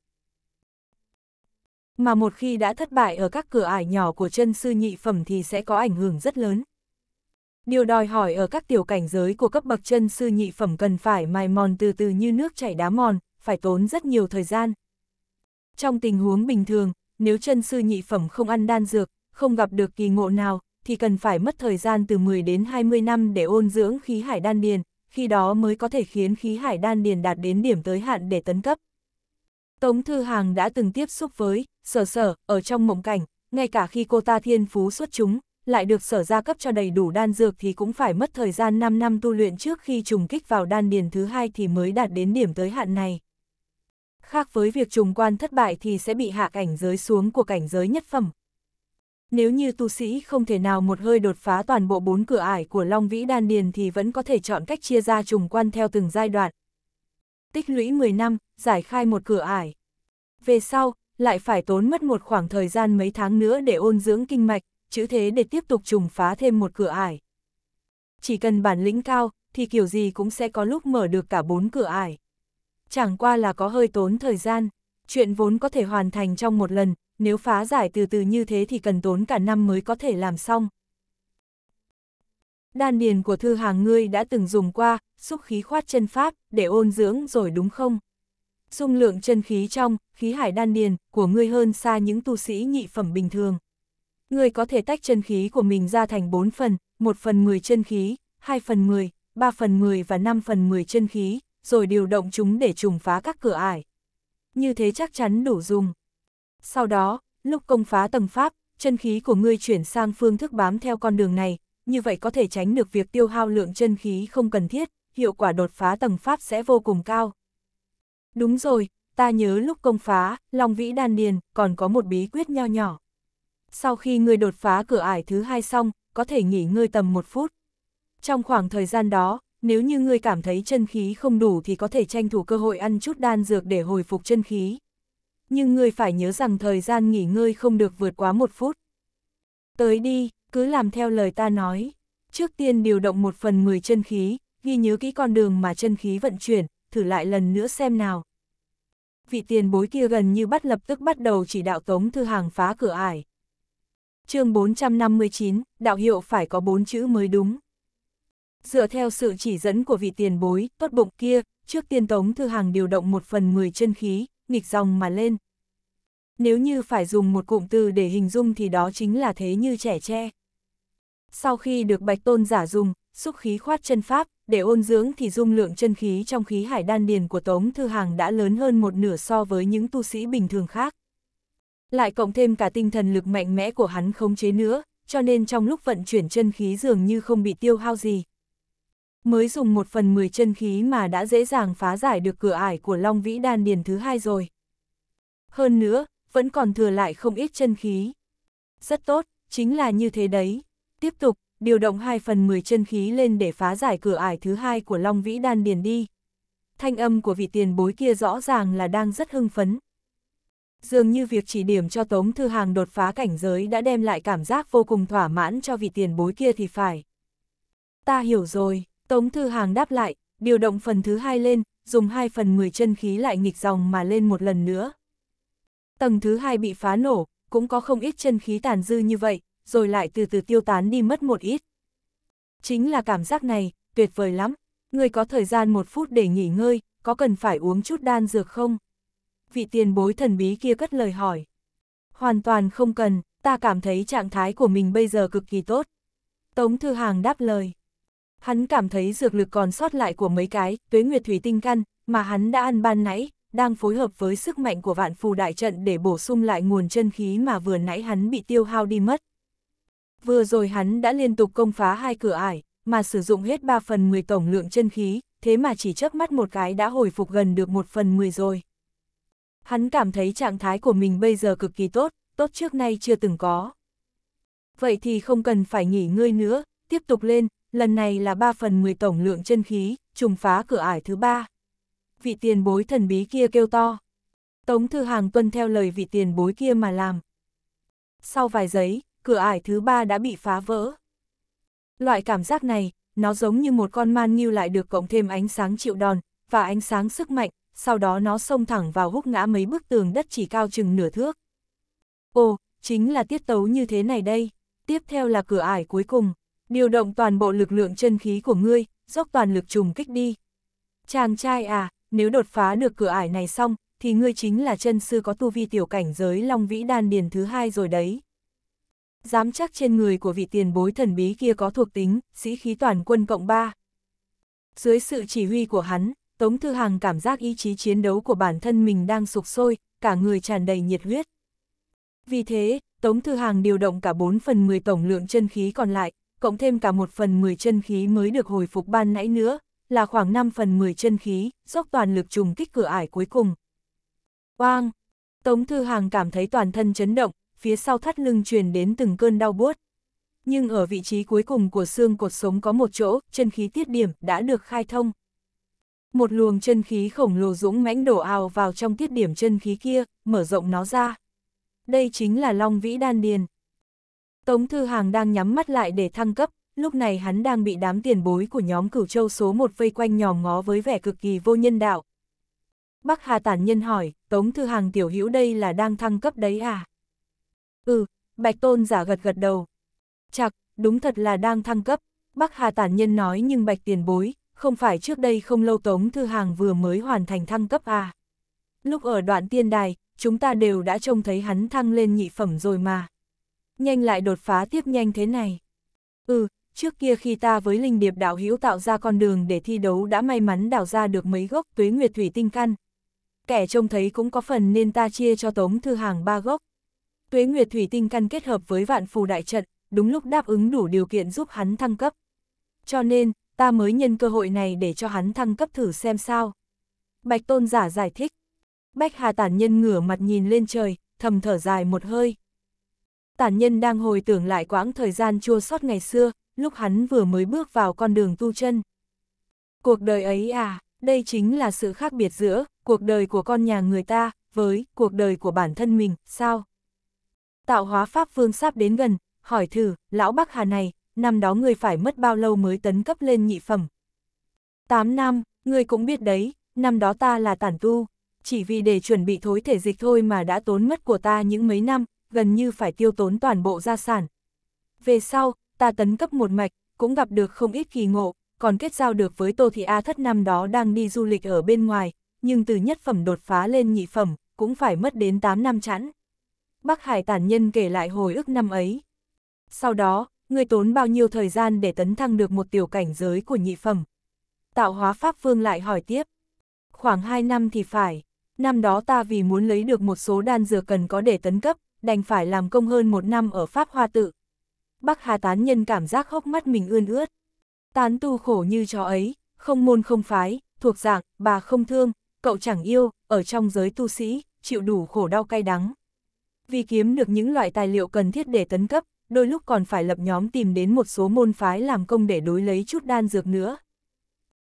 Mà một khi đã thất bại ở các cửa ải nhỏ của chân sư nhị phẩm thì sẽ có ảnh hưởng rất lớn. Điều đòi hỏi ở các tiểu cảnh giới của cấp bậc chân sư nhị phẩm cần phải mài mòn từ từ như nước chảy đá mòn, phải tốn rất nhiều thời gian. Trong tình huống bình thường, nếu chân sư nhị phẩm không ăn đan dược, không gặp được kỳ ngộ nào, thì cần phải mất thời gian từ 10 đến 20 năm để ôn dưỡng khí hải đan điền, khi đó mới có thể khiến khí hải đan điền đạt đến điểm tới hạn để tấn cấp. Tống Thư Hàng đã từng tiếp xúc với sở sở, ở trong mộng cảnh, ngay cả khi cô ta thiên phú xuất chúng, lại được sở gia cấp cho đầy đủ đan dược thì cũng phải mất thời gian 5 năm tu luyện trước khi trùng kích vào đan điền thứ hai thì mới đạt đến điểm tới hạn này. Khác với việc trùng quan thất bại thì sẽ bị hạ cảnh giới xuống của cảnh giới nhất phẩm. Nếu như tu sĩ không thể nào một hơi đột phá toàn bộ bốn cửa ải của Long Vĩ Đan Điền thì vẫn có thể chọn cách chia ra trùng quan theo từng giai đoạn. Tích lũy 10 năm, giải khai một cửa ải. Về sau, lại phải tốn mất một khoảng thời gian mấy tháng nữa để ôn dưỡng kinh mạch, chữ thế để tiếp tục trùng phá thêm một cửa ải. Chỉ cần bản lĩnh cao, thì kiểu gì cũng sẽ có lúc mở được cả bốn cửa ải. Chẳng qua là có hơi tốn thời gian, chuyện vốn có thể hoàn thành trong một lần, nếu phá giải từ từ như thế thì cần tốn cả năm mới có thể làm xong. Đan điền của thư hàng ngươi đã từng dùng qua, xúc khí khoát chân pháp, để ôn dưỡng rồi đúng không? dung lượng chân khí trong, khí hải đan điền, của ngươi hơn xa những tu sĩ nhị phẩm bình thường. Ngươi có thể tách chân khí của mình ra thành 4 phần, 1 phần 10 chân khí, 2 phần 10, 3 phần 10 và 5 phần 10 chân khí, rồi điều động chúng để trùng phá các cửa ải. Như thế chắc chắn đủ dùng. Sau đó, lúc công phá tầng pháp, chân khí của ngươi chuyển sang phương thức bám theo con đường này, như vậy có thể tránh được việc tiêu hao lượng chân khí không cần thiết, hiệu quả đột phá tầng pháp sẽ vô cùng cao. Đúng rồi, ta nhớ lúc công phá, Long Vĩ Đan Điền, còn có một bí quyết nho nhỏ. Sau khi người đột phá cửa ải thứ hai xong, có thể nghỉ ngơi tầm một phút. Trong khoảng thời gian đó, nếu như ngươi cảm thấy chân khí không đủ thì có thể tranh thủ cơ hội ăn chút đan dược để hồi phục chân khí. Nhưng ngươi phải nhớ rằng thời gian nghỉ ngơi không được vượt quá một phút. Tới đi, cứ làm theo lời ta nói. Trước tiên điều động một phần 10 chân khí, ghi nhớ kỹ con đường mà chân khí vận chuyển, thử lại lần nữa xem nào. Vị tiền bối kia gần như bắt lập tức bắt đầu chỉ đạo Tống Thư Hàng phá cửa ải. chương 459, đạo hiệu phải có bốn chữ mới đúng. Dựa theo sự chỉ dẫn của vị tiền bối, tốt bụng kia, trước tiên Tống Thư Hàng điều động một phần mười chân khí, nghịch dòng mà lên. Nếu như phải dùng một cụm từ để hình dung thì đó chính là thế như trẻ tre. Sau khi được Bạch Tôn giả dùng, xúc khí khoát chân pháp, để ôn dưỡng thì dung lượng chân khí trong khí hải đan điền của Tống Thư Hàng đã lớn hơn một nửa so với những tu sĩ bình thường khác. Lại cộng thêm cả tinh thần lực mạnh mẽ của hắn khống chế nữa, cho nên trong lúc vận chuyển chân khí dường như không bị tiêu hao gì. Mới dùng một phần mười chân khí mà đã dễ dàng phá giải được cửa ải của Long Vĩ Đan Điền thứ hai rồi. Hơn nữa, vẫn còn thừa lại không ít chân khí. Rất tốt, chính là như thế đấy. Tiếp tục, điều động 2 phần 10 chân khí lên để phá giải cửa ải thứ hai của Long Vĩ Đan Điền đi. Thanh âm của vị tiền bối kia rõ ràng là đang rất hưng phấn. Dường như việc chỉ điểm cho Tống Thư Hàng đột phá cảnh giới đã đem lại cảm giác vô cùng thỏa mãn cho vị tiền bối kia thì phải. Ta hiểu rồi, Tống Thư Hàng đáp lại, điều động phần thứ hai lên, dùng 2 phần 10 chân khí lại nghịch dòng mà lên một lần nữa. Tầng thứ hai bị phá nổ, cũng có không ít chân khí tàn dư như vậy, rồi lại từ từ tiêu tán đi mất một ít. Chính là cảm giác này, tuyệt vời lắm. Người có thời gian một phút để nghỉ ngơi, có cần phải uống chút đan dược không? Vị tiền bối thần bí kia cất lời hỏi. Hoàn toàn không cần, ta cảm thấy trạng thái của mình bây giờ cực kỳ tốt. Tống Thư Hàng đáp lời. Hắn cảm thấy dược lực còn sót lại của mấy cái, tuế nguyệt thủy tinh căn, mà hắn đã ăn ban nãy, đang phối hợp với sức mạnh của vạn phù đại trận để bổ sung lại nguồn chân khí mà vừa nãy hắn bị tiêu hao đi mất. Vừa rồi hắn đã liên tục công phá hai cửa ải, mà sử dụng hết 3 phần 10 tổng lượng chân khí, thế mà chỉ chớp mắt một cái đã hồi phục gần được 1 phần 10 rồi. Hắn cảm thấy trạng thái của mình bây giờ cực kỳ tốt, tốt trước nay chưa từng có. Vậy thì không cần phải nghỉ ngơi nữa, tiếp tục lên, lần này là 3 phần 10 tổng lượng chân khí, trùng phá cửa ải thứ ba. Vị tiền bối thần bí kia kêu to. Tống Thư Hàng tuân theo lời vị tiền bối kia mà làm. Sau vài giấy, cửa ải thứ ba đã bị phá vỡ. Loại cảm giác này, nó giống như một con man nghiêu lại được cộng thêm ánh sáng chịu đòn, và ánh sáng sức mạnh, sau đó nó xông thẳng vào húc ngã mấy bức tường đất chỉ cao chừng nửa thước. Ồ, chính là tiết tấu như thế này đây. Tiếp theo là cửa ải cuối cùng. Điều động toàn bộ lực lượng chân khí của ngươi, dốc toàn lực trùng kích đi. Chàng trai à, nếu đột phá được cửa ải này xong, thì ngươi chính là chân sư có tu vi tiểu cảnh giới Long Vĩ Đan Điền thứ hai rồi đấy dám chắc trên người của vị tiền bối thần bí kia có thuộc tính, sĩ khí toàn quân cộng 3. Dưới sự chỉ huy của hắn, Tống Thư Hằng cảm giác ý chí chiến đấu của bản thân mình đang sục sôi, cả người tràn đầy nhiệt huyết. Vì thế, Tống Thư Hàng điều động cả 4 phần 10 tổng lượng chân khí còn lại, cộng thêm cả 1 phần 10 chân khí mới được hồi phục ban nãy nữa, là khoảng 5 phần 10 chân khí, dốc toàn lực trùng kích cửa ải cuối cùng. Oang! Tống Thư Hàng cảm thấy toàn thân chấn động, phía sau thắt lưng truyền đến từng cơn đau buốt. Nhưng ở vị trí cuối cùng của xương cột sống có một chỗ, chân khí tiết điểm, đã được khai thông. Một luồng chân khí khổng lồ dũng mãnh đổ ào vào trong tiết điểm chân khí kia, mở rộng nó ra. Đây chính là Long Vĩ Đan Điền. Tống Thư Hàng đang nhắm mắt lại để thăng cấp, lúc này hắn đang bị đám tiền bối của nhóm cửu châu số một vây quanh nhòm ngó với vẻ cực kỳ vô nhân đạo. Bắc Hà Tản Nhân hỏi, Tống Thư Hàng tiểu hữu đây là đang thăng cấp đấy à? Ừ, Bạch Tôn giả gật gật đầu. chặt đúng thật là đang thăng cấp, Bắc Hà Tản Nhân nói nhưng Bạch Tiền Bối, không phải trước đây không lâu Tống Thư Hàng vừa mới hoàn thành thăng cấp à. Lúc ở đoạn tiên đài, chúng ta đều đã trông thấy hắn thăng lên nhị phẩm rồi mà. Nhanh lại đột phá tiếp nhanh thế này. Ừ, trước kia khi ta với Linh Điệp đạo hữu tạo ra con đường để thi đấu đã may mắn đào ra được mấy gốc tuế nguyệt thủy tinh căn. Kẻ trông thấy cũng có phần nên ta chia cho Tống Thư Hàng ba gốc tuế nguyệt thủy tinh căn kết hợp với vạn phù đại trận, đúng lúc đáp ứng đủ điều kiện giúp hắn thăng cấp. Cho nên, ta mới nhân cơ hội này để cho hắn thăng cấp thử xem sao. Bạch tôn giả giải thích. Bách hà tản nhân ngửa mặt nhìn lên trời, thầm thở dài một hơi. Tản nhân đang hồi tưởng lại quãng thời gian chua sót ngày xưa, lúc hắn vừa mới bước vào con đường tu chân. Cuộc đời ấy à, đây chính là sự khác biệt giữa cuộc đời của con nhà người ta với cuộc đời của bản thân mình, sao? Tạo hóa Pháp Vương sắp đến gần, hỏi thử, lão Bắc Hà này, năm đó người phải mất bao lâu mới tấn cấp lên nhị phẩm? Tám năm, người cũng biết đấy, năm đó ta là tản tu, chỉ vì để chuẩn bị thối thể dịch thôi mà đã tốn mất của ta những mấy năm, gần như phải tiêu tốn toàn bộ gia sản. Về sau, ta tấn cấp một mạch, cũng gặp được không ít kỳ ngộ, còn kết giao được với Tô Thị A Thất năm đó đang đi du lịch ở bên ngoài, nhưng từ nhất phẩm đột phá lên nhị phẩm, cũng phải mất đến 8 năm chẵn. Bắc Hải tản nhân kể lại hồi ức năm ấy. Sau đó, người tốn bao nhiêu thời gian để tấn thăng được một tiểu cảnh giới của nhị phẩm. Tạo hóa Pháp Vương lại hỏi tiếp. Khoảng 2 năm thì phải. Năm đó ta vì muốn lấy được một số đan dược cần có để tấn cấp, đành phải làm công hơn một năm ở Pháp Hoa Tự. Bắc Hà Tán Nhân cảm giác hốc mắt mình ươn ướt. Tán tu khổ như chó ấy, không môn không phái, thuộc dạng, bà không thương, cậu chẳng yêu, ở trong giới tu sĩ, chịu đủ khổ đau cay đắng. Vì kiếm được những loại tài liệu cần thiết để tấn cấp, đôi lúc còn phải lập nhóm tìm đến một số môn phái làm công để đối lấy chút đan dược nữa.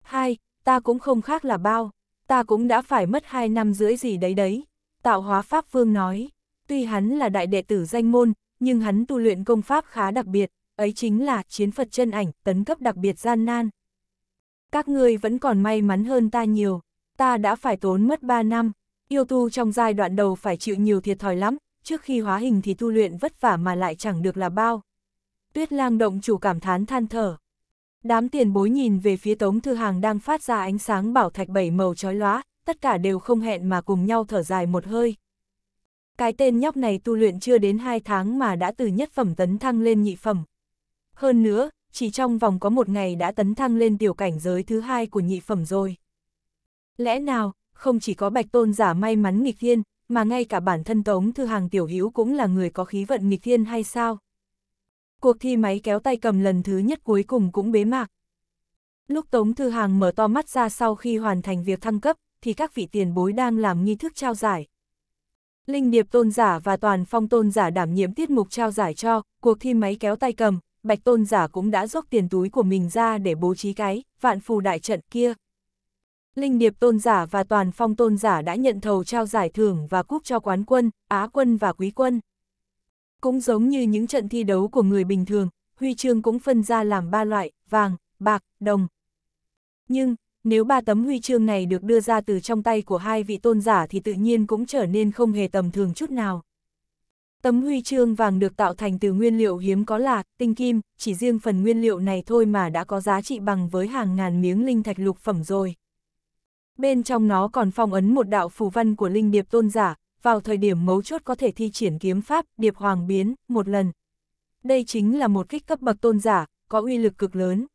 Hai, ta cũng không khác là bao, ta cũng đã phải mất hai năm rưỡi gì đấy đấy. Tạo hóa Pháp Vương nói, tuy hắn là đại đệ tử danh môn, nhưng hắn tu luyện công pháp khá đặc biệt, ấy chính là chiến Phật chân ảnh, tấn cấp đặc biệt gian nan. Các ngươi vẫn còn may mắn hơn ta nhiều, ta đã phải tốn mất 3 năm, yêu tu trong giai đoạn đầu phải chịu nhiều thiệt thòi lắm, trước khi hóa hình thì tu luyện vất vả mà lại chẳng được là bao. Tuyết lang động chủ cảm thán than thở. Đám tiền bối nhìn về phía tống thư hàng đang phát ra ánh sáng bảo thạch bảy màu chói lóa, tất cả đều không hẹn mà cùng nhau thở dài một hơi. Cái tên nhóc này tu luyện chưa đến hai tháng mà đã từ nhất phẩm tấn thăng lên nhị phẩm. Hơn nữa, chỉ trong vòng có một ngày đã tấn thăng lên tiểu cảnh giới thứ hai của nhị phẩm rồi. Lẽ nào, không chỉ có bạch tôn giả may mắn nghịch thiên, mà ngay cả bản thân Tống Thư Hàng Tiểu Hữu cũng là người có khí vận nghịch thiên hay sao? Cuộc thi máy kéo tay cầm lần thứ nhất cuối cùng cũng bế mạc. Lúc Tống Thư Hàng mở to mắt ra sau khi hoàn thành việc thăng cấp, thì các vị tiền bối đang làm nghi thức trao giải. Linh Điệp Tôn Giả và Toàn Phong Tôn Giả đảm nhiệm tiết mục trao giải cho, cuộc thi máy kéo tay cầm, Bạch Tôn Giả cũng đã dốc tiền túi của mình ra để bố trí cái, vạn phù đại trận kia. Linh Điệp Tôn Giả và Toàn Phong Tôn Giả đã nhận thầu trao giải thưởng và cúp cho quán quân, á quân và quý quân. Cũng giống như những trận thi đấu của người bình thường, huy chương cũng phân ra làm ba loại, vàng, bạc, đồng. Nhưng, nếu ba tấm huy chương này được đưa ra từ trong tay của hai vị tôn giả thì tự nhiên cũng trở nên không hề tầm thường chút nào. Tấm huy chương vàng được tạo thành từ nguyên liệu hiếm có là tinh kim, chỉ riêng phần nguyên liệu này thôi mà đã có giá trị bằng với hàng ngàn miếng linh thạch lục phẩm rồi. Bên trong nó còn phong ấn một đạo phù văn của linh điệp tôn giả, vào thời điểm mấu chốt có thể thi triển kiếm pháp, điệp hoàng biến, một lần. Đây chính là một kích cấp bậc tôn giả, có uy lực cực lớn.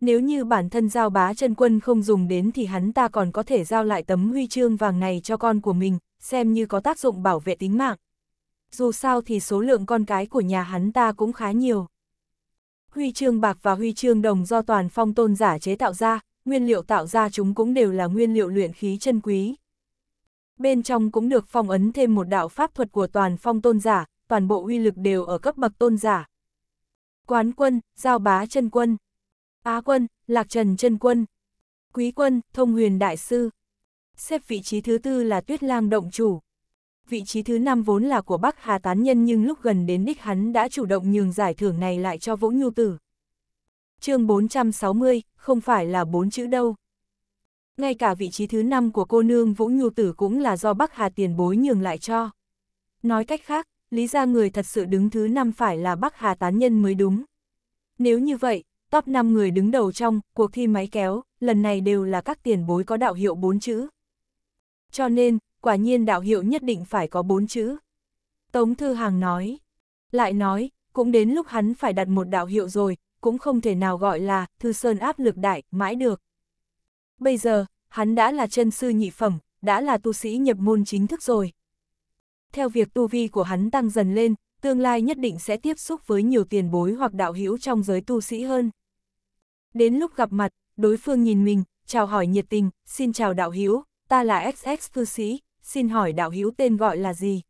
Nếu như bản thân giao bá chân quân không dùng đến thì hắn ta còn có thể giao lại tấm huy chương vàng này cho con của mình, xem như có tác dụng bảo vệ tính mạng. Dù sao thì số lượng con cái của nhà hắn ta cũng khá nhiều. Huy chương bạc và huy chương đồng do toàn phong tôn giả chế tạo ra, nguyên liệu tạo ra chúng cũng đều là nguyên liệu luyện khí chân quý. Bên trong cũng được phong ấn thêm một đạo pháp thuật của toàn phong tôn giả, toàn bộ uy lực đều ở cấp bậc tôn giả. Quán quân, giao bá chân quân, á quân, lạc trần chân quân, quý quân, thông huyền đại sư. Xếp vị trí thứ tư là tuyết lang động chủ. Vị trí thứ năm vốn là của Bắc Hà Tán Nhân nhưng lúc gần đến đích hắn đã chủ động nhường giải thưởng này lại cho Vũ Nhu Tử chương 460, không phải là bốn chữ đâu. Ngay cả vị trí thứ năm của cô nương Vũ Nhu Tử cũng là do Bắc Hà tiền bối nhường lại cho. Nói cách khác, lý ra người thật sự đứng thứ năm phải là Bắc Hà tán nhân mới đúng. Nếu như vậy, top 5 người đứng đầu trong cuộc thi máy kéo, lần này đều là các tiền bối có đạo hiệu bốn chữ. Cho nên, quả nhiên đạo hiệu nhất định phải có bốn chữ. Tống Thư Hàng nói. Lại nói, cũng đến lúc hắn phải đặt một đạo hiệu rồi, cũng không thể nào gọi là Thư Sơn áp lực đại, mãi được. Bây giờ, hắn đã là chân sư nhị phẩm, đã là tu sĩ nhập môn chính thức rồi. Theo việc tu vi của hắn tăng dần lên, tương lai nhất định sẽ tiếp xúc với nhiều tiền bối hoặc đạo hữu trong giới tu sĩ hơn. Đến lúc gặp mặt, đối phương nhìn mình, chào hỏi nhiệt tình, xin chào đạo hữu, ta là XX cư sĩ, xin hỏi đạo hữu tên gọi là gì?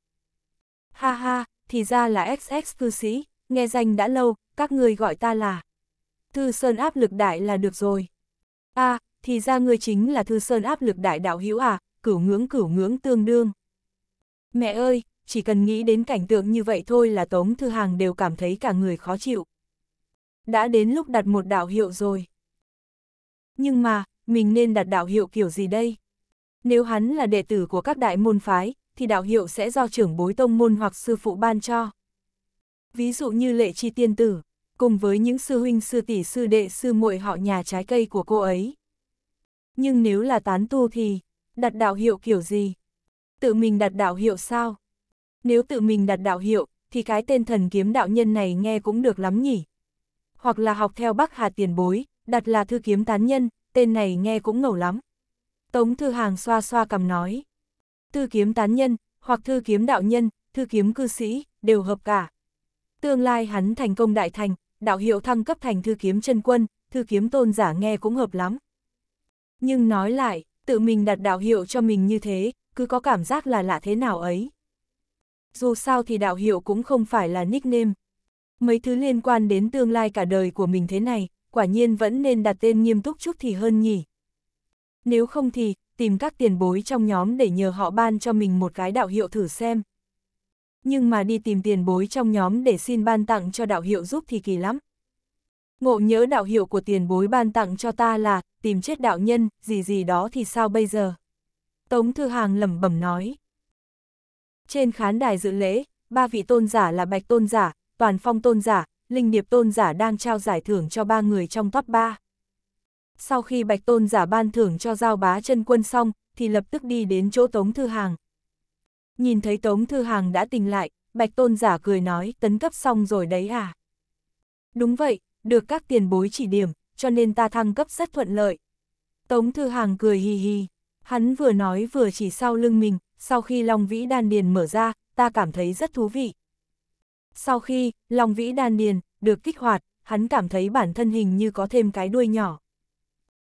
Ha ha, thì ra là XX cư sĩ, nghe danh đã lâu, các ngươi gọi ta là. Thư Sơn áp lực đại là được rồi. a à, thì ra ngươi chính là Thư Sơn áp lực đại đạo hữu à, cửu ngưỡng cửu ngưỡng tương đương. Mẹ ơi, chỉ cần nghĩ đến cảnh tượng như vậy thôi là Tống Thư Hàng đều cảm thấy cả người khó chịu. Đã đến lúc đặt một đạo hiệu rồi. Nhưng mà, mình nên đặt đạo hiệu kiểu gì đây? Nếu hắn là đệ tử của các đại môn phái, thì đạo hiệu sẽ do trưởng bối tông môn hoặc sư phụ ban cho ví dụ như lệ chi tiên tử, cùng với những sư huynh sư tỷ sư đệ sư muội họ nhà trái cây của cô ấy. Nhưng nếu là tán tu thì, đặt đạo hiệu kiểu gì? Tự mình đặt đạo hiệu sao? Nếu tự mình đặt đạo hiệu, thì cái tên thần kiếm đạo nhân này nghe cũng được lắm nhỉ? Hoặc là học theo Bắc Hà tiền bối, đặt là thư kiếm tán nhân, tên này nghe cũng ngầu lắm. Tống Thư Hàng xoa xoa cầm nói. Thư kiếm tán nhân, hoặc thư kiếm đạo nhân, thư kiếm cư sĩ, đều hợp cả. Tương lai hắn thành công đại thành, đạo hiệu thăng cấp thành thư kiếm chân quân, thư kiếm tôn giả nghe cũng hợp lắm. Nhưng nói lại, tự mình đặt đạo hiệu cho mình như thế, cứ có cảm giác là lạ thế nào ấy. Dù sao thì đạo hiệu cũng không phải là nickname. Mấy thứ liên quan đến tương lai cả đời của mình thế này, quả nhiên vẫn nên đặt tên nghiêm túc chút thì hơn nhỉ. Nếu không thì, tìm các tiền bối trong nhóm để nhờ họ ban cho mình một cái đạo hiệu thử xem nhưng mà đi tìm tiền bối trong nhóm để xin ban tặng cho đạo hiệu giúp thì kỳ lắm. Ngộ nhớ đạo hiệu của tiền bối ban tặng cho ta là, tìm chết đạo nhân, gì gì đó thì sao bây giờ? Tống Thư Hàng lẩm bẩm nói. Trên khán đài dự lễ, ba vị tôn giả là Bạch Tôn Giả, Toàn Phong Tôn Giả, Linh Điệp Tôn Giả đang trao giải thưởng cho ba người trong top 3. Sau khi Bạch Tôn Giả ban thưởng cho Giao Bá chân Quân xong, thì lập tức đi đến chỗ Tống Thư Hàng. Nhìn thấy Tống Thư Hàng đã tỉnh lại, Bạch Tôn giả cười nói tấn cấp xong rồi đấy à? Đúng vậy, được các tiền bối chỉ điểm, cho nên ta thăng cấp rất thuận lợi. Tống Thư Hàng cười hì hì, hắn vừa nói vừa chỉ sau lưng mình, sau khi Long Vĩ Đan Điền mở ra, ta cảm thấy rất thú vị. Sau khi, Long Vĩ Đan Điền, được kích hoạt, hắn cảm thấy bản thân hình như có thêm cái đuôi nhỏ.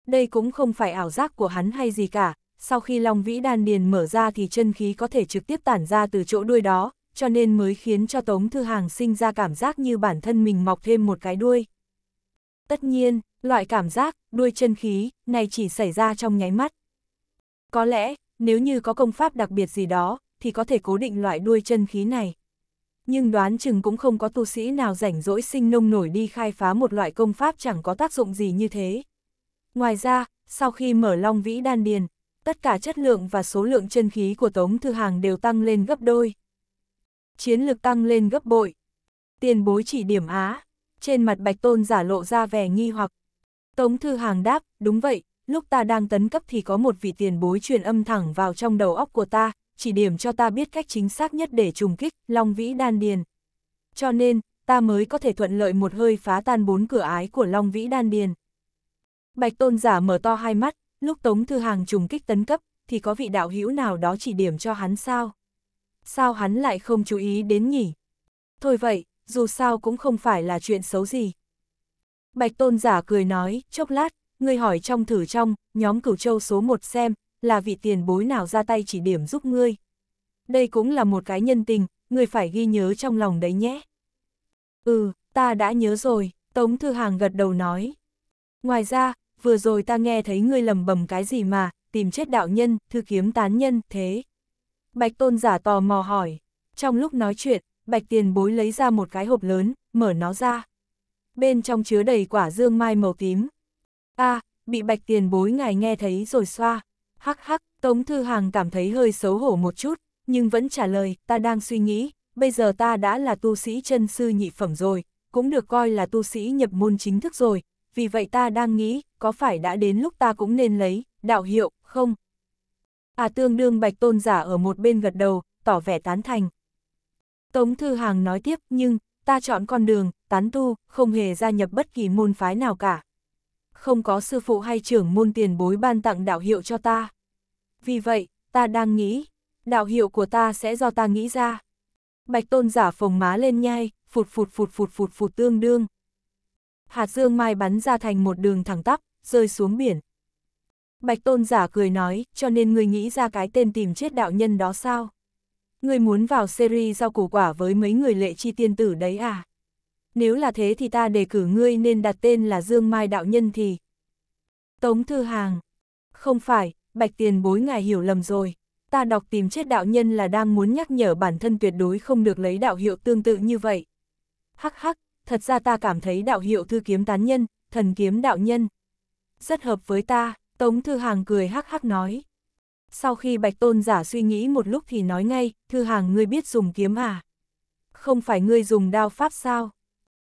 Đây cũng không phải ảo giác của hắn hay gì cả, sau khi Long Vĩ đan điền mở ra thì chân khí có thể trực tiếp tản ra từ chỗ đuôi đó, cho nên mới khiến cho Tống Thư Hàng sinh ra cảm giác như bản thân mình mọc thêm một cái đuôi. Tất nhiên, loại cảm giác, đuôi chân khí, này chỉ xảy ra trong nháy mắt. Có lẽ, nếu như có công pháp đặc biệt gì đó, thì có thể cố định loại đuôi chân khí này. Nhưng đoán chừng cũng không có tu sĩ nào rảnh rỗi sinh nông nổi đi khai phá một loại công pháp chẳng có tác dụng gì như thế. Ngoài ra, sau khi mở long vĩ đan điền, tất cả chất lượng và số lượng chân khí của Tống Thư Hàng đều tăng lên gấp đôi. Chiến lực tăng lên gấp bội. Tiền bối chỉ điểm á. Trên mặt Bạch Tôn giả lộ ra vẻ nghi hoặc. Tống Thư Hàng đáp, đúng vậy, lúc ta đang tấn cấp thì có một vị tiền bối truyền âm thẳng vào trong đầu óc của ta, chỉ điểm cho ta biết cách chính xác nhất để trùng kích Long Vĩ Đan Điền. Cho nên, ta mới có thể thuận lợi một hơi phá tan bốn cửa ái của Long Vĩ Đan Điền. Bạch Tôn giả mở to hai mắt, lúc Tống Thư Hàng trùng kích tấn cấp, thì có vị đạo hữu nào đó chỉ điểm cho hắn sao? Sao hắn lại không chú ý đến nhỉ? Thôi vậy, dù sao cũng không phải là chuyện xấu gì. Bạch Tôn giả cười nói, chốc lát, ngươi hỏi trong thử trong, nhóm cửu châu số 1 xem, là vị tiền bối nào ra tay chỉ điểm giúp ngươi. Đây cũng là một cái nhân tình, ngươi phải ghi nhớ trong lòng đấy nhé. Ừ, ta đã nhớ rồi, Tống Thư Hàng gật đầu nói. Ngoài ra, vừa rồi ta nghe thấy ngươi lầm bầm cái gì mà, tìm chết đạo nhân, thư kiếm tán nhân, thế. Bạch tôn giả tò mò hỏi. Trong lúc nói chuyện, bạch tiền bối lấy ra một cái hộp lớn, mở nó ra. Bên trong chứa đầy quả dương mai màu tím. a bị bạch tiền bối ngài nghe thấy rồi xoa. Hắc hắc, Tống Thư Hàng cảm thấy hơi xấu hổ một chút, nhưng vẫn trả lời, ta đang suy nghĩ, bây giờ ta đã là tu sĩ chân sư nhị phẩm rồi, cũng được coi là tu sĩ nhập môn chính thức rồi, vì vậy ta đang nghĩ, có phải đã đến lúc ta cũng nên lấy, đạo hiệu, không? À tương đương bạch tôn giả ở một bên gật đầu, tỏ vẻ tán thành. Tống Thư Hàng nói tiếp, nhưng, ta chọn con đường, tán tu, không hề gia nhập bất kỳ môn phái nào cả. Không có sư phụ hay trưởng môn tiền bối ban tặng đạo hiệu cho ta. Vì vậy, ta đang nghĩ, đạo hiệu của ta sẽ do ta nghĩ ra. Bạch tôn giả phồng má lên nhai, phụt phụt phụt phụt phụt phụt tương đương hạt dương mai bắn ra thành một đường thẳng tắp, rơi xuống biển. Bạch tôn giả cười nói, cho nên người nghĩ ra cái tên tìm chết đạo nhân đó sao? Người muốn vào series rau củ quả với mấy người lệ chi tiên tử đấy à? Nếu là thế thì ta đề cử ngươi nên đặt tên là Dương Mai Đạo Nhân thì... Tống Thư Hàng. Không phải, Bạch Tiền bối ngài hiểu lầm rồi. Ta đọc tìm chết đạo nhân là đang muốn nhắc nhở bản thân tuyệt đối không được lấy đạo hiệu tương tự như vậy. Hắc hắc, thật ra ta cảm thấy đạo hiệu thư kiếm tán nhân, thần kiếm đạo nhân. Rất hợp với ta, Tống Thư Hàng cười hắc hắc nói. Sau khi Bạch Tôn giả suy nghĩ một lúc thì nói ngay, Thư Hàng ngươi biết dùng kiếm à? Không phải ngươi dùng đao pháp sao?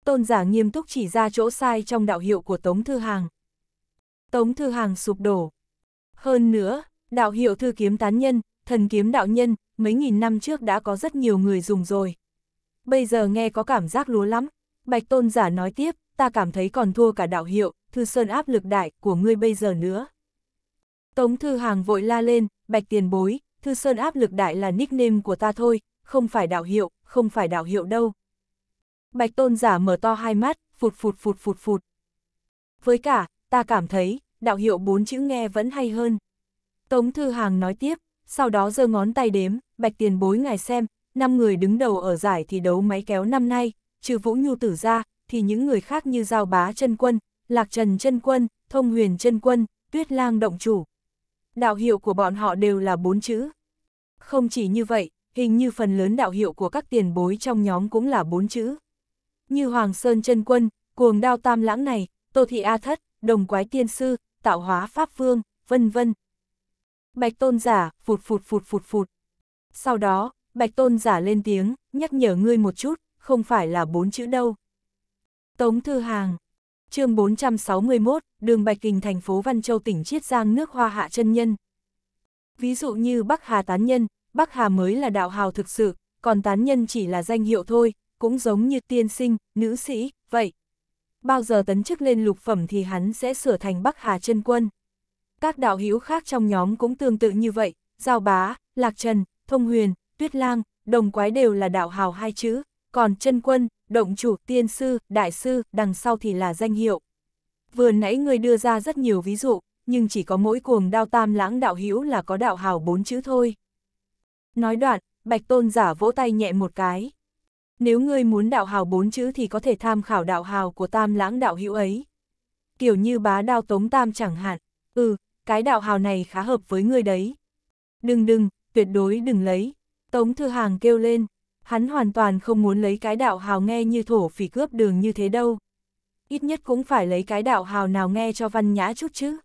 Tôn giả nghiêm túc chỉ ra chỗ sai trong đạo hiệu của Tống Thư Hàng. Tống Thư Hàng sụp đổ. Hơn nữa, đạo hiệu thư kiếm tán nhân, thần kiếm đạo nhân, mấy nghìn năm trước đã có rất nhiều người dùng rồi. Bây giờ nghe có cảm giác lúa lắm, Bạch Tôn giả nói tiếp, ta cảm thấy còn thua cả đạo hiệu, Thư Sơn áp lực đại của ngươi bây giờ nữa. Tống Thư Hàng vội la lên, Bạch Tiền Bối, Thư Sơn áp lực đại là nickname của ta thôi, không phải đạo hiệu, không phải đạo hiệu đâu. Bạch Tôn giả mở to hai mắt, phụt phụt phụt phụt phụt. Với cả, ta cảm thấy, đạo hiệu bốn chữ nghe vẫn hay hơn. Tống Thư Hàng nói tiếp, sau đó giơ ngón tay đếm, Bạch Tiền Bối ngài xem, năm người đứng đầu ở giải thì đấu máy kéo năm nay, trừ Vũ Nhu Tử ra, thì những người khác như Giao Bá chân Quân, Lạc Trần chân Quân, Thông Huyền chân Quân, Tuyết Lang Động Chủ. Đạo hiệu của bọn họ đều là bốn chữ. Không chỉ như vậy, hình như phần lớn đạo hiệu của các tiền bối trong nhóm cũng là bốn chữ. Như Hoàng Sơn chân Quân, Cuồng Đao Tam Lãng này, Tô Thị A Thất, Đồng Quái Tiên Sư, Tạo Hóa Pháp Vương, vân vân. Bạch Tôn Giả, phụt phụt phụt phụt phụt. Sau đó, Bạch Tôn Giả lên tiếng, nhắc nhở ngươi một chút, không phải là bốn chữ đâu. Tống Thư Hàng chương 461, đường Bạch Kình thành phố Văn Châu tỉnh Chiết Giang nước hoa hạ chân nhân. Ví dụ như Bắc Hà Tán Nhân, Bắc Hà mới là đạo hào thực sự, còn Tán Nhân chỉ là danh hiệu thôi, cũng giống như tiên sinh, nữ sĩ, vậy. Bao giờ tấn chức lên lục phẩm thì hắn sẽ sửa thành Bắc Hà chân quân. Các đạo hữu khác trong nhóm cũng tương tự như vậy, Giao Bá, Lạc Trần, Thông Huyền, Tuyết Lang, Đồng Quái đều là đạo hào hai chữ, còn chân quân, động chủ, tiên sư, đại sư, đằng sau thì là danh hiệu. Vừa nãy người đưa ra rất nhiều ví dụ, nhưng chỉ có mỗi cuồng đao tam lãng đạo hữu là có đạo hào bốn chữ thôi. Nói đoạn, bạch tôn giả vỗ tay nhẹ một cái. Nếu ngươi muốn đạo hào bốn chữ thì có thể tham khảo đạo hào của tam lãng đạo hữu ấy. Kiểu như bá đao tống tam chẳng hạn, ừ, cái đạo hào này khá hợp với ngươi đấy. Đừng đừng, tuyệt đối đừng lấy. Tống thư hàng kêu lên hắn hoàn toàn không muốn lấy cái đạo hào nghe như thổ phỉ cướp đường như thế đâu. Ít nhất cũng phải lấy cái đạo hào nào nghe cho văn nhã chút chứ.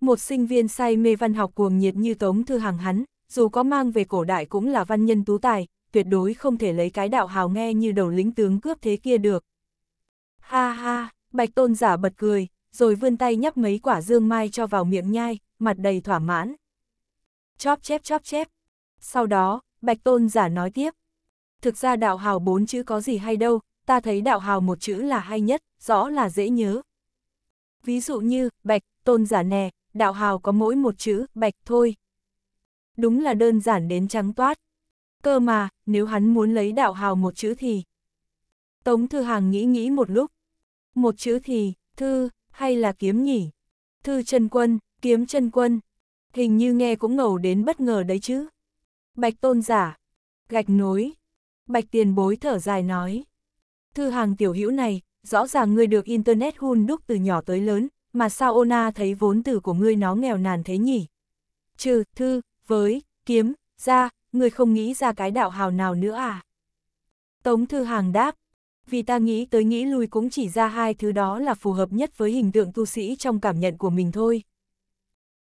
Một sinh viên say mê văn học cuồng nhiệt như Tống Thư Hằng hắn, dù có mang về cổ đại cũng là văn nhân tú tài, tuyệt đối không thể lấy cái đạo hào nghe như đầu lính tướng cướp thế kia được. Ha ha, bạch tôn giả bật cười, rồi vươn tay nhấp mấy quả dương mai cho vào miệng nhai, mặt đầy thỏa mãn. Chóp chép chóp chép. Sau đó, bạch tôn giả nói tiếp thực ra đạo hào bốn chữ có gì hay đâu, ta thấy đạo hào một chữ là hay nhất, rõ là dễ nhớ. Ví dụ như, bạch, tôn giả nè, đạo hào có mỗi một chữ, bạch thôi. Đúng là đơn giản đến trắng toát. Cơ mà, nếu hắn muốn lấy đạo hào một chữ thì... Tống Thư Hàng nghĩ nghĩ một lúc. Một chữ thì, thư, hay là kiếm nhỉ? Thư chân quân, kiếm chân quân. Hình như nghe cũng ngầu đến bất ngờ đấy chứ. Bạch tôn giả. Gạch nối, Bạch tiền bối thở dài nói. Thư hàng tiểu hữu này, rõ ràng ngươi được Internet hun đúc từ nhỏ tới lớn, mà sao Ona thấy vốn từ của ngươi nó nghèo nàn thế nhỉ? Trừ, thư, với, kiếm, ra, ngươi không nghĩ ra cái đạo hào nào nữa à? Tống Thư Hàng đáp, vì ta nghĩ tới nghĩ lui cũng chỉ ra hai thứ đó là phù hợp nhất với hình tượng tu sĩ trong cảm nhận của mình thôi.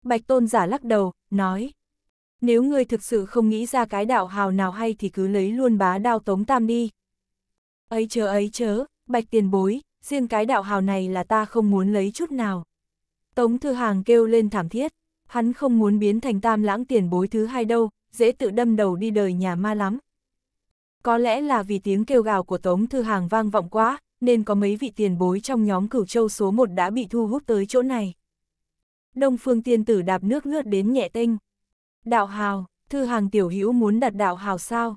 Bạch Tôn giả lắc đầu, nói, nếu ngươi thực sự không nghĩ ra cái đạo hào nào hay thì cứ lấy luôn bá đao tống tam đi. Ấy chớ ấy chớ, bạch tiền bối, riêng cái đạo hào này là ta không muốn lấy chút nào. Tống thư hàng kêu lên thảm thiết, hắn không muốn biến thành tam lãng tiền bối thứ hai đâu, dễ tự đâm đầu đi đời nhà ma lắm. Có lẽ là vì tiếng kêu gào của Tống Thư Hàng vang vọng quá, nên có mấy vị tiền bối trong nhóm cửu châu số 1 đã bị thu hút tới chỗ này. Đông phương tiên tử đạp nước lướt đến nhẹ tinh, Đạo hào, thư hàng tiểu hữu muốn đặt đạo hào sao?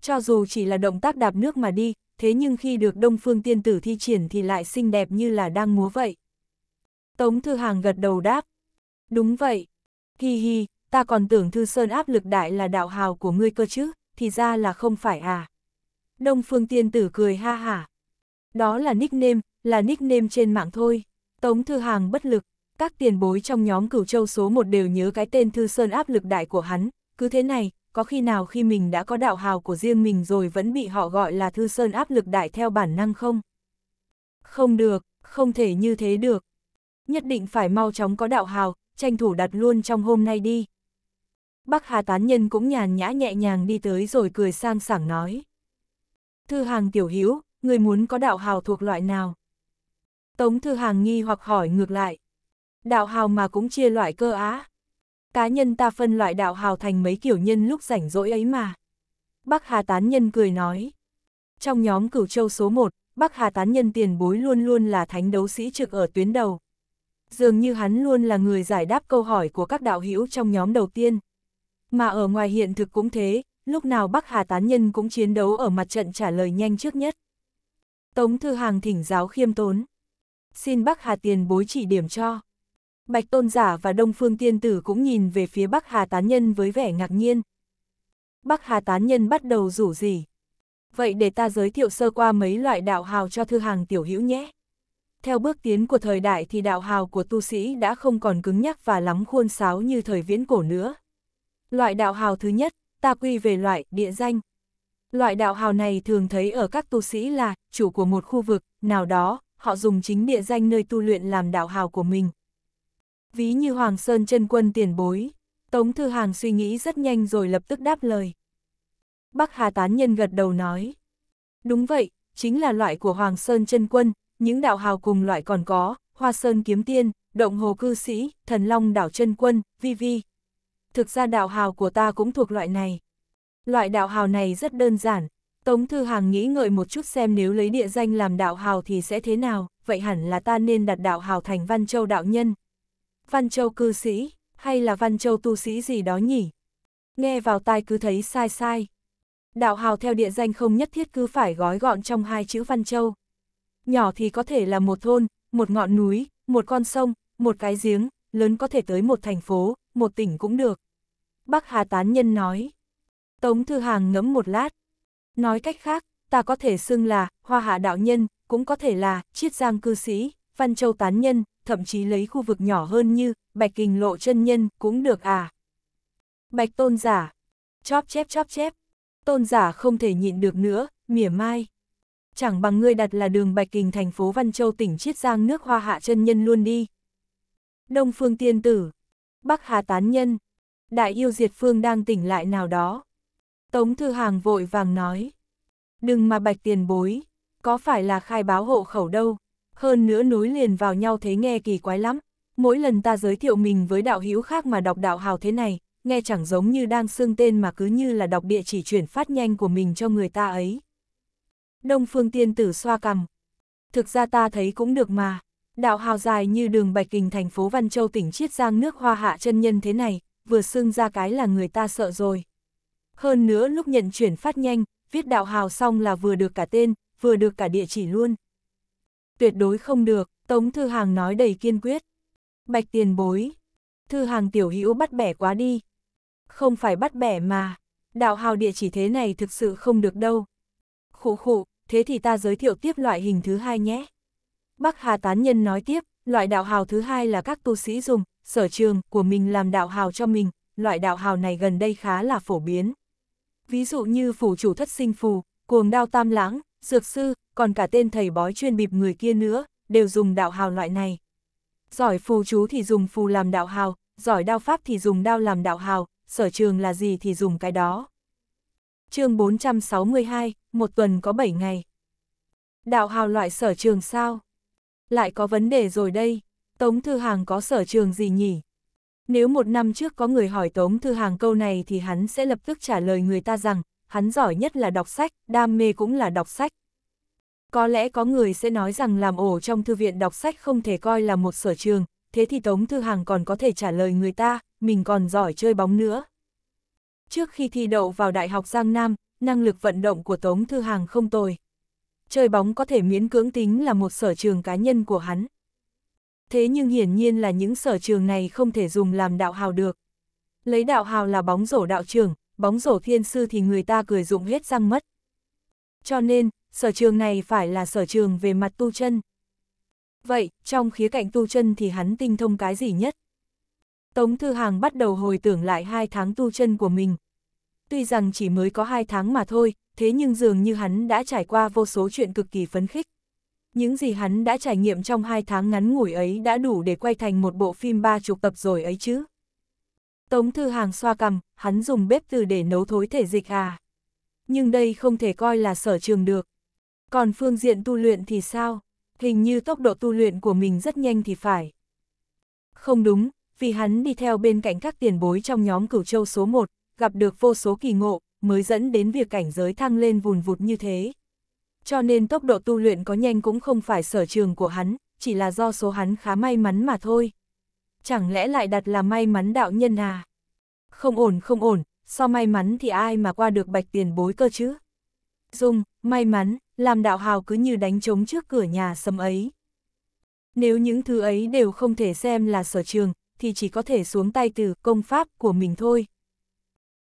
Cho dù chỉ là động tác đạp nước mà đi, thế nhưng khi được đông phương tiên tử thi triển thì lại xinh đẹp như là đang múa vậy. Tống thư hàng gật đầu đáp. Đúng vậy. Hi hi, ta còn tưởng thư sơn áp lực đại là đạo hào của ngươi cơ chứ, thì ra là không phải à. Đông phương tiên tử cười ha hả. Đó là nickname, là nickname trên mạng thôi. Tống thư hàng bất lực, các tiền bối trong nhóm cửu châu số một đều nhớ cái tên Thư Sơn áp lực đại của hắn, cứ thế này, có khi nào khi mình đã có đạo hào của riêng mình rồi vẫn bị họ gọi là Thư Sơn áp lực đại theo bản năng không? Không được, không thể như thế được. Nhất định phải mau chóng có đạo hào, tranh thủ đặt luôn trong hôm nay đi. Bắc Hà Tán Nhân cũng nhàn nhã nhẹ nhàng đi tới rồi cười sang sảng nói. Thư hàng tiểu hiếu người muốn có đạo hào thuộc loại nào? Tống Thư hàng nghi hoặc hỏi ngược lại. Đạo hào mà cũng chia loại cơ á. Cá nhân ta phân loại đạo hào thành mấy kiểu nhân lúc rảnh rỗi ấy mà. Bắc Hà Tán Nhân cười nói. Trong nhóm cửu châu số 1, Bắc Hà Tán Nhân tiền bối luôn luôn là thánh đấu sĩ trực ở tuyến đầu. Dường như hắn luôn là người giải đáp câu hỏi của các đạo hữu trong nhóm đầu tiên. Mà ở ngoài hiện thực cũng thế, lúc nào Bắc Hà Tán Nhân cũng chiến đấu ở mặt trận trả lời nhanh trước nhất. Tống Thư Hàng thỉnh giáo khiêm tốn. Xin Bắc Hà tiền bối chỉ điểm cho. Bạch Tôn Giả và Đông Phương Tiên Tử cũng nhìn về phía Bắc Hà Tán Nhân với vẻ ngạc nhiên. Bắc Hà Tán Nhân bắt đầu rủ gì? Vậy để ta giới thiệu sơ qua mấy loại đạo hào cho thư hàng tiểu hữu nhé. Theo bước tiến của thời đại thì đạo hào của tu sĩ đã không còn cứng nhắc và lắm khuôn sáo như thời viễn cổ nữa. Loại đạo hào thứ nhất, ta quy về loại địa danh. Loại đạo hào này thường thấy ở các tu sĩ là chủ của một khu vực nào đó, họ dùng chính địa danh nơi tu luyện làm đạo hào của mình, ví như Hoàng Sơn chân quân tiền bối. Tống Thư Hàng suy nghĩ rất nhanh rồi lập tức đáp lời. Bắc Hà Tán Nhân gật đầu nói. Đúng vậy, chính là loại của Hoàng Sơn chân quân, những đạo hào cùng loại còn có, Hoa Sơn kiếm tiên, Động Hồ cư sĩ, Thần Long đảo chân quân, vi vi. Thực ra đạo hào của ta cũng thuộc loại này. Loại đạo hào này rất đơn giản, Tống Thư Hàng nghĩ ngợi một chút xem nếu lấy địa danh làm đạo hào thì sẽ thế nào, vậy hẳn là ta nên đặt đạo hào thành Văn Châu đạo nhân, Văn Châu cư sĩ, hay là Văn Châu tu sĩ gì đó nhỉ? Nghe vào tai cứ thấy sai sai. Đạo hào theo địa danh không nhất thiết cứ phải gói gọn trong hai chữ Văn Châu. Nhỏ thì có thể là một thôn, một ngọn núi, một con sông, một cái giếng, lớn có thể tới một thành phố, một tỉnh cũng được. bắc Hà Tán Nhân nói. Tống Thư Hàng ngẫm một lát. Nói cách khác, ta có thể xưng là Hoa Hạ Đạo Nhân, cũng có thể là Chiết Giang Cư Sĩ, Văn Châu Tán Nhân, thậm chí lấy khu vực nhỏ hơn như Bạch Kình Lộ chân nhân cũng được à. Bạch Tôn giả, chóp chép chóp chép, Tôn giả không thể nhịn được nữa, mỉa mai. Chẳng bằng ngươi đặt là đường Bạch Kình thành phố Văn Châu tỉnh Chiết Giang nước Hoa Hạ chân nhân luôn đi. Đông Phương Tiên Tử, Bắc Hà Tán Nhân, Đại Yêu Diệt Phương đang tỉnh lại nào đó. Tống Thư Hàng vội vàng nói, đừng mà Bạch tiền bối, có phải là khai báo hộ khẩu đâu hơn nữa nối liền vào nhau thế nghe kỳ quái lắm. Mỗi lần ta giới thiệu mình với đạo hữu khác mà đọc đạo hào thế này, nghe chẳng giống như đang xưng tên mà cứ như là đọc địa chỉ chuyển phát nhanh của mình cho người ta ấy. Đông phương tiên tử xoa cằm. Thực ra ta thấy cũng được mà. Đạo hào dài như đường Bạch Kình thành phố Văn Châu tỉnh Chiết Giang nước hoa hạ chân nhân thế này, vừa xưng ra cái là người ta sợ rồi. Hơn nữa lúc nhận chuyển phát nhanh, viết đạo hào xong là vừa được cả tên, vừa được cả địa chỉ luôn tuyệt đối không được, Tống Thư Hàng nói đầy kiên quyết. Bạch tiền bối, Thư Hàng tiểu hữu bắt bẻ quá đi. Không phải bắt bẻ mà, đạo hào địa chỉ thế này thực sự không được đâu. Khủ khủ, thế thì ta giới thiệu tiếp loại hình thứ hai nhé. Bắc Hà Tán Nhân nói tiếp, loại đạo hào thứ hai là các tu sĩ dùng, sở trường của mình làm đạo hào cho mình, loại đạo hào này gần đây khá là phổ biến. Ví dụ như phủ chủ thất sinh phù, cuồng đao tam lãng, dược sư, còn cả tên thầy bói chuyên bịp người kia nữa, đều dùng đạo hào loại này. Giỏi phù chú thì dùng phù làm đạo hào, giỏi đao pháp thì dùng đao làm đạo hào, sở trường là gì thì dùng cái đó. chương 462, một tuần có 7 ngày. Đạo hào loại sở trường sao? Lại có vấn đề rồi đây, Tống Thư Hàng có sở trường gì nhỉ? Nếu một năm trước có người hỏi Tống Thư Hàng câu này thì hắn sẽ lập tức trả lời người ta rằng, hắn giỏi nhất là đọc sách, đam mê cũng là đọc sách, có lẽ có người sẽ nói rằng làm ổ trong thư viện đọc sách không thể coi là một sở trường, thế thì Tống Thư Hàng còn có thể trả lời người ta, mình còn giỏi chơi bóng nữa. Trước khi thi đậu vào Đại học Giang Nam, năng lực vận động của Tống Thư Hàng không tồi. Chơi bóng có thể miễn cưỡng tính là một sở trường cá nhân của hắn. Thế nhưng hiển nhiên là những sở trường này không thể dùng làm đạo hào được. Lấy đạo hào là bóng rổ đạo trưởng, bóng rổ thiên sư thì người ta cười dụng hết răng mất. Cho nên, sở trường này phải là sở trường về mặt tu chân. Vậy, trong khía cạnh tu chân thì hắn tinh thông cái gì nhất? Tống Thư Hàng bắt đầu hồi tưởng lại hai tháng tu chân của mình. Tuy rằng chỉ mới có hai tháng mà thôi, thế nhưng dường như hắn đã trải qua vô số chuyện cực kỳ phấn khích. Những gì hắn đã trải nghiệm trong hai tháng ngắn ngủi ấy đã đủ để quay thành một bộ phim ba chục tập rồi ấy chứ. Tống Thư Hàng xoa cầm, hắn dùng bếp từ để nấu thối thể dịch à. Nhưng đây không thể coi là sở trường được. Còn phương diện tu luyện thì sao? Hình như tốc độ tu luyện của mình rất nhanh thì phải. Không đúng, vì hắn đi theo bên cạnh các tiền bối trong nhóm cửu châu số 1, gặp được vô số kỳ ngộ, mới dẫn đến việc cảnh giới thăng lên vùn vụt như thế. Cho nên tốc độ tu luyện có nhanh cũng không phải sở trường của hắn, chỉ là do số hắn khá may mắn mà thôi. Chẳng lẽ lại đặt là may mắn đạo nhân à? Không ổn không ổn, so may mắn thì ai mà qua được bạch tiền bối cơ chứ? Dung, may mắn, làm đạo hào cứ như đánh trống trước cửa nhà sầm ấy. Nếu những thứ ấy đều không thể xem là sở trường, thì chỉ có thể xuống tay từ công pháp của mình thôi.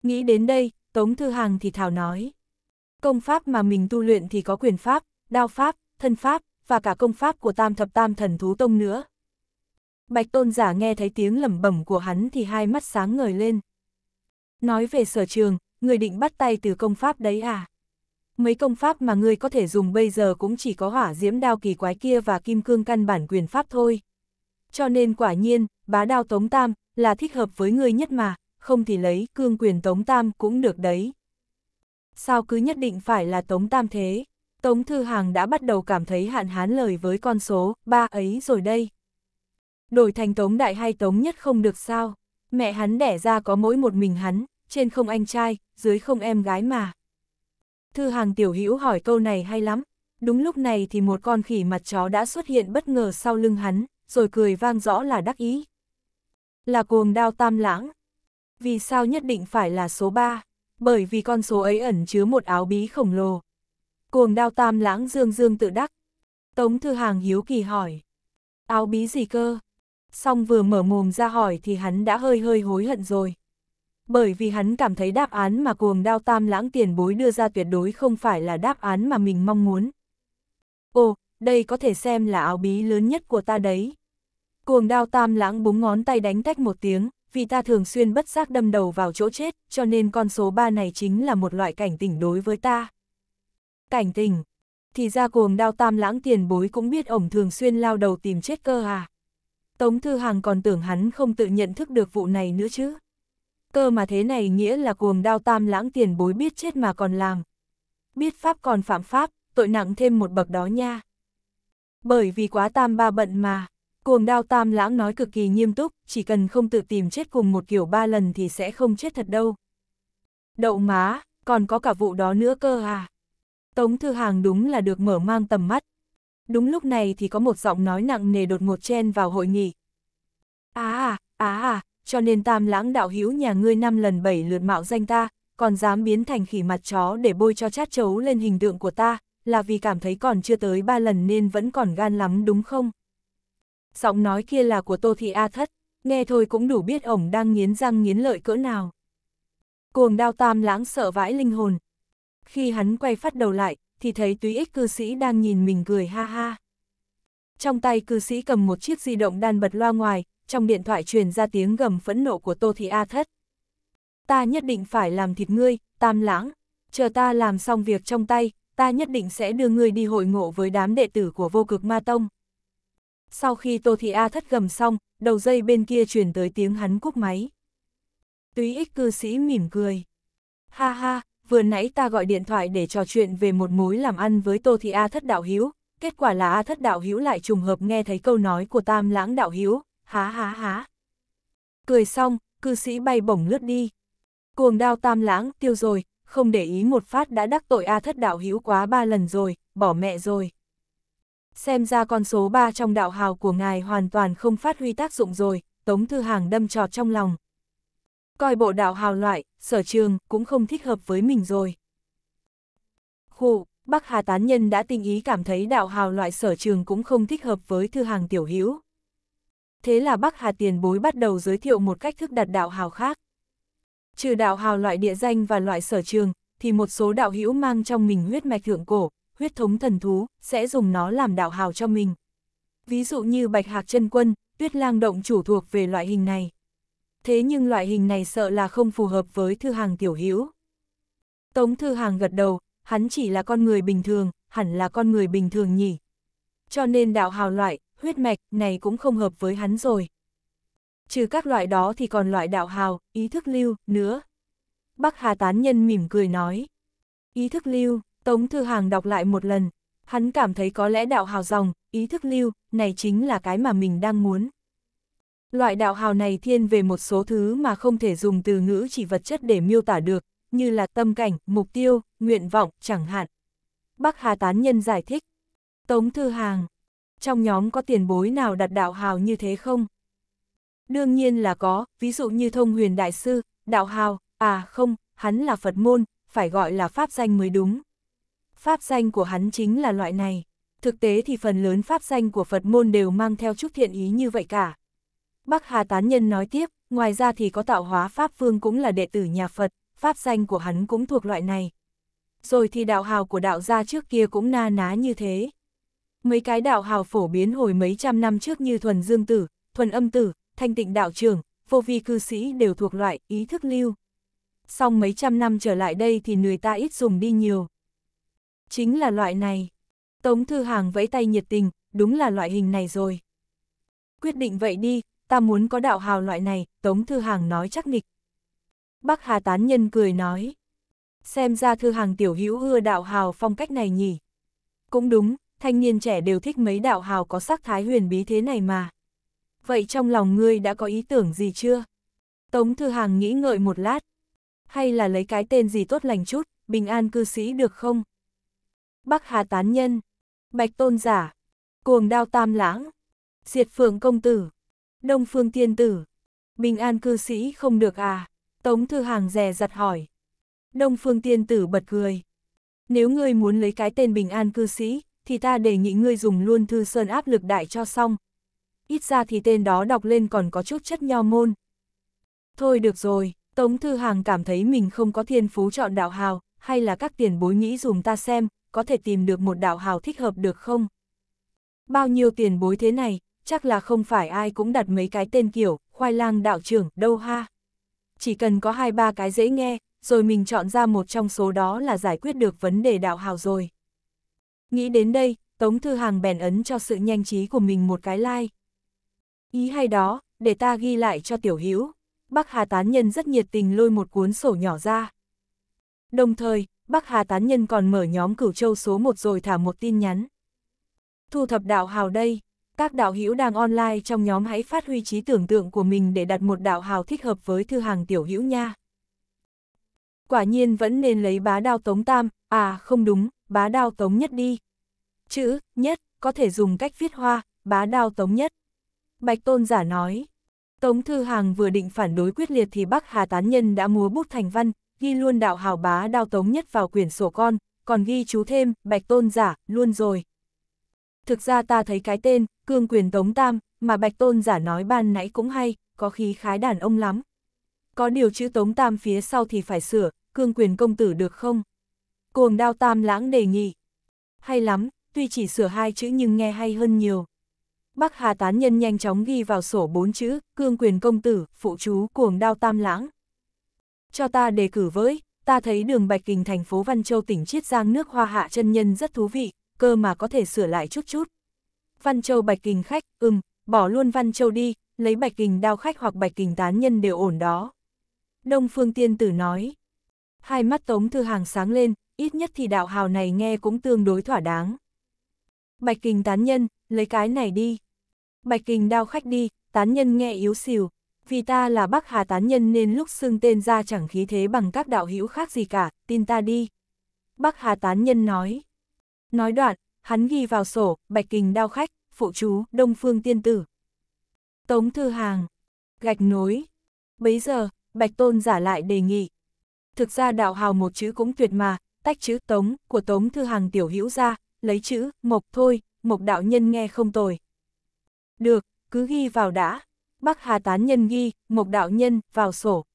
Nghĩ đến đây, Tống Thư Hàng thì thảo nói. Công pháp mà mình tu luyện thì có quyền pháp, đao pháp, thân pháp, và cả công pháp của tam thập tam thần thú tông nữa. Bạch tôn giả nghe thấy tiếng lẩm bẩm của hắn thì hai mắt sáng ngời lên. Nói về sở trường, người định bắt tay từ công pháp đấy à? mấy công pháp mà ngươi có thể dùng bây giờ cũng chỉ có hỏa diễm đao kỳ quái kia và kim cương căn bản quyền pháp thôi. Cho nên quả nhiên, bá đao tống tam là thích hợp với ngươi nhất mà, không thì lấy cương quyền tống tam cũng được đấy. Sao cứ nhất định phải là tống tam thế? Tống Thư Hàng đã bắt đầu cảm thấy hạn hán lời với con số ba ấy rồi đây. Đổi thành Tống Đại hay Tống Nhất không được sao? Mẹ hắn đẻ ra có mỗi một mình hắn, trên không anh trai, dưới không em gái mà. Thư hàng tiểu hữu hỏi câu này hay lắm. Đúng lúc này thì một con khỉ mặt chó đã xuất hiện bất ngờ sau lưng hắn, rồi cười vang rõ là đắc ý. Là cuồng đao tam lãng. Vì sao nhất định phải là số 3? Bởi vì con số ấy ẩn chứa một áo bí khổng lồ. Cuồng đao tam lãng dương dương tự đắc. Tống thư hàng hiếu kỳ hỏi. Áo bí gì cơ? Xong vừa mở mồm ra hỏi thì hắn đã hơi hơi hối hận rồi bởi vì hắn cảm thấy đáp án mà cuồng đao tam lãng tiền bối đưa ra tuyệt đối không phải là đáp án mà mình mong muốn. Ồ, đây có thể xem là áo bí lớn nhất của ta đấy. Cuồng đao tam lãng búng ngón tay đánh tách một tiếng, vì ta thường xuyên bất giác đâm đầu vào chỗ chết, cho nên con số 3 này chính là một loại cảnh tỉnh đối với ta. Cảnh tỉnh, thì ra cuồng đao tam lãng tiền bối cũng biết ổng thường xuyên lao đầu tìm chết cơ à. Tống Thư Hàng còn tưởng hắn không tự nhận thức được vụ này nữa chứ cơ mà thế này nghĩa là cuồng đao tam lãng tiền bối biết chết mà còn làm. Biết pháp còn phạm pháp, tội nặng thêm một bậc đó nha. Bởi vì quá tam ba bận mà, cuồng đao tam lãng nói cực kỳ nghiêm túc, chỉ cần không tự tìm chết cùng một kiểu ba lần thì sẽ không chết thật đâu. Đậu má, còn có cả vụ đó nữa cơ à. Tống Thư Hàng đúng là được mở mang tầm mắt. Đúng lúc này thì có một giọng nói nặng nề đột ngột chen vào hội nghị. À à, à, à cho nên tam lãng đạo hữu nhà ngươi năm lần bảy lượt mạo danh ta, còn dám biến thành khỉ mặt chó để bôi cho chát chấu lên hình tượng của ta, là vì cảm thấy còn chưa tới ba lần nên vẫn còn gan lắm đúng không? Giọng nói kia là của Tô Thị A Thất, nghe thôi cũng đủ biết ổng đang nghiến răng nghiến lợi cỡ nào. Cuồng đao tam lãng sợ vãi linh hồn. Khi hắn quay phát đầu lại, thì thấy túy ích cư sĩ đang nhìn mình cười ha ha. Trong tay cư sĩ cầm một chiếc di động đan bật loa ngoài, trong điện thoại truyền ra tiếng gầm phẫn nộ của Tô Thị A Thất. Ta nhất định phải làm thịt ngươi, tam lãng, chờ ta làm xong việc trong tay, ta nhất định sẽ đưa ngươi đi hội ngộ với đám đệ tử của vô cực ma tông. Sau khi Tô Thị A Thất gầm xong, đầu dây bên kia truyền tới tiếng hắn cúp máy. Túy ích cư sĩ mỉm cười. Ha ha, vừa nãy ta gọi điện thoại để trò chuyện về một mối làm ăn với Tô Thị A Thất Đạo Hiếu, kết quả là A Thất Đạo Hiếu lại trùng hợp nghe thấy câu nói của Tam Lãng Đạo Hiếu, há há há. Cười xong, cư sĩ bay bổng lướt đi. Cuồng đao tam lãng tiêu rồi, không để ý một phát đã đắc tội A thất đạo hữu quá ba lần rồi, bỏ mẹ rồi. Xem ra con số ba trong đạo hào của ngài hoàn toàn không phát huy tác dụng rồi, Tống Thư Hàng đâm trọt trong lòng. Coi bộ đạo hào loại, sở trường, cũng không thích hợp với mình rồi. Khụ, Bắc Hà Tán Nhân đã tinh ý cảm thấy đạo hào loại sở trường cũng không thích hợp với Thư Hàng tiểu hữu thế là Bắc Hà tiền bối bắt đầu giới thiệu một cách thức đặt đạo hào khác. Trừ đạo hào loại địa danh và loại sở trường, thì một số đạo hữu mang trong mình huyết mạch thượng cổ, huyết thống thần thú, sẽ dùng nó làm đạo hào cho mình. Ví dụ như Bạch Hạc chân Quân, Tuyết Lang Động chủ thuộc về loại hình này. Thế nhưng loại hình này sợ là không phù hợp với Thư Hàng tiểu hữu. Tống Thư Hàng gật đầu, hắn chỉ là con người bình thường, hẳn là con người bình thường nhỉ. Cho nên đạo hào loại, huyết mạch, này cũng không hợp với hắn rồi. Trừ các loại đó thì còn loại đạo hào, ý thức lưu, nữa. Bắc Hà Tán Nhân mỉm cười nói. Ý thức lưu, Tống Thư Hàng đọc lại một lần. Hắn cảm thấy có lẽ đạo hào dòng, ý thức lưu, này chính là cái mà mình đang muốn. Loại đạo hào này thiên về một số thứ mà không thể dùng từ ngữ chỉ vật chất để miêu tả được, như là tâm cảnh, mục tiêu, nguyện vọng, chẳng hạn. Bắc Hà Tán Nhân giải thích. Tống Thư Hàng, trong nhóm có tiền bối nào đặt đạo hào như thế không? Đương nhiên là có, ví dụ như thông huyền đại sư, đạo hào, à không, hắn là Phật môn, phải gọi là pháp danh mới đúng. Pháp danh của hắn chính là loại này. Thực tế thì phần lớn pháp danh của Phật môn đều mang theo chút thiện ý như vậy cả. Bắc Hà Tán Nhân nói tiếp, ngoài ra thì có tạo hóa Pháp Vương cũng là đệ tử nhà Phật, pháp danh của hắn cũng thuộc loại này. Rồi thì đạo hào của đạo gia trước kia cũng na ná như thế mấy cái đạo hào phổ biến hồi mấy trăm năm trước như thuần dương tử, thuần âm tử, thanh tịnh đạo trưởng, vô vi cư sĩ đều thuộc loại ý thức lưu. Song mấy trăm năm trở lại đây thì người ta ít dùng đi nhiều. Chính là loại này. Tống Thư Hàng vẫy tay nhiệt tình, đúng là loại hình này rồi. Quyết định vậy đi, ta muốn có đạo hào loại này, Tống Thư Hàng nói chắc nịch. Bắc Hà Tán Nhân cười nói. Xem ra Thư Hàng tiểu hữu ưa đạo hào phong cách này nhỉ. Cũng đúng, thanh niên trẻ đều thích mấy đạo hào có sắc thái huyền bí thế này mà. Vậy trong lòng ngươi đã có ý tưởng gì chưa? Tống Thư Hàng nghĩ ngợi một lát. Hay là lấy cái tên gì tốt lành chút, bình an cư sĩ được không? Bắc Hà Tán Nhân, Bạch Tôn Giả, Cuồng Đao Tam Lãng, Diệt Phượng Công Tử, Đông Phương Tiên Tử, Bình An Cư Sĩ không được à? Tống Thư Hàng rè giặt hỏi. Đông Phương Tiên Tử bật cười. Nếu ngươi muốn lấy cái tên Bình An Cư Sĩ, thì ta đề nghị ngươi dùng luôn thư sơn áp lực đại cho xong. Ít ra thì tên đó đọc lên còn có chút chất nho môn. Thôi được rồi, Tống Thư Hàng cảm thấy mình không có thiên phú chọn đạo hào, hay là các tiền bối nghĩ dùng ta xem, có thể tìm được một đạo hào thích hợp được không? Bao nhiêu tiền bối thế này, chắc là không phải ai cũng đặt mấy cái tên kiểu, khoai lang đạo trưởng, đâu ha. Chỉ cần có hai ba cái dễ nghe, rồi mình chọn ra một trong số đó là giải quyết được vấn đề đạo hào rồi. Nghĩ đến đây, Tống Thư Hàng bèn ấn cho sự nhanh trí của mình một cái Like. Ý hay đó, để ta ghi lại cho tiểu hữu Bắc Hà Tán Nhân rất nhiệt tình lôi một cuốn sổ nhỏ ra. Đồng thời, Bắc Hà Tán Nhân còn mở nhóm cửu châu số 1 rồi thả một tin nhắn. Thu thập đạo hào đây, các đạo hữu đang online trong nhóm hãy phát huy trí tưởng tượng của mình để đặt một đạo hào thích hợp với thư hàng tiểu hữu nha. Quả nhiên vẫn nên lấy bá đao tống tam, à không đúng, bá đao tống nhất đi. Chữ, nhất, có thể dùng cách viết hoa, bá đao tống nhất. Bạch Tôn giả nói, Tống Thư Hàng vừa định phản đối quyết liệt thì Bắc Hà Tán Nhân đã múa bút thành văn, ghi luôn đạo hào bá đao tống nhất vào quyển sổ con, còn ghi chú thêm, Bạch Tôn giả, luôn rồi. Thực ra ta thấy cái tên, cương quyền tống tam, mà Bạch Tôn giả nói ban nãy cũng hay, có khí khái đàn ông lắm có điều chữ tống tam phía sau thì phải sửa, cương quyền công tử được không? Cuồng đao tam lãng đề nghị. Hay lắm, tuy chỉ sửa hai chữ nhưng nghe hay hơn nhiều. Bắc Hà tán nhân nhanh chóng ghi vào sổ bốn chữ, cương quyền công tử, phụ chú cuồng đao tam lãng. Cho ta đề cử với, ta thấy đường Bạch Kình thành phố Văn Châu tỉnh Chiết Giang nước hoa hạ chân nhân rất thú vị, cơ mà có thể sửa lại chút chút. Văn Châu Bạch Kình khách, ừm, bỏ luôn Văn Châu đi, lấy Bạch Kình đao khách hoặc Bạch Kình tán nhân đều ổn đó. Đông Phương Tiên Tử nói. Hai mắt Tống Thư Hàng sáng lên, ít nhất thì đạo hào này nghe cũng tương đối thỏa đáng. Bạch Kình tán nhân, lấy cái này đi. Bạch Kình đao khách đi, tán nhân nghe yếu xìu. Vì ta là bắc hà tán nhân nên lúc xưng tên ra chẳng khí thế bằng các đạo hữu khác gì cả, tin ta đi. bắc hà tán nhân nói. Nói đoạn, hắn ghi vào sổ, Bạch Kình đao khách, phụ chú, Đông Phương Tiên Tử. Tống Thư Hàng, gạch nối. Bấy giờ, Bạch Tôn giả lại đề nghị. Thực ra đạo hào một chữ cũng tuyệt mà, tách chữ tống của tống thư hàng tiểu hữu ra, lấy chữ mộc thôi, mộc đạo nhân nghe không tồi. Được, cứ ghi vào đã. Bắc Hà Tán Nhân ghi, mộc đạo nhân, vào sổ.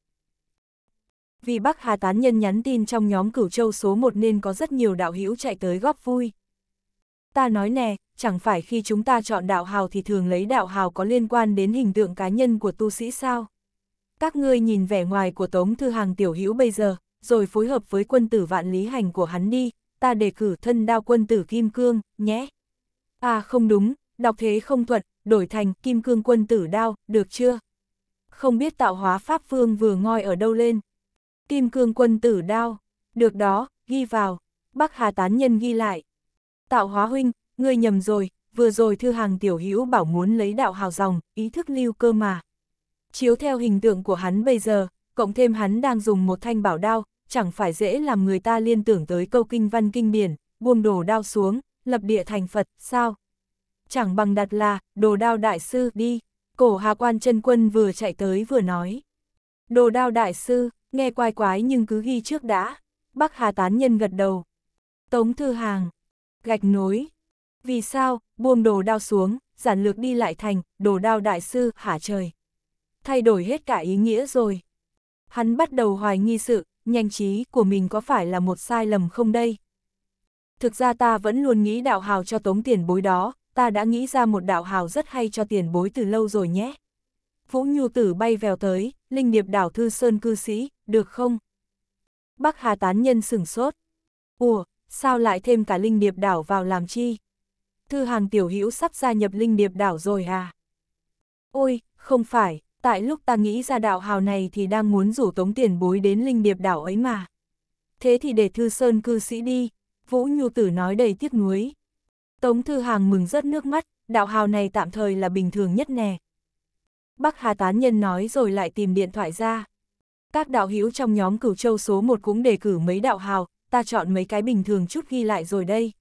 Vì Bắc Hà Tán Nhân nhắn tin trong nhóm cửu châu số 1 nên có rất nhiều đạo hữu chạy tới góp vui. Ta nói nè, chẳng phải khi chúng ta chọn đạo hào thì thường lấy đạo hào có liên quan đến hình tượng cá nhân của tu sĩ sao? các ngươi nhìn vẻ ngoài của Tống Thư Hàng tiểu hữu bây giờ, rồi phối hợp với quân tử vạn lý hành của hắn đi, ta đề cử thân đao quân tử Kim Cương, nhé. À không đúng, đọc thế không thuận, đổi thành Kim Cương quân tử đao, được chưa? Không biết tạo hóa Pháp Phương vừa ngoi ở đâu lên. Kim Cương quân tử đao, được đó, ghi vào, Bắc Hà Tán Nhân ghi lại. Tạo hóa huynh, ngươi nhầm rồi, vừa rồi Thư Hàng tiểu hữu bảo muốn lấy đạo hào dòng, ý thức lưu cơ mà. Chiếu theo hình tượng của hắn bây giờ, cộng thêm hắn đang dùng một thanh bảo đao, chẳng phải dễ làm người ta liên tưởng tới câu kinh văn kinh điển, buông đồ đao xuống, lập địa thành Phật, sao? Chẳng bằng đặt là, đồ đao đại sư, đi. Cổ Hà Quan chân Quân vừa chạy tới vừa nói. Đồ đao đại sư, nghe quái quái nhưng cứ ghi trước đã. Bắc Hà Tán Nhân gật đầu. Tống Thư Hàng. Gạch nối. Vì sao, buông đồ đao xuống, giản lược đi lại thành, đồ đao đại sư, hả trời thay đổi hết cả ý nghĩa rồi. Hắn bắt đầu hoài nghi sự, nhanh trí của mình có phải là một sai lầm không đây? Thực ra ta vẫn luôn nghĩ đạo hào cho tống tiền bối đó, ta đã nghĩ ra một đạo hào rất hay cho tiền bối từ lâu rồi nhé. Vũ Nhu Tử bay vèo tới, linh điệp đảo Thư Sơn cư sĩ, được không? Bắc Hà Tán Nhân sửng sốt. Ủa, sao lại thêm cả linh điệp đảo vào làm chi? Thư Hàng Tiểu Hữu sắp gia nhập linh điệp đảo rồi à? Ôi, không phải, tại lúc ta nghĩ ra đạo hào này thì đang muốn rủ tống tiền bối đến linh điệp đảo ấy mà. Thế thì để Thư Sơn cư sĩ đi, Vũ Nhu Tử nói đầy tiếc nuối. Tống Thư Hàng mừng rớt nước mắt, đạo hào này tạm thời là bình thường nhất nè. Bắc Hà Tán Nhân nói rồi lại tìm điện thoại ra. Các đạo hữu trong nhóm cửu châu số 1 cũng đề cử mấy đạo hào, ta chọn mấy cái bình thường chút ghi lại rồi đây.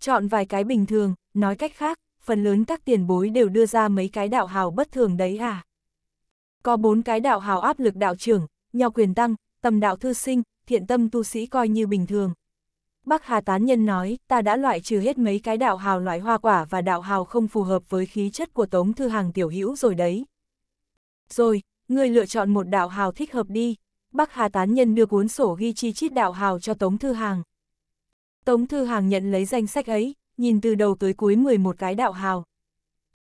Chọn vài cái bình thường, nói cách khác, phần lớn các tiền bối đều đưa ra mấy cái đạo hào bất thường đấy à có bốn cái đạo hào áp lực đạo trưởng, nhau quyền tăng, tầm đạo thư sinh, thiện tâm tu sĩ coi như bình thường. Bắc Hà Tán Nhân nói, ta đã loại trừ hết mấy cái đạo hào loại hoa quả và đạo hào không phù hợp với khí chất của Tống Thư Hàng tiểu hữu rồi đấy. Rồi, ngươi lựa chọn một đạo hào thích hợp đi. Bắc Hà Tán Nhân đưa cuốn sổ ghi chi chít đạo hào cho Tống Thư Hàng. Tống Thư Hàng nhận lấy danh sách ấy, nhìn từ đầu tới cuối 11 cái đạo hào.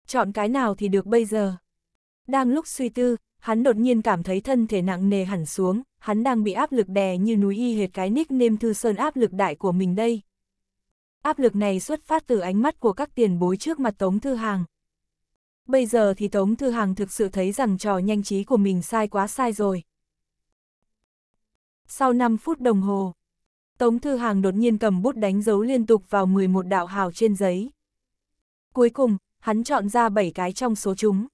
Chọn cái nào thì được bây giờ. Đang lúc suy tư, hắn đột nhiên cảm thấy thân thể nặng nề hẳn xuống, hắn đang bị áp lực đè như núi y hệt cái nick nickname Thư Sơn áp lực đại của mình đây. Áp lực này xuất phát từ ánh mắt của các tiền bối trước mặt Tống Thư Hàng. Bây giờ thì Tống Thư Hàng thực sự thấy rằng trò nhanh trí của mình sai quá sai rồi. Sau 5 phút đồng hồ, Tống Thư Hàng đột nhiên cầm bút đánh dấu liên tục vào 11 đạo hào trên giấy. Cuối cùng, hắn chọn ra 7 cái trong số chúng.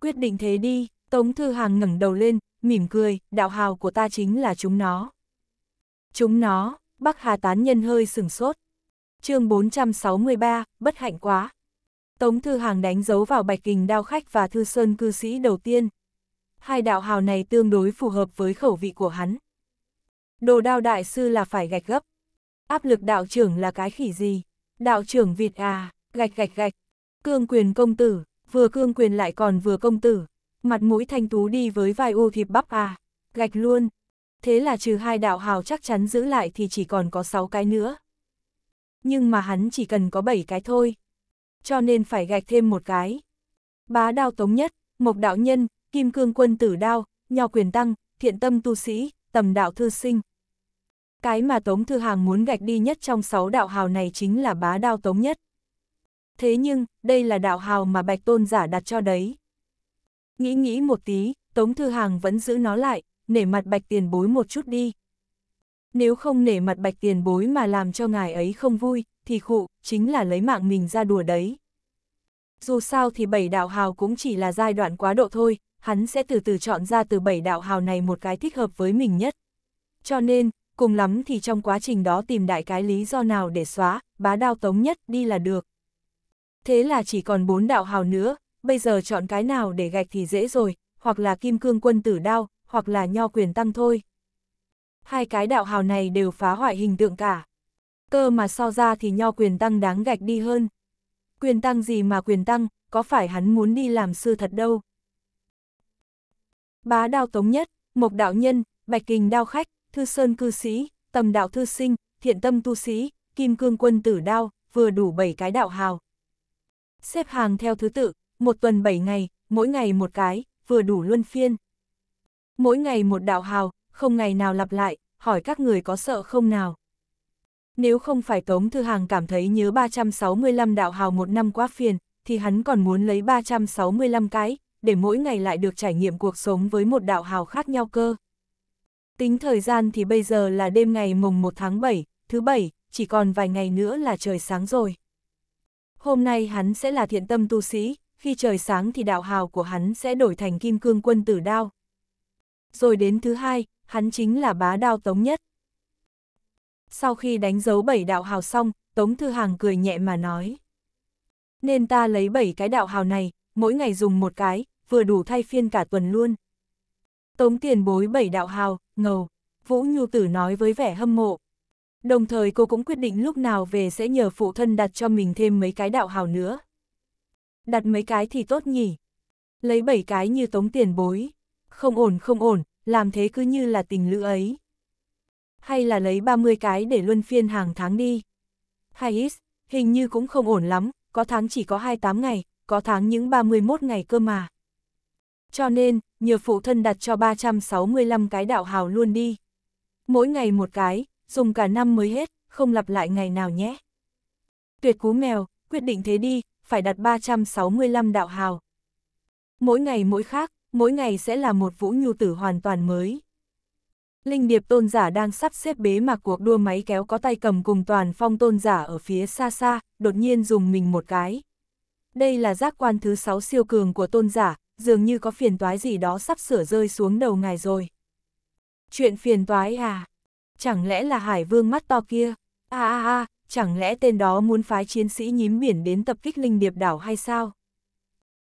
Quyết định thế đi, Tống Thư Hàng ngẩng đầu lên, mỉm cười, đạo hào của ta chính là chúng nó. Chúng nó, Bắc Hà tán nhân hơi sừng sốt. chương 463, bất hạnh quá. Tống Thư Hàng đánh dấu vào Bạch Kình Đao Khách và Thư Sơn Cư Sĩ đầu tiên. Hai đạo hào này tương đối phù hợp với khẩu vị của hắn. Đồ đao đại sư là phải gạch gấp. Áp lực đạo trưởng là cái khỉ gì? Đạo trưởng Việt à, gạch gạch gạch. Cương quyền công tử, vừa cương quyền lại còn vừa công tử, mặt mũi thanh tú đi với vai u thịt bắp à, gạch luôn. Thế là trừ hai đạo hào chắc chắn giữ lại thì chỉ còn có sáu cái nữa. Nhưng mà hắn chỉ cần có bảy cái thôi. Cho nên phải gạch thêm một cái. Bá đao tống nhất, mộc đạo nhân, kim cương quân tử đao, nho quyền tăng, thiện tâm tu sĩ, tầm đạo thư sinh. Cái mà Tống Thư Hàng muốn gạch đi nhất trong sáu đạo hào này chính là bá đao Tống Nhất thế nhưng, đây là đạo hào mà bạch tôn giả đặt cho đấy. Nghĩ nghĩ một tí, Tống Thư Hàng vẫn giữ nó lại, nể mặt bạch tiền bối một chút đi. Nếu không nể mặt bạch tiền bối mà làm cho ngài ấy không vui, thì khụ, chính là lấy mạng mình ra đùa đấy. Dù sao thì bảy đạo hào cũng chỉ là giai đoạn quá độ thôi, hắn sẽ từ từ chọn ra từ bảy đạo hào này một cái thích hợp với mình nhất. Cho nên, cùng lắm thì trong quá trình đó tìm đại cái lý do nào để xóa, bá đao tống nhất đi là được. Thế là chỉ còn bốn đạo hào nữa, bây giờ chọn cái nào để gạch thì dễ rồi, hoặc là kim cương quân tử đao, hoặc là nho quyền tăng thôi. Hai cái đạo hào này đều phá hoại hình tượng cả. Cơ mà so ra thì nho quyền tăng đáng gạch đi hơn. Quyền tăng gì mà quyền tăng, có phải hắn muốn đi làm sư thật đâu. Bá đao tống nhất, mộc đạo nhân, bạch kình đao khách, thư sơn cư sĩ, tầm đạo thư sinh, thiện tâm tu sĩ, kim cương quân tử đao, vừa đủ bảy cái đạo hào. Xếp hàng theo thứ tự, một tuần bảy ngày, mỗi ngày một cái, vừa đủ luân phiên. Mỗi ngày một đạo hào, không ngày nào lặp lại, hỏi các người có sợ không nào. Nếu không phải Tống Thư Hàng cảm thấy nhớ 365 đạo hào một năm quá phiền, thì hắn còn muốn lấy 365 cái, để mỗi ngày lại được trải nghiệm cuộc sống với một đạo hào khác nhau cơ. Tính thời gian thì bây giờ là đêm ngày mùng 1 tháng 7, thứ bảy chỉ còn vài ngày nữa là trời sáng rồi. Hôm nay hắn sẽ là thiện tâm tu sĩ, khi trời sáng thì đạo hào của hắn sẽ đổi thành kim cương quân tử đao. Rồi đến thứ hai, hắn chính là bá đao tống nhất. Sau khi đánh dấu bảy đạo hào xong, Tống Thư Hàng cười nhẹ mà nói. Nên ta lấy bảy cái đạo hào này, mỗi ngày dùng một cái, vừa đủ thay phiên cả tuần luôn. Tống tiền bối bảy đạo hào, ngầu, Vũ Nhu Tử nói với vẻ hâm mộ. Đồng thời cô cũng quyết định lúc nào về sẽ nhờ phụ thân đặt cho mình thêm mấy cái đạo hào nữa. Đặt mấy cái thì tốt nhỉ. Lấy bảy cái như tống tiền bối. Không ổn không ổn, làm thế cứ như là tình lữ ấy. Hay là lấy 30 cái để luân phiên hàng tháng đi. Hay ít, hình như cũng không ổn lắm, có tháng chỉ có 28 ngày, có tháng những 31 ngày cơ mà. Cho nên, nhờ phụ thân đặt cho 365 cái đạo hào luôn đi. Mỗi ngày một cái, dùng cả năm mới hết, không lặp lại ngày nào nhé. Tuyệt cú mèo, quyết định thế đi, phải đặt 365 đạo hào. Mỗi ngày mỗi khác, mỗi ngày sẽ là một vũ nhu tử hoàn toàn mới. Linh điệp tôn giả đang sắp xếp bế mạc cuộc đua máy kéo có tay cầm cùng toàn phong tôn giả ở phía xa xa, đột nhiên dùng mình một cái. Đây là giác quan thứ 6 siêu cường của tôn giả, dường như có phiền toái gì đó sắp sửa rơi xuống đầu ngài rồi. Chuyện phiền toái à? chẳng lẽ là hải vương mắt to kia? a a a, chẳng lẽ tên đó muốn phái chiến sĩ nhím biển đến tập kích linh điệp đảo hay sao?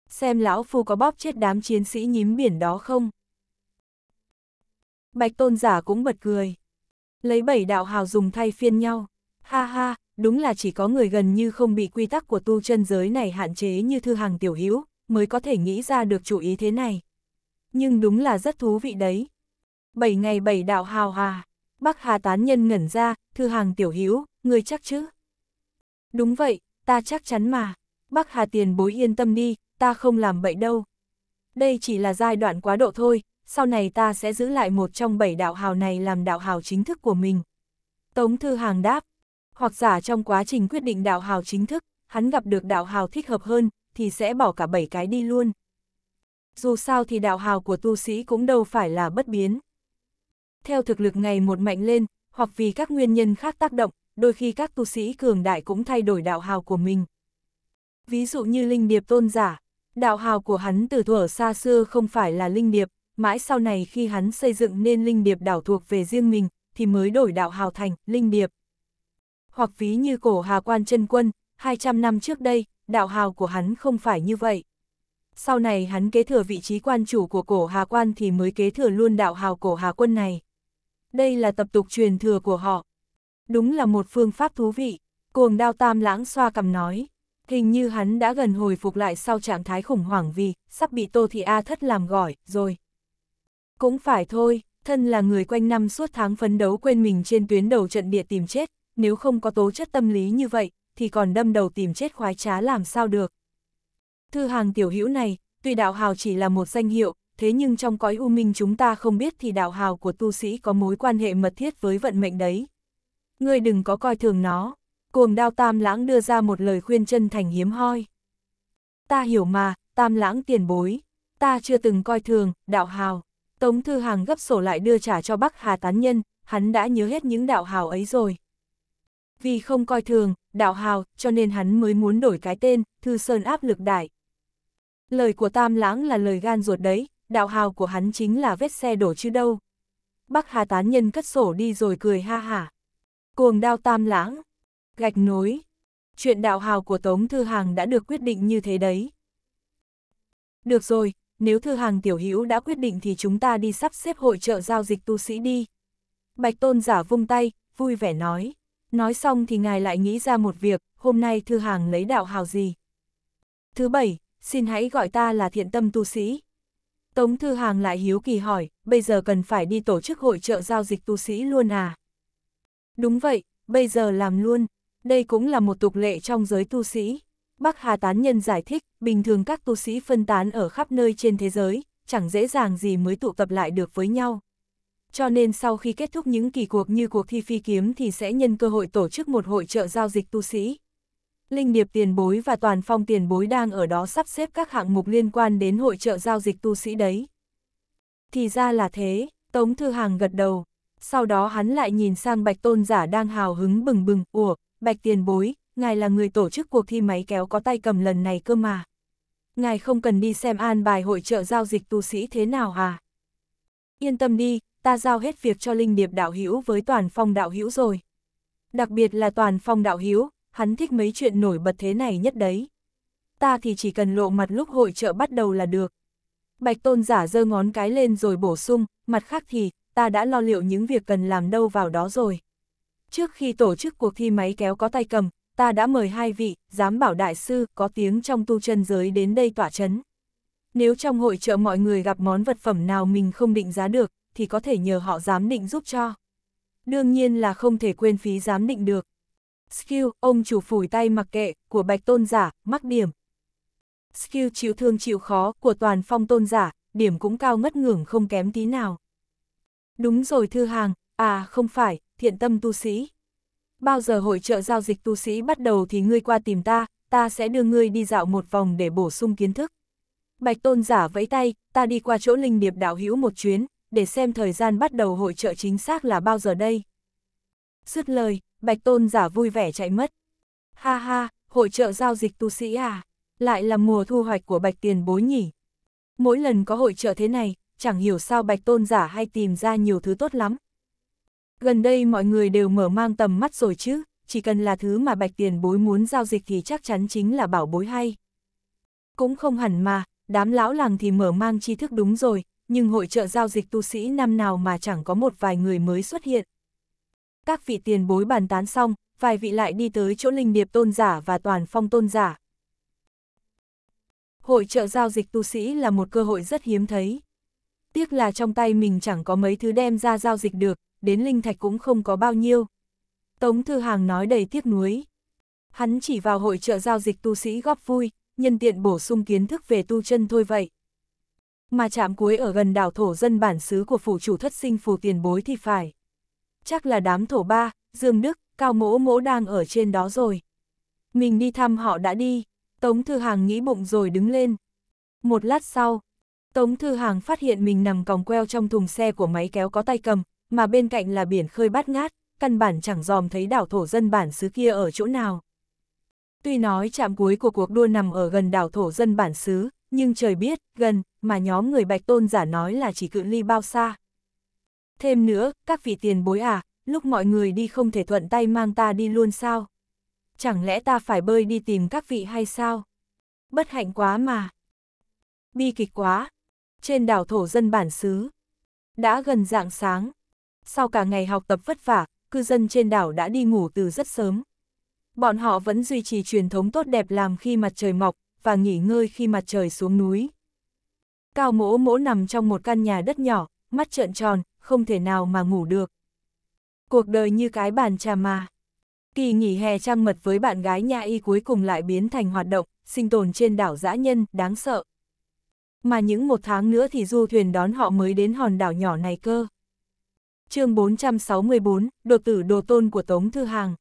Xem lão phu có bóp chết đám chiến sĩ nhím biển đó không? Bạch tôn giả cũng bật cười. Lấy bảy đạo hào dùng thay phiên nhau. Ha ha, đúng là chỉ có người gần như không bị quy tắc của tu chân giới này hạn chế như thư hàng tiểu hữu mới có thể nghĩ ra được chủ ý thế này. Nhưng đúng là rất thú vị đấy. Bảy ngày bảy đạo hào hà. Bắc Hà tán nhân ngẩn ra, thư hàng tiểu hữu người chắc chứ? Đúng vậy, ta chắc chắn mà. Bắc Hà tiền bối yên tâm đi, ta không làm bậy đâu. Đây chỉ là giai đoạn quá độ thôi, sau này ta sẽ giữ lại một trong bảy đạo hào này làm đạo hào chính thức của mình. Tống Thư Hàng đáp, hoặc giả trong quá trình quyết định đạo hào chính thức, hắn gặp được đạo hào thích hợp hơn, thì sẽ bỏ cả bảy cái đi luôn. Dù sao thì đạo hào của tu sĩ cũng đâu phải là bất biến theo thực lực ngày một mạnh lên, hoặc vì các nguyên nhân khác tác động, đôi khi các tu sĩ cường đại cũng thay đổi đạo hào của mình. Ví dụ như linh điệp tôn giả, đạo hào của hắn từ thuở xa xưa không phải là linh điệp, mãi sau này khi hắn xây dựng nên linh điệp đảo thuộc về riêng mình, thì mới đổi đạo hào thành linh điệp. Hoặc ví như cổ hà quan chân quân, 200 năm trước đây, đạo hào của hắn không phải như vậy. Sau này hắn kế thừa vị trí quan chủ của cổ hà quan thì mới kế thừa luôn đạo hào cổ hà quân này đây là tập tục truyền thừa của họ. Đúng là một phương pháp thú vị, cuồng đao tam lãng xoa cầm nói. Hình như hắn đã gần hồi phục lại sau trạng thái khủng hoảng vì sắp bị Tô Thị A thất làm gọi rồi. Cũng phải thôi, thân là người quanh năm suốt tháng phấn đấu quên mình trên tuyến đầu trận địa tìm chết, nếu không có tố chất tâm lý như vậy, thì còn đâm đầu tìm chết khoái trá làm sao được. Thư hàng tiểu hữu này, tuy đạo hào chỉ là một danh hiệu, thế nhưng trong cõi u minh chúng ta không biết thì đạo hào của tu sĩ có mối quan hệ mật thiết với vận mệnh đấy. Ngươi đừng có coi thường nó, cuồng đao tam lãng đưa ra một lời khuyên chân thành hiếm hoi. Ta hiểu mà, tam lãng tiền bối, ta chưa từng coi thường, đạo hào. Tống Thư Hàng gấp sổ lại đưa trả cho Bắc Hà Tán Nhân, hắn đã nhớ hết những đạo hào ấy rồi. Vì không coi thường, đạo hào, cho nên hắn mới muốn đổi cái tên, Thư Sơn áp lực đại. Lời của Tam Lãng là lời gan ruột đấy, đạo hào của hắn chính là vết xe đổ chứ đâu. Bác Hà tán nhân cất sổ đi rồi cười ha hả. Cuồng đao tam lãng, gạch nối. Chuyện đạo hào của Tống Thư Hàng đã được quyết định như thế đấy. Được rồi, nếu Thư Hàng tiểu hữu đã quyết định thì chúng ta đi sắp xếp hội trợ giao dịch tu sĩ đi. Bạch Tôn giả vung tay, vui vẻ nói. Nói xong thì ngài lại nghĩ ra một việc, hôm nay Thư Hàng lấy đạo hào gì? Thứ bảy, xin hãy gọi ta là thiện tâm tu sĩ. Tống Thư Hàng lại hiếu kỳ hỏi, bây giờ cần phải đi tổ chức hội trợ giao dịch tu sĩ luôn à? Đúng vậy, bây giờ làm luôn. Đây cũng là một tục lệ trong giới tu sĩ. Bác Hà Tán Nhân giải thích, bình thường các tu sĩ phân tán ở khắp nơi trên thế giới, chẳng dễ dàng gì mới tụ tập lại được với nhau. Cho nên sau khi kết thúc những kỳ cuộc như cuộc thi phi kiếm thì sẽ nhân cơ hội tổ chức một hội trợ giao dịch tu sĩ. Linh Điệp tiền bối và Toàn Phong tiền bối đang ở đó sắp xếp các hạng mục liên quan đến hội trợ giao dịch tu sĩ đấy. Thì ra là thế, Tống Thư Hàng gật đầu. Sau đó hắn lại nhìn sang Bạch Tôn Giả đang hào hứng bừng bừng, ủa, Bạch tiền bối, ngài là người tổ chức cuộc thi máy kéo có tay cầm lần này cơ mà. Ngài không cần đi xem an bài hội trợ giao dịch tu sĩ thế nào à? Yên tâm đi, ta giao hết việc cho Linh Điệp đạo hữu với Toàn Phong đạo hữu rồi. Đặc biệt là Toàn Phong đạo hữu, hắn thích mấy chuyện nổi bật thế này nhất đấy. Ta thì chỉ cần lộ mặt lúc hội trợ bắt đầu là được. Bạch tôn giả giơ ngón cái lên rồi bổ sung, mặt khác thì, ta đã lo liệu những việc cần làm đâu vào đó rồi. Trước khi tổ chức cuộc thi máy kéo có tay cầm, ta đã mời hai vị, giám bảo đại sư, có tiếng trong tu chân giới đến đây tỏa chấn. Nếu trong hội trợ mọi người gặp món vật phẩm nào mình không định giá được, thì có thể nhờ họ giám định giúp cho. Đương nhiên là không thể quên phí giám định được. Skill, ông chủ phủi tay mặc kệ, của bạch tôn giả, mắc điểm. Skill chịu thương chịu khó của toàn phong tôn giả, điểm cũng cao ngất ngưỡng không kém tí nào. Đúng rồi thư hàng, à không phải, thiện tâm tu sĩ. Bao giờ hội trợ giao dịch tu sĩ bắt đầu thì ngươi qua tìm ta, ta sẽ đưa ngươi đi dạo một vòng để bổ sung kiến thức. Bạch tôn giả vẫy tay, ta đi qua chỗ linh điệp đạo hữu một chuyến, để xem thời gian bắt đầu hội trợ chính xác là bao giờ đây. Dứt lời, bạch tôn giả vui vẻ chạy mất. Ha ha, hội trợ giao dịch tu sĩ à, lại là mùa thu hoạch của bạch tiền bối nhỉ. Mỗi lần có hội trợ thế này, chẳng hiểu sao bạch tôn giả hay tìm ra nhiều thứ tốt lắm. Gần đây mọi người đều mở mang tầm mắt rồi chứ, chỉ cần là thứ mà bạch tiền bối muốn giao dịch thì chắc chắn chính là bảo bối hay. Cũng không hẳn mà, đám lão làng thì mở mang tri thức đúng rồi, nhưng hội trợ giao dịch tu sĩ năm nào mà chẳng có một vài người mới xuất hiện các vị tiền bối bàn tán xong, vài vị lại đi tới chỗ linh điệp tôn giả và toàn phong tôn giả. Hội trợ giao dịch tu sĩ là một cơ hội rất hiếm thấy. Tiếc là trong tay mình chẳng có mấy thứ đem ra giao dịch được, đến linh thạch cũng không có bao nhiêu. Tống Thư Hàng nói đầy tiếc nuối. Hắn chỉ vào hội trợ giao dịch tu sĩ góp vui, nhân tiện bổ sung kiến thức về tu chân thôi vậy. Mà chạm cuối ở gần đảo thổ dân bản xứ của phủ chủ thất sinh phù tiền bối thì phải chắc là đám thổ ba, Dương Đức, Cao Mỗ Mỗ đang ở trên đó rồi. Mình đi thăm họ đã đi, Tống Thư Hàng nghĩ bụng rồi đứng lên. Một lát sau, Tống Thư Hàng phát hiện mình nằm còng queo trong thùng xe của máy kéo có tay cầm, mà bên cạnh là biển khơi bát ngát, căn bản chẳng dòm thấy đảo thổ dân bản xứ kia ở chỗ nào. Tuy nói chạm cuối của cuộc đua nằm ở gần đảo thổ dân bản xứ, nhưng trời biết, gần, mà nhóm người Bạch Tôn giả nói là chỉ cự ly bao xa. Thêm nữa, các vị tiền bối à, lúc mọi người đi không thể thuận tay mang ta đi luôn sao? Chẳng lẽ ta phải bơi đi tìm các vị hay sao? Bất hạnh quá mà. Bi kịch quá. Trên đảo thổ dân bản xứ. Đã gần dạng sáng. Sau cả ngày học tập vất vả, cư dân trên đảo đã đi ngủ từ rất sớm. Bọn họ vẫn duy trì truyền thống tốt đẹp làm khi mặt trời mọc, và nghỉ ngơi khi mặt trời xuống núi. Cao mỗ mỗ nằm trong một căn nhà đất nhỏ, mắt trợn tròn, không thể nào mà ngủ được. Cuộc đời như cái bàn trà mà. Kỳ nghỉ hè trăng mật với bạn gái nhà y cuối cùng lại biến thành hoạt động, sinh tồn trên đảo dã nhân, đáng sợ. Mà những một tháng nữa thì du thuyền đón họ mới đến hòn đảo nhỏ này cơ. chương 464, đột tử đồ tôn của Tống Thư Hàng.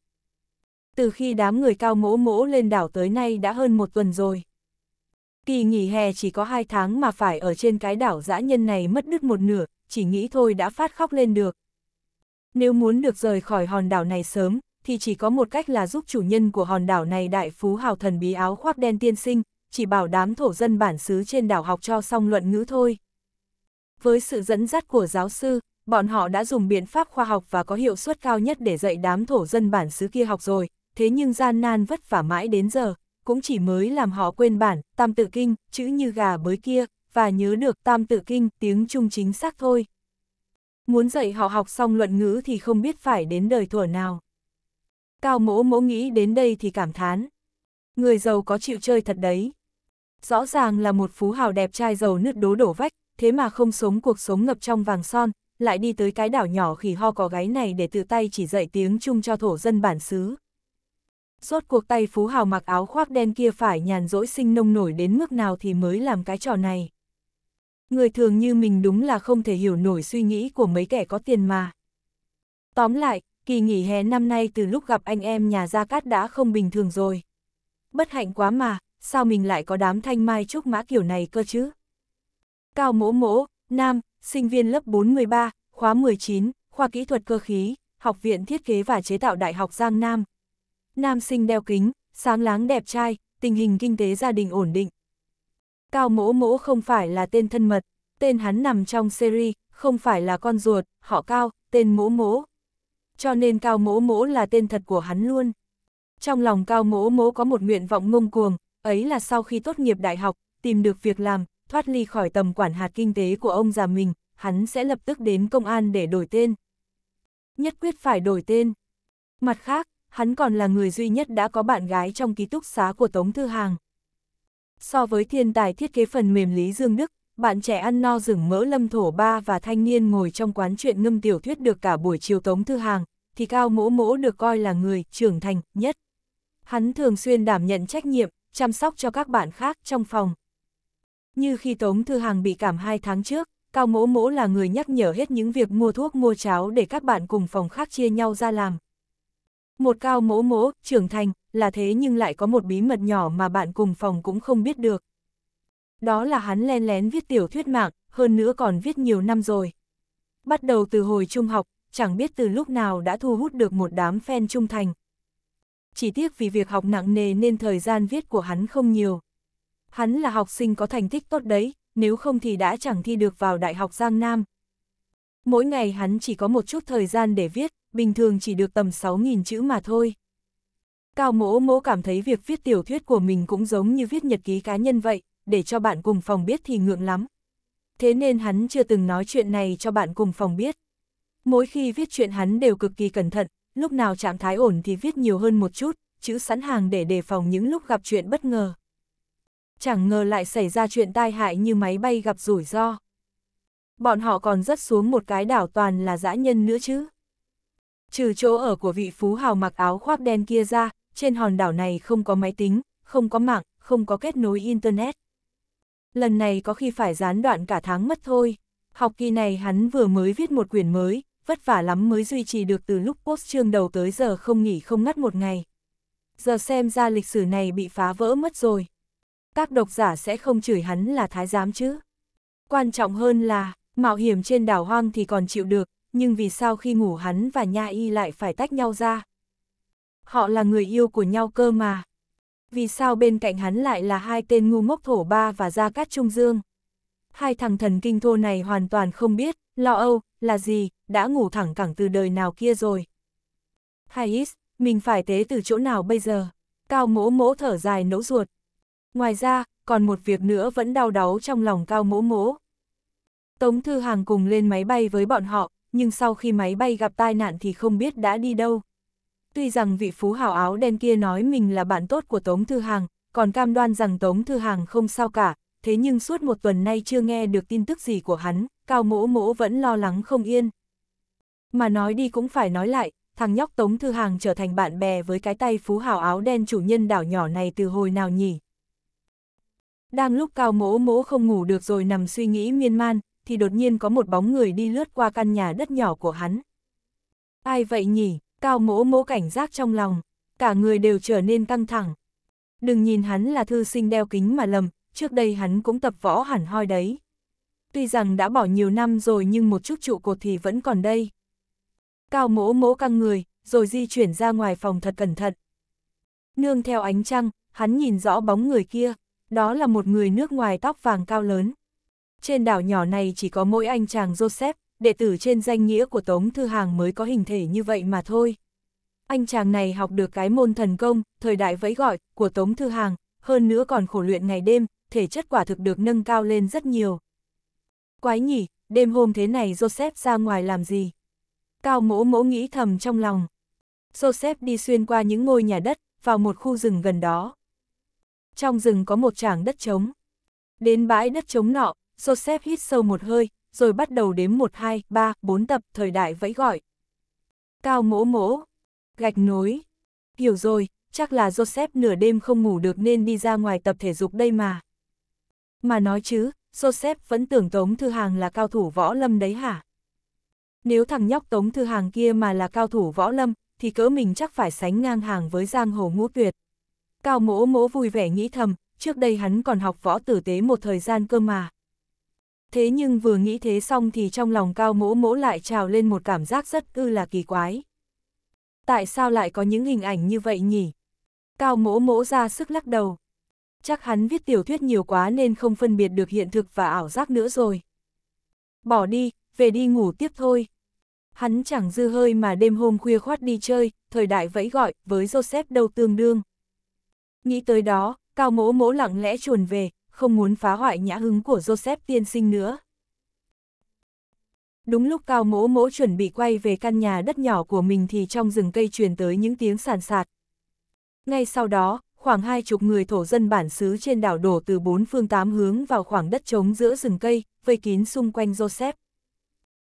Từ khi đám người cao mỗ mỗ lên đảo tới nay đã hơn một tuần rồi. Kỳ nghỉ hè chỉ có hai tháng mà phải ở trên cái đảo dã nhân này mất đứt một nửa, chỉ nghĩ thôi đã phát khóc lên được. Nếu muốn được rời khỏi hòn đảo này sớm, thì chỉ có một cách là giúp chủ nhân của hòn đảo này đại phú hào thần bí áo khoác đen tiên sinh, chỉ bảo đám thổ dân bản xứ trên đảo học cho xong luận ngữ thôi. Với sự dẫn dắt của giáo sư, bọn họ đã dùng biện pháp khoa học và có hiệu suất cao nhất để dạy đám thổ dân bản xứ kia học rồi, thế nhưng gian nan vất vả mãi đến giờ, cũng chỉ mới làm họ quên bản, tam tự kinh, chữ như gà bới kia, và nhớ được tam tự kinh, tiếng Trung chính xác thôi. Muốn dạy họ học xong luận ngữ thì không biết phải đến đời thuở nào. Cao mỗ mỗ nghĩ đến đây thì cảm thán. Người giàu có chịu chơi thật đấy. Rõ ràng là một phú hào đẹp trai giàu nứt đố đổ vách, thế mà không sống cuộc sống ngập trong vàng son, lại đi tới cái đảo nhỏ khỉ ho có gáy này để tự tay chỉ dạy tiếng Trung cho thổ dân bản xứ rốt cuộc tay phú hào mặc áo khoác đen kia phải nhàn rỗi sinh nông nổi đến mức nào thì mới làm cái trò này. Người thường như mình đúng là không thể hiểu nổi suy nghĩ của mấy kẻ có tiền mà. Tóm lại, kỳ nghỉ hè năm nay từ lúc gặp anh em nhà Gia Cát đã không bình thường rồi. Bất hạnh quá mà, sao mình lại có đám thanh mai trúc mã kiểu này cơ chứ? Cao Mỗ Mỗ, Nam, sinh viên lớp 43, khóa 19, khoa kỹ thuật cơ khí, Học viện Thiết kế và Chế tạo Đại học Giang Nam, Nam sinh đeo kính, sáng láng đẹp trai, tình hình kinh tế gia đình ổn định. Cao mỗ mỗ không phải là tên thân mật, tên hắn nằm trong series, không phải là con ruột, họ cao, tên mỗ mỗ. Cho nên cao mỗ mỗ là tên thật của hắn luôn. Trong lòng cao mỗ mỗ có một nguyện vọng ngông cuồng, ấy là sau khi tốt nghiệp đại học, tìm được việc làm, thoát ly khỏi tầm quản hạt kinh tế của ông già mình, hắn sẽ lập tức đến công an để đổi tên. Nhất quyết phải đổi tên. Mặt khác, hắn còn là người duy nhất đã có bạn gái trong ký túc xá của Tống Thư Hàng. So với thiên tài thiết kế phần mềm Lý Dương Đức, bạn trẻ ăn no rừng mỡ lâm thổ ba và thanh niên ngồi trong quán chuyện ngâm tiểu thuyết được cả buổi chiều Tống Thư Hàng, thì Cao Mỗ Mỗ được coi là người trưởng thành nhất. Hắn thường xuyên đảm nhận trách nhiệm, chăm sóc cho các bạn khác trong phòng. Như khi Tống Thư Hàng bị cảm hai tháng trước, Cao Mỗ Mỗ là người nhắc nhở hết những việc mua thuốc mua cháo để các bạn cùng phòng khác chia nhau ra làm. Một cao mỗ mỗ, trưởng thành, là thế nhưng lại có một bí mật nhỏ mà bạn cùng phòng cũng không biết được. Đó là hắn len lén viết tiểu thuyết mạng, hơn nữa còn viết nhiều năm rồi. Bắt đầu từ hồi trung học, chẳng biết từ lúc nào đã thu hút được một đám fan trung thành. Chỉ tiếc vì việc học nặng nề nên thời gian viết của hắn không nhiều. Hắn là học sinh có thành tích tốt đấy, nếu không thì đã chẳng thi được vào Đại học Giang Nam. Mỗi ngày hắn chỉ có một chút thời gian để viết, bình thường chỉ được tầm 6.000 chữ mà thôi. Cao mỗ mỗ cảm thấy việc viết tiểu thuyết của mình cũng giống như viết nhật ký cá nhân vậy, để cho bạn cùng phòng biết thì ngượng lắm. Thế nên hắn chưa từng nói chuyện này cho bạn cùng phòng biết. Mỗi khi viết chuyện hắn đều cực kỳ cẩn thận, lúc nào trạng thái ổn thì viết nhiều hơn một chút, chữ sẵn hàng để đề phòng những lúc gặp chuyện bất ngờ. Chẳng ngờ lại xảy ra chuyện tai hại như máy bay gặp rủi ro. Bọn họ còn rất xuống một cái đảo toàn là dã nhân nữa chứ. Trừ chỗ ở của vị phú hào mặc áo khoác đen kia ra, trên hòn đảo này không có máy tính, không có mạng, không có kết nối Internet. Lần này có khi phải gián đoạn cả tháng mất thôi. Học kỳ này hắn vừa mới viết một quyển mới, vất vả lắm mới duy trì được từ lúc post chương đầu tới giờ không nghỉ không ngắt một ngày. Giờ xem ra lịch sử này bị phá vỡ mất rồi. Các độc giả sẽ không chửi hắn là thái giám chứ. Quan trọng hơn là, mạo hiểm trên đảo hoang thì còn chịu được, nhưng vì sao khi ngủ hắn và Nha Y lại phải tách nhau ra? Họ là người yêu của nhau cơ mà. Vì sao bên cạnh hắn lại là hai tên ngu ngốc thổ ba và gia cát trung dương? Hai thằng thần kinh thô này hoàn toàn không biết, lo âu, là gì, đã ngủ thẳng cẳng từ đời nào kia rồi. hai ít mình phải tế từ chỗ nào bây giờ? Cao mỗ mỗ thở dài nỗ ruột. Ngoài ra, còn một việc nữa vẫn đau đáu trong lòng cao mỗ mỗ. Tống Thư Hàng cùng lên máy bay với bọn họ, nhưng sau khi máy bay gặp tai nạn thì không biết đã đi đâu. Tuy rằng vị phú hào áo đen kia nói mình là bạn tốt của Tống Thư Hàng, còn cam đoan rằng Tống Thư Hàng không sao cả, thế nhưng suốt một tuần nay chưa nghe được tin tức gì của hắn, cao mỗ mỗ vẫn lo lắng không yên. Mà nói đi cũng phải nói lại, thằng nhóc Tống Thư Hàng trở thành bạn bè với cái tay phú hào áo đen chủ nhân đảo nhỏ này từ hồi nào nhỉ? Đang lúc cao mỗ mỗ không ngủ được rồi nằm suy nghĩ miên man, thì đột nhiên có một bóng người đi lướt qua căn nhà đất nhỏ của hắn. Ai vậy nhỉ? Cao mỗ mỗ cảnh giác trong lòng, cả người đều trở nên căng thẳng. Đừng nhìn hắn là thư sinh đeo kính mà lầm, trước đây hắn cũng tập võ hẳn hoi đấy. Tuy rằng đã bỏ nhiều năm rồi nhưng một chút trụ cột thì vẫn còn đây. Cao mỗ mỗ căng người, rồi di chuyển ra ngoài phòng thật cẩn thận. Nương theo ánh trăng, hắn nhìn rõ bóng người kia, đó là một người nước ngoài tóc vàng cao lớn trên đảo nhỏ này chỉ có mỗi anh chàng Joseph, đệ tử trên danh nghĩa của Tống Thư Hàng mới có hình thể như vậy mà thôi. Anh chàng này học được cái môn thần công, thời đại vẫy gọi, của Tống Thư Hàng, hơn nữa còn khổ luyện ngày đêm, thể chất quả thực được nâng cao lên rất nhiều. Quái nhỉ, đêm hôm thế này Joseph ra ngoài làm gì? Cao mỗ mỗ nghĩ thầm trong lòng. Joseph đi xuyên qua những ngôi nhà đất, vào một khu rừng gần đó. Trong rừng có một trảng đất trống. Đến bãi đất trống nọ, Joseph hít sâu một hơi, rồi bắt đầu đếm 1, 2, 3, 4 tập thời đại vẫy gọi. Cao mỗ mỗ, gạch nối. Hiểu rồi, chắc là Joseph nửa đêm không ngủ được nên đi ra ngoài tập thể dục đây mà. Mà nói chứ, Joseph vẫn tưởng Tống Thư Hàng là cao thủ võ lâm đấy hả? Nếu thằng nhóc Tống Thư Hàng kia mà là cao thủ võ lâm, thì cỡ mình chắc phải sánh ngang hàng với giang hồ ngũ tuyệt. Cao mỗ mỗ vui vẻ nghĩ thầm, trước đây hắn còn học võ tử tế một thời gian cơ mà thế nhưng vừa nghĩ thế xong thì trong lòng cao mỗ mỗ lại trào lên một cảm giác rất ư là kỳ quái. Tại sao lại có những hình ảnh như vậy nhỉ? Cao mỗ mỗ ra sức lắc đầu. Chắc hắn viết tiểu thuyết nhiều quá nên không phân biệt được hiện thực và ảo giác nữa rồi. Bỏ đi, về đi ngủ tiếp thôi. Hắn chẳng dư hơi mà đêm hôm khuya khoát đi chơi, thời đại vẫy gọi, với Joseph đâu tương đương. Nghĩ tới đó, Cao mỗ mỗ lặng lẽ chuồn về, không muốn phá hoại nhã hứng của Joseph tiên sinh nữa. Đúng lúc Cao Mỗ Mỗ chuẩn bị quay về căn nhà đất nhỏ của mình thì trong rừng cây truyền tới những tiếng sàn sạt. Ngay sau đó, khoảng hai chục người thổ dân bản xứ trên đảo đổ từ bốn phương tám hướng vào khoảng đất trống giữa rừng cây, vây kín xung quanh Joseph.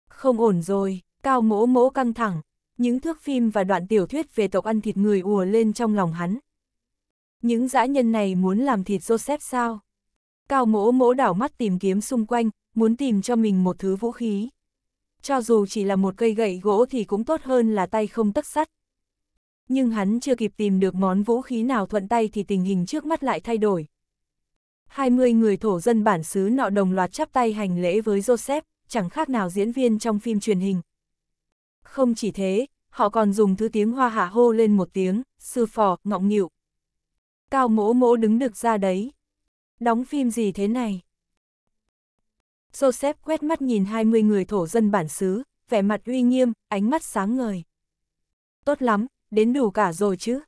Không ổn rồi, Cao Mỗ Mỗ căng thẳng, những thước phim và đoạn tiểu thuyết về tộc ăn thịt người ùa lên trong lòng hắn. Những dã nhân này muốn làm thịt Joseph sao? Cao mỗ mỗ đảo mắt tìm kiếm xung quanh, muốn tìm cho mình một thứ vũ khí. Cho dù chỉ là một cây gậy gỗ thì cũng tốt hơn là tay không tất sắt. Nhưng hắn chưa kịp tìm được món vũ khí nào thuận tay thì tình hình trước mắt lại thay đổi. 20 người thổ dân bản xứ nọ đồng loạt chắp tay hành lễ với Joseph, chẳng khác nào diễn viên trong phim truyền hình. Không chỉ thế, họ còn dùng thứ tiếng hoa hạ hô lên một tiếng, sư phò, ngọng nghịu. Cao mỗ mỗ đứng được ra đấy. Đóng phim gì thế này? Joseph quét mắt nhìn 20 người thổ dân bản xứ, vẻ mặt uy nghiêm, ánh mắt sáng ngời. Tốt lắm, đến đủ cả rồi chứ?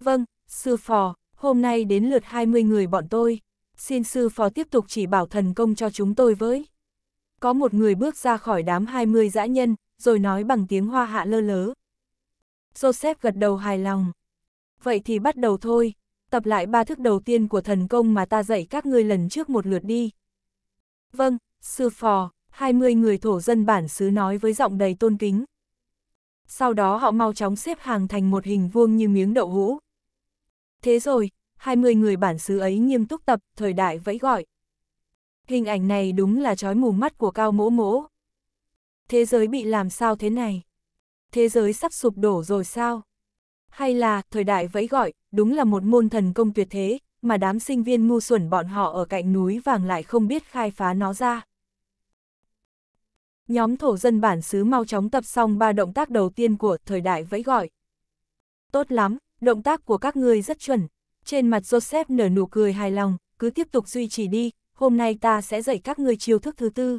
Vâng, sư phò, hôm nay đến lượt 20 người bọn tôi. Xin sư phò tiếp tục chỉ bảo thần công cho chúng tôi với. Có một người bước ra khỏi đám 20 dã nhân, rồi nói bằng tiếng hoa hạ lơ lớ. Joseph gật đầu hài lòng. Vậy thì bắt đầu thôi, tập lại ba thức đầu tiên của thần công mà ta dạy các ngươi lần trước một lượt đi. Vâng, sư phò, 20 người thổ dân bản xứ nói với giọng đầy tôn kính. Sau đó họ mau chóng xếp hàng thành một hình vuông như miếng đậu hũ. Thế rồi, 20 người bản xứ ấy nghiêm túc tập, thời đại vẫy gọi. Hình ảnh này đúng là trói mù mắt của cao mỗ mỗ. Thế giới bị làm sao thế này? Thế giới sắp sụp đổ rồi sao? hay là thời đại vẫy gọi, đúng là một môn thần công tuyệt thế, mà đám sinh viên ngu xuẩn bọn họ ở cạnh núi vàng lại không biết khai phá nó ra. Nhóm thổ dân bản xứ mau chóng tập xong ba động tác đầu tiên của thời đại vẫy gọi. Tốt lắm, động tác của các ngươi rất chuẩn. Trên mặt Joseph nở nụ cười hài lòng, cứ tiếp tục duy trì đi, hôm nay ta sẽ dạy các ngươi chiêu thức thứ tư.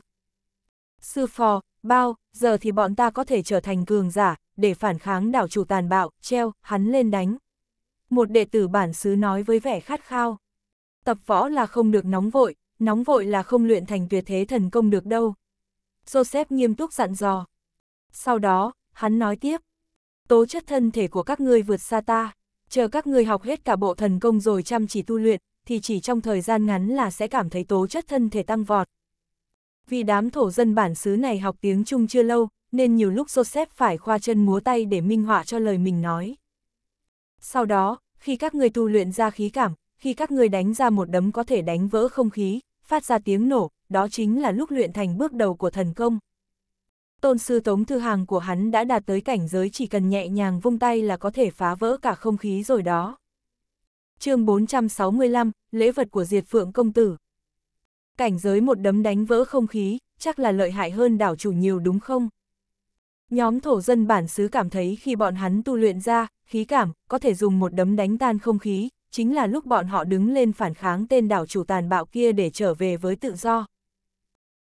Sư phò, bao, giờ thì bọn ta có thể trở thành cường giả, để phản kháng đảo chủ tàn bạo, treo, hắn lên đánh. Một đệ tử bản xứ nói với vẻ khát khao. Tập võ là không được nóng vội, nóng vội là không luyện thành tuyệt thế thần công được đâu. Joseph nghiêm túc dặn dò. Sau đó, hắn nói tiếp. Tố chất thân thể của các ngươi vượt xa ta, chờ các ngươi học hết cả bộ thần công rồi chăm chỉ tu luyện, thì chỉ trong thời gian ngắn là sẽ cảm thấy tố chất thân thể tăng vọt. Vì đám thổ dân bản xứ này học tiếng Trung chưa lâu, nên nhiều lúc Joseph phải khoa chân múa tay để minh họa cho lời mình nói. Sau đó, khi các người tu luyện ra khí cảm, khi các người đánh ra một đấm có thể đánh vỡ không khí, phát ra tiếng nổ, đó chính là lúc luyện thành bước đầu của thần công. Tôn sư tống thư hàng của hắn đã đạt tới cảnh giới chỉ cần nhẹ nhàng vung tay là có thể phá vỡ cả không khí rồi đó. chương 465, lễ vật của diệt phượng công tử. Cảnh giới một đấm đánh vỡ không khí, chắc là lợi hại hơn đảo chủ nhiều đúng không? Nhóm thổ dân bản xứ cảm thấy khi bọn hắn tu luyện ra, khí cảm, có thể dùng một đấm đánh tan không khí, chính là lúc bọn họ đứng lên phản kháng tên đảo chủ tàn bạo kia để trở về với tự do.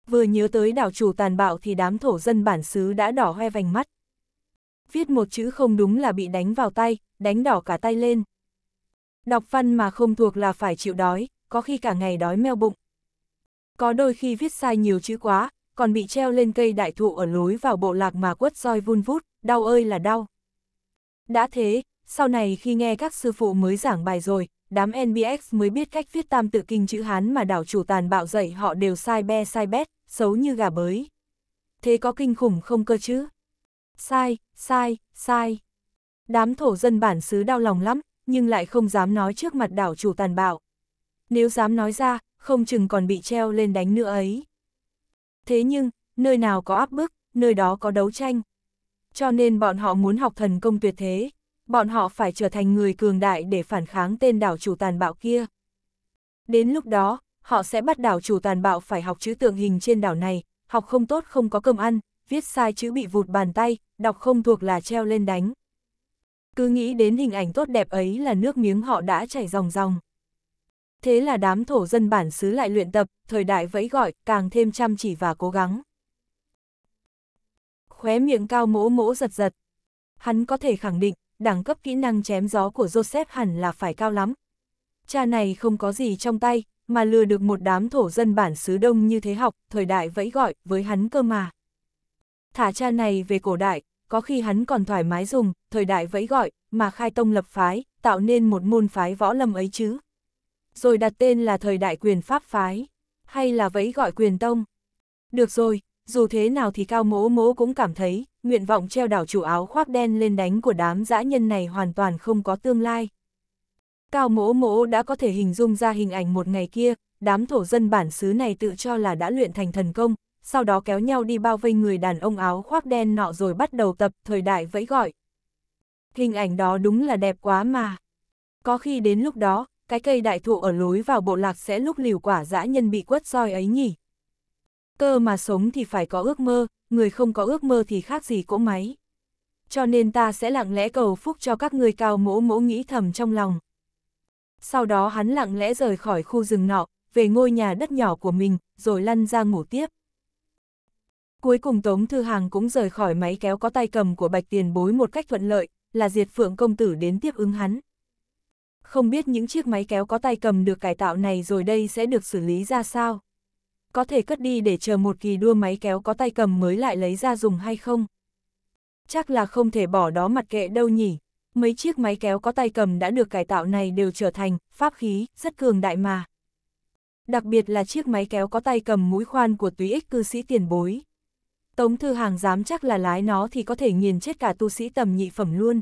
Vừa nhớ tới đảo chủ tàn bạo thì đám thổ dân bản xứ đã đỏ hoe vành mắt. Viết một chữ không đúng là bị đánh vào tay, đánh đỏ cả tay lên. Đọc văn mà không thuộc là phải chịu đói, có khi cả ngày đói meo bụng. Có đôi khi viết sai nhiều chữ quá, còn bị treo lên cây đại thụ ở lối vào bộ lạc mà quất roi vun vút, đau ơi là đau. Đã thế, sau này khi nghe các sư phụ mới giảng bài rồi, đám NBX mới biết cách viết tam tự kinh chữ Hán mà đảo chủ tàn bạo dạy họ đều sai be sai bét, xấu như gà bới. Thế có kinh khủng không cơ chứ? Sai, sai, sai. Đám thổ dân bản xứ đau lòng lắm, nhưng lại không dám nói trước mặt đảo chủ tàn bạo. Nếu dám nói ra, không chừng còn bị treo lên đánh nữa ấy thế nhưng, nơi nào có áp bức, nơi đó có đấu tranh. Cho nên bọn họ muốn học thần công tuyệt thế, bọn họ phải trở thành người cường đại để phản kháng tên đảo chủ tàn bạo kia. Đến lúc đó, họ sẽ bắt đảo chủ tàn bạo phải học chữ tượng hình trên đảo này, học không tốt không có cơm ăn, viết sai chữ bị vụt bàn tay, đọc không thuộc là treo lên đánh. Cứ nghĩ đến hình ảnh tốt đẹp ấy là nước miếng họ đã chảy ròng ròng thế là đám thổ dân bản xứ lại luyện tập, thời đại vẫy gọi, càng thêm chăm chỉ và cố gắng. Khóe miệng cao mỗ mỗ giật giật. Hắn có thể khẳng định, đẳng cấp kỹ năng chém gió của Joseph hẳn là phải cao lắm. Cha này không có gì trong tay, mà lừa được một đám thổ dân bản xứ đông như thế học, thời đại vẫy gọi, với hắn cơ mà. Thả cha này về cổ đại, có khi hắn còn thoải mái dùng, thời đại vẫy gọi, mà khai tông lập phái, tạo nên một môn phái võ lâm ấy chứ rồi đặt tên là thời đại quyền pháp phái, hay là vẫy gọi quyền tông. Được rồi, dù thế nào thì cao mố mố cũng cảm thấy, nguyện vọng treo đảo chủ áo khoác đen lên đánh của đám dã nhân này hoàn toàn không có tương lai. Cao mố mố đã có thể hình dung ra hình ảnh một ngày kia, đám thổ dân bản xứ này tự cho là đã luyện thành thần công, sau đó kéo nhau đi bao vây người đàn ông áo khoác đen nọ rồi bắt đầu tập thời đại vẫy gọi. Hình ảnh đó đúng là đẹp quá mà. Có khi đến lúc đó, cái cây đại thụ ở lối vào bộ lạc sẽ lúc liều quả dã nhân bị quất roi ấy nhỉ. Cơ mà sống thì phải có ước mơ, người không có ước mơ thì khác gì cỗ máy. Cho nên ta sẽ lặng lẽ cầu phúc cho các người cao mỗ mỗ nghĩ thầm trong lòng. Sau đó hắn lặng lẽ rời khỏi khu rừng nọ, về ngôi nhà đất nhỏ của mình, rồi lăn ra ngủ tiếp. Cuối cùng Tống Thư Hàng cũng rời khỏi máy kéo có tay cầm của Bạch Tiền Bối một cách thuận lợi, là Diệt Phượng Công Tử đến tiếp ứng hắn không biết những chiếc máy kéo có tay cầm được cải tạo này rồi đây sẽ được xử lý ra sao? Có thể cất đi để chờ một kỳ đua máy kéo có tay cầm mới lại lấy ra dùng hay không? Chắc là không thể bỏ đó mặt kệ đâu nhỉ. Mấy chiếc máy kéo có tay cầm đã được cải tạo này đều trở thành pháp khí rất cường đại mà. Đặc biệt là chiếc máy kéo có tay cầm mũi khoan của túy ích cư sĩ tiền bối. Tống Thư Hàng dám chắc là lái nó thì có thể nghiền chết cả tu sĩ tầm nhị phẩm luôn.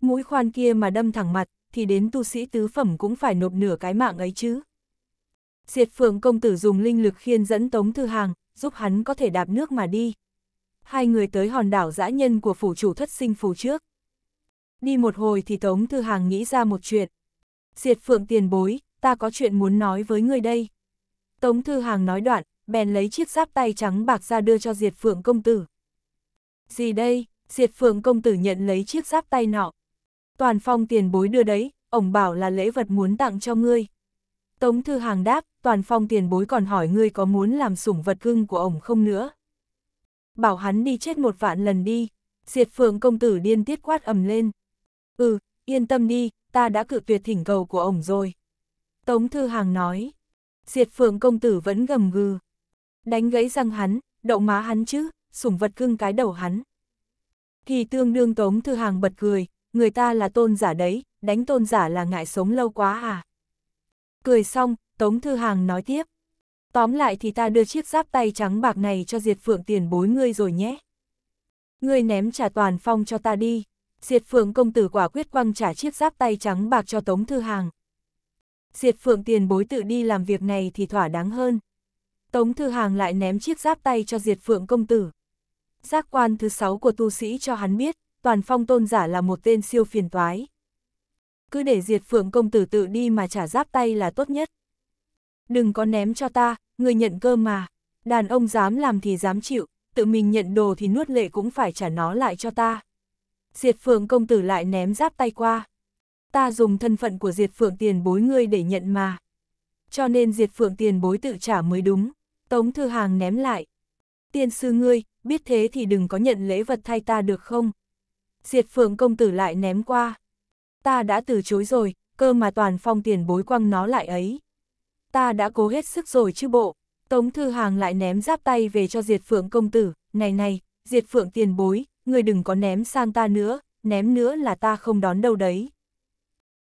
Mũi khoan kia mà đâm thẳng mặt, thì đến tu sĩ tứ phẩm cũng phải nộp nửa cái mạng ấy chứ. Diệt phượng công tử dùng linh lực khiên dẫn Tống Thư Hàng, giúp hắn có thể đạp nước mà đi. Hai người tới hòn đảo dã nhân của phủ chủ thất sinh phủ trước. Đi một hồi thì Tống Thư Hàng nghĩ ra một chuyện. Diệt phượng tiền bối, ta có chuyện muốn nói với người đây. Tống Thư Hàng nói đoạn, bèn lấy chiếc giáp tay trắng bạc ra đưa cho Diệt phượng công tử. Gì đây? Diệt phượng công tử nhận lấy chiếc giáp tay nọ, Toàn phong tiền bối đưa đấy, ổng bảo là lễ vật muốn tặng cho ngươi. Tống Thư Hàng đáp, toàn phong tiền bối còn hỏi ngươi có muốn làm sủng vật cưng của ổng không nữa. Bảo hắn đi chết một vạn lần đi, diệt phượng công tử điên tiết quát ầm lên. Ừ, yên tâm đi, ta đã cự tuyệt thỉnh cầu của ổng rồi. Tống Thư Hàng nói, diệt phượng công tử vẫn gầm gừ. Đánh gãy răng hắn, đậu má hắn chứ, sủng vật cưng cái đầu hắn. Thì tương đương Tống Thư Hàng bật cười, người ta là tôn giả đấy, đánh tôn giả là ngại sống lâu quá à. Cười xong, Tống Thư Hàng nói tiếp. Tóm lại thì ta đưa chiếc giáp tay trắng bạc này cho Diệt Phượng tiền bối ngươi rồi nhé. Ngươi ném trả toàn phong cho ta đi. Diệt Phượng công tử quả quyết quăng trả chiếc giáp tay trắng bạc cho Tống Thư Hàng. Diệt Phượng tiền bối tự đi làm việc này thì thỏa đáng hơn. Tống Thư Hàng lại ném chiếc giáp tay cho Diệt Phượng công tử. Giác quan thứ sáu của tu sĩ cho hắn biết, toàn phong tôn giả là một tên siêu phiền toái. Cứ để diệt phượng công tử tự đi mà trả giáp tay là tốt nhất. Đừng có ném cho ta, người nhận cơm mà. Đàn ông dám làm thì dám chịu, tự mình nhận đồ thì nuốt lệ cũng phải trả nó lại cho ta. Diệt phượng công tử lại ném giáp tay qua. Ta dùng thân phận của diệt phượng tiền bối ngươi để nhận mà. Cho nên diệt phượng tiền bối tự trả mới đúng. Tống thư hàng ném lại. Tiên sư ngươi, biết thế thì đừng có nhận lễ vật thay ta được không? diệt phượng công tử lại ném qua. Ta đã từ chối rồi, cơ mà toàn phong tiền bối quăng nó lại ấy. Ta đã cố hết sức rồi chứ bộ, Tống Thư Hàng lại ném giáp tay về cho diệt phượng công tử, này này, diệt phượng tiền bối, người đừng có ném sang ta nữa, ném nữa là ta không đón đâu đấy.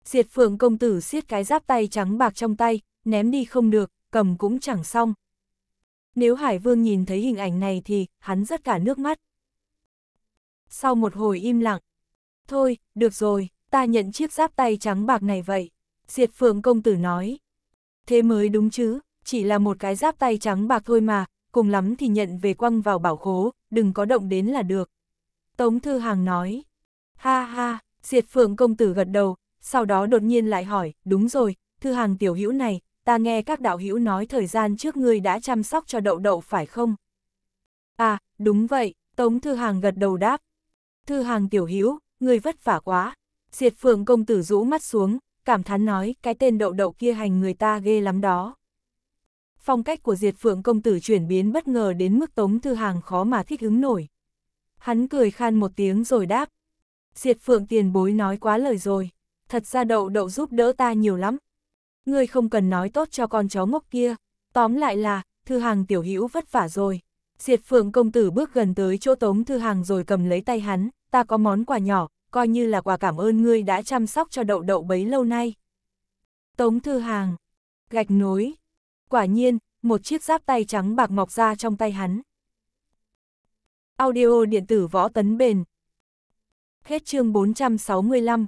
Diệt phượng công tử siết cái giáp tay trắng bạc trong tay, ném đi không được, cầm cũng chẳng xong. Nếu Hải Vương nhìn thấy hình ảnh này thì, hắn rất cả nước mắt sau một hồi im lặng. Thôi, được rồi, ta nhận chiếc giáp tay trắng bạc này vậy. Diệt Phượng công tử nói. Thế mới đúng chứ, chỉ là một cái giáp tay trắng bạc thôi mà, cùng lắm thì nhận về quăng vào bảo khố, đừng có động đến là được. Tống Thư Hàng nói. Ha ha, Diệt Phượng công tử gật đầu, sau đó đột nhiên lại hỏi, đúng rồi, Thư Hàng tiểu hữu này, ta nghe các đạo hữu nói thời gian trước ngươi đã chăm sóc cho đậu đậu phải không? À, đúng vậy, Tống Thư Hàng gật đầu đáp, Thư hàng tiểu hữu người vất vả quá. Diệt phượng công tử rũ mắt xuống, cảm thán nói, cái tên đậu đậu kia hành người ta ghê lắm đó. Phong cách của diệt phượng công tử chuyển biến bất ngờ đến mức tống thư hàng khó mà thích ứng nổi. Hắn cười khan một tiếng rồi đáp. Diệt phượng tiền bối nói quá lời rồi, thật ra đậu đậu giúp đỡ ta nhiều lắm. người không cần nói tốt cho con chó ngốc kia, tóm lại là, thư hàng tiểu hữu vất vả rồi. Diệt Phượng công tử bước gần tới chỗ Tống Thư Hàng rồi cầm lấy tay hắn, ta có món quà nhỏ, coi như là quà cảm ơn ngươi đã chăm sóc cho đậu đậu bấy lâu nay. Tống Thư Hàng, gạch nối. Quả nhiên, một chiếc giáp tay trắng bạc mọc ra trong tay hắn. Audio điện tử võ tấn bền. Hết chương 465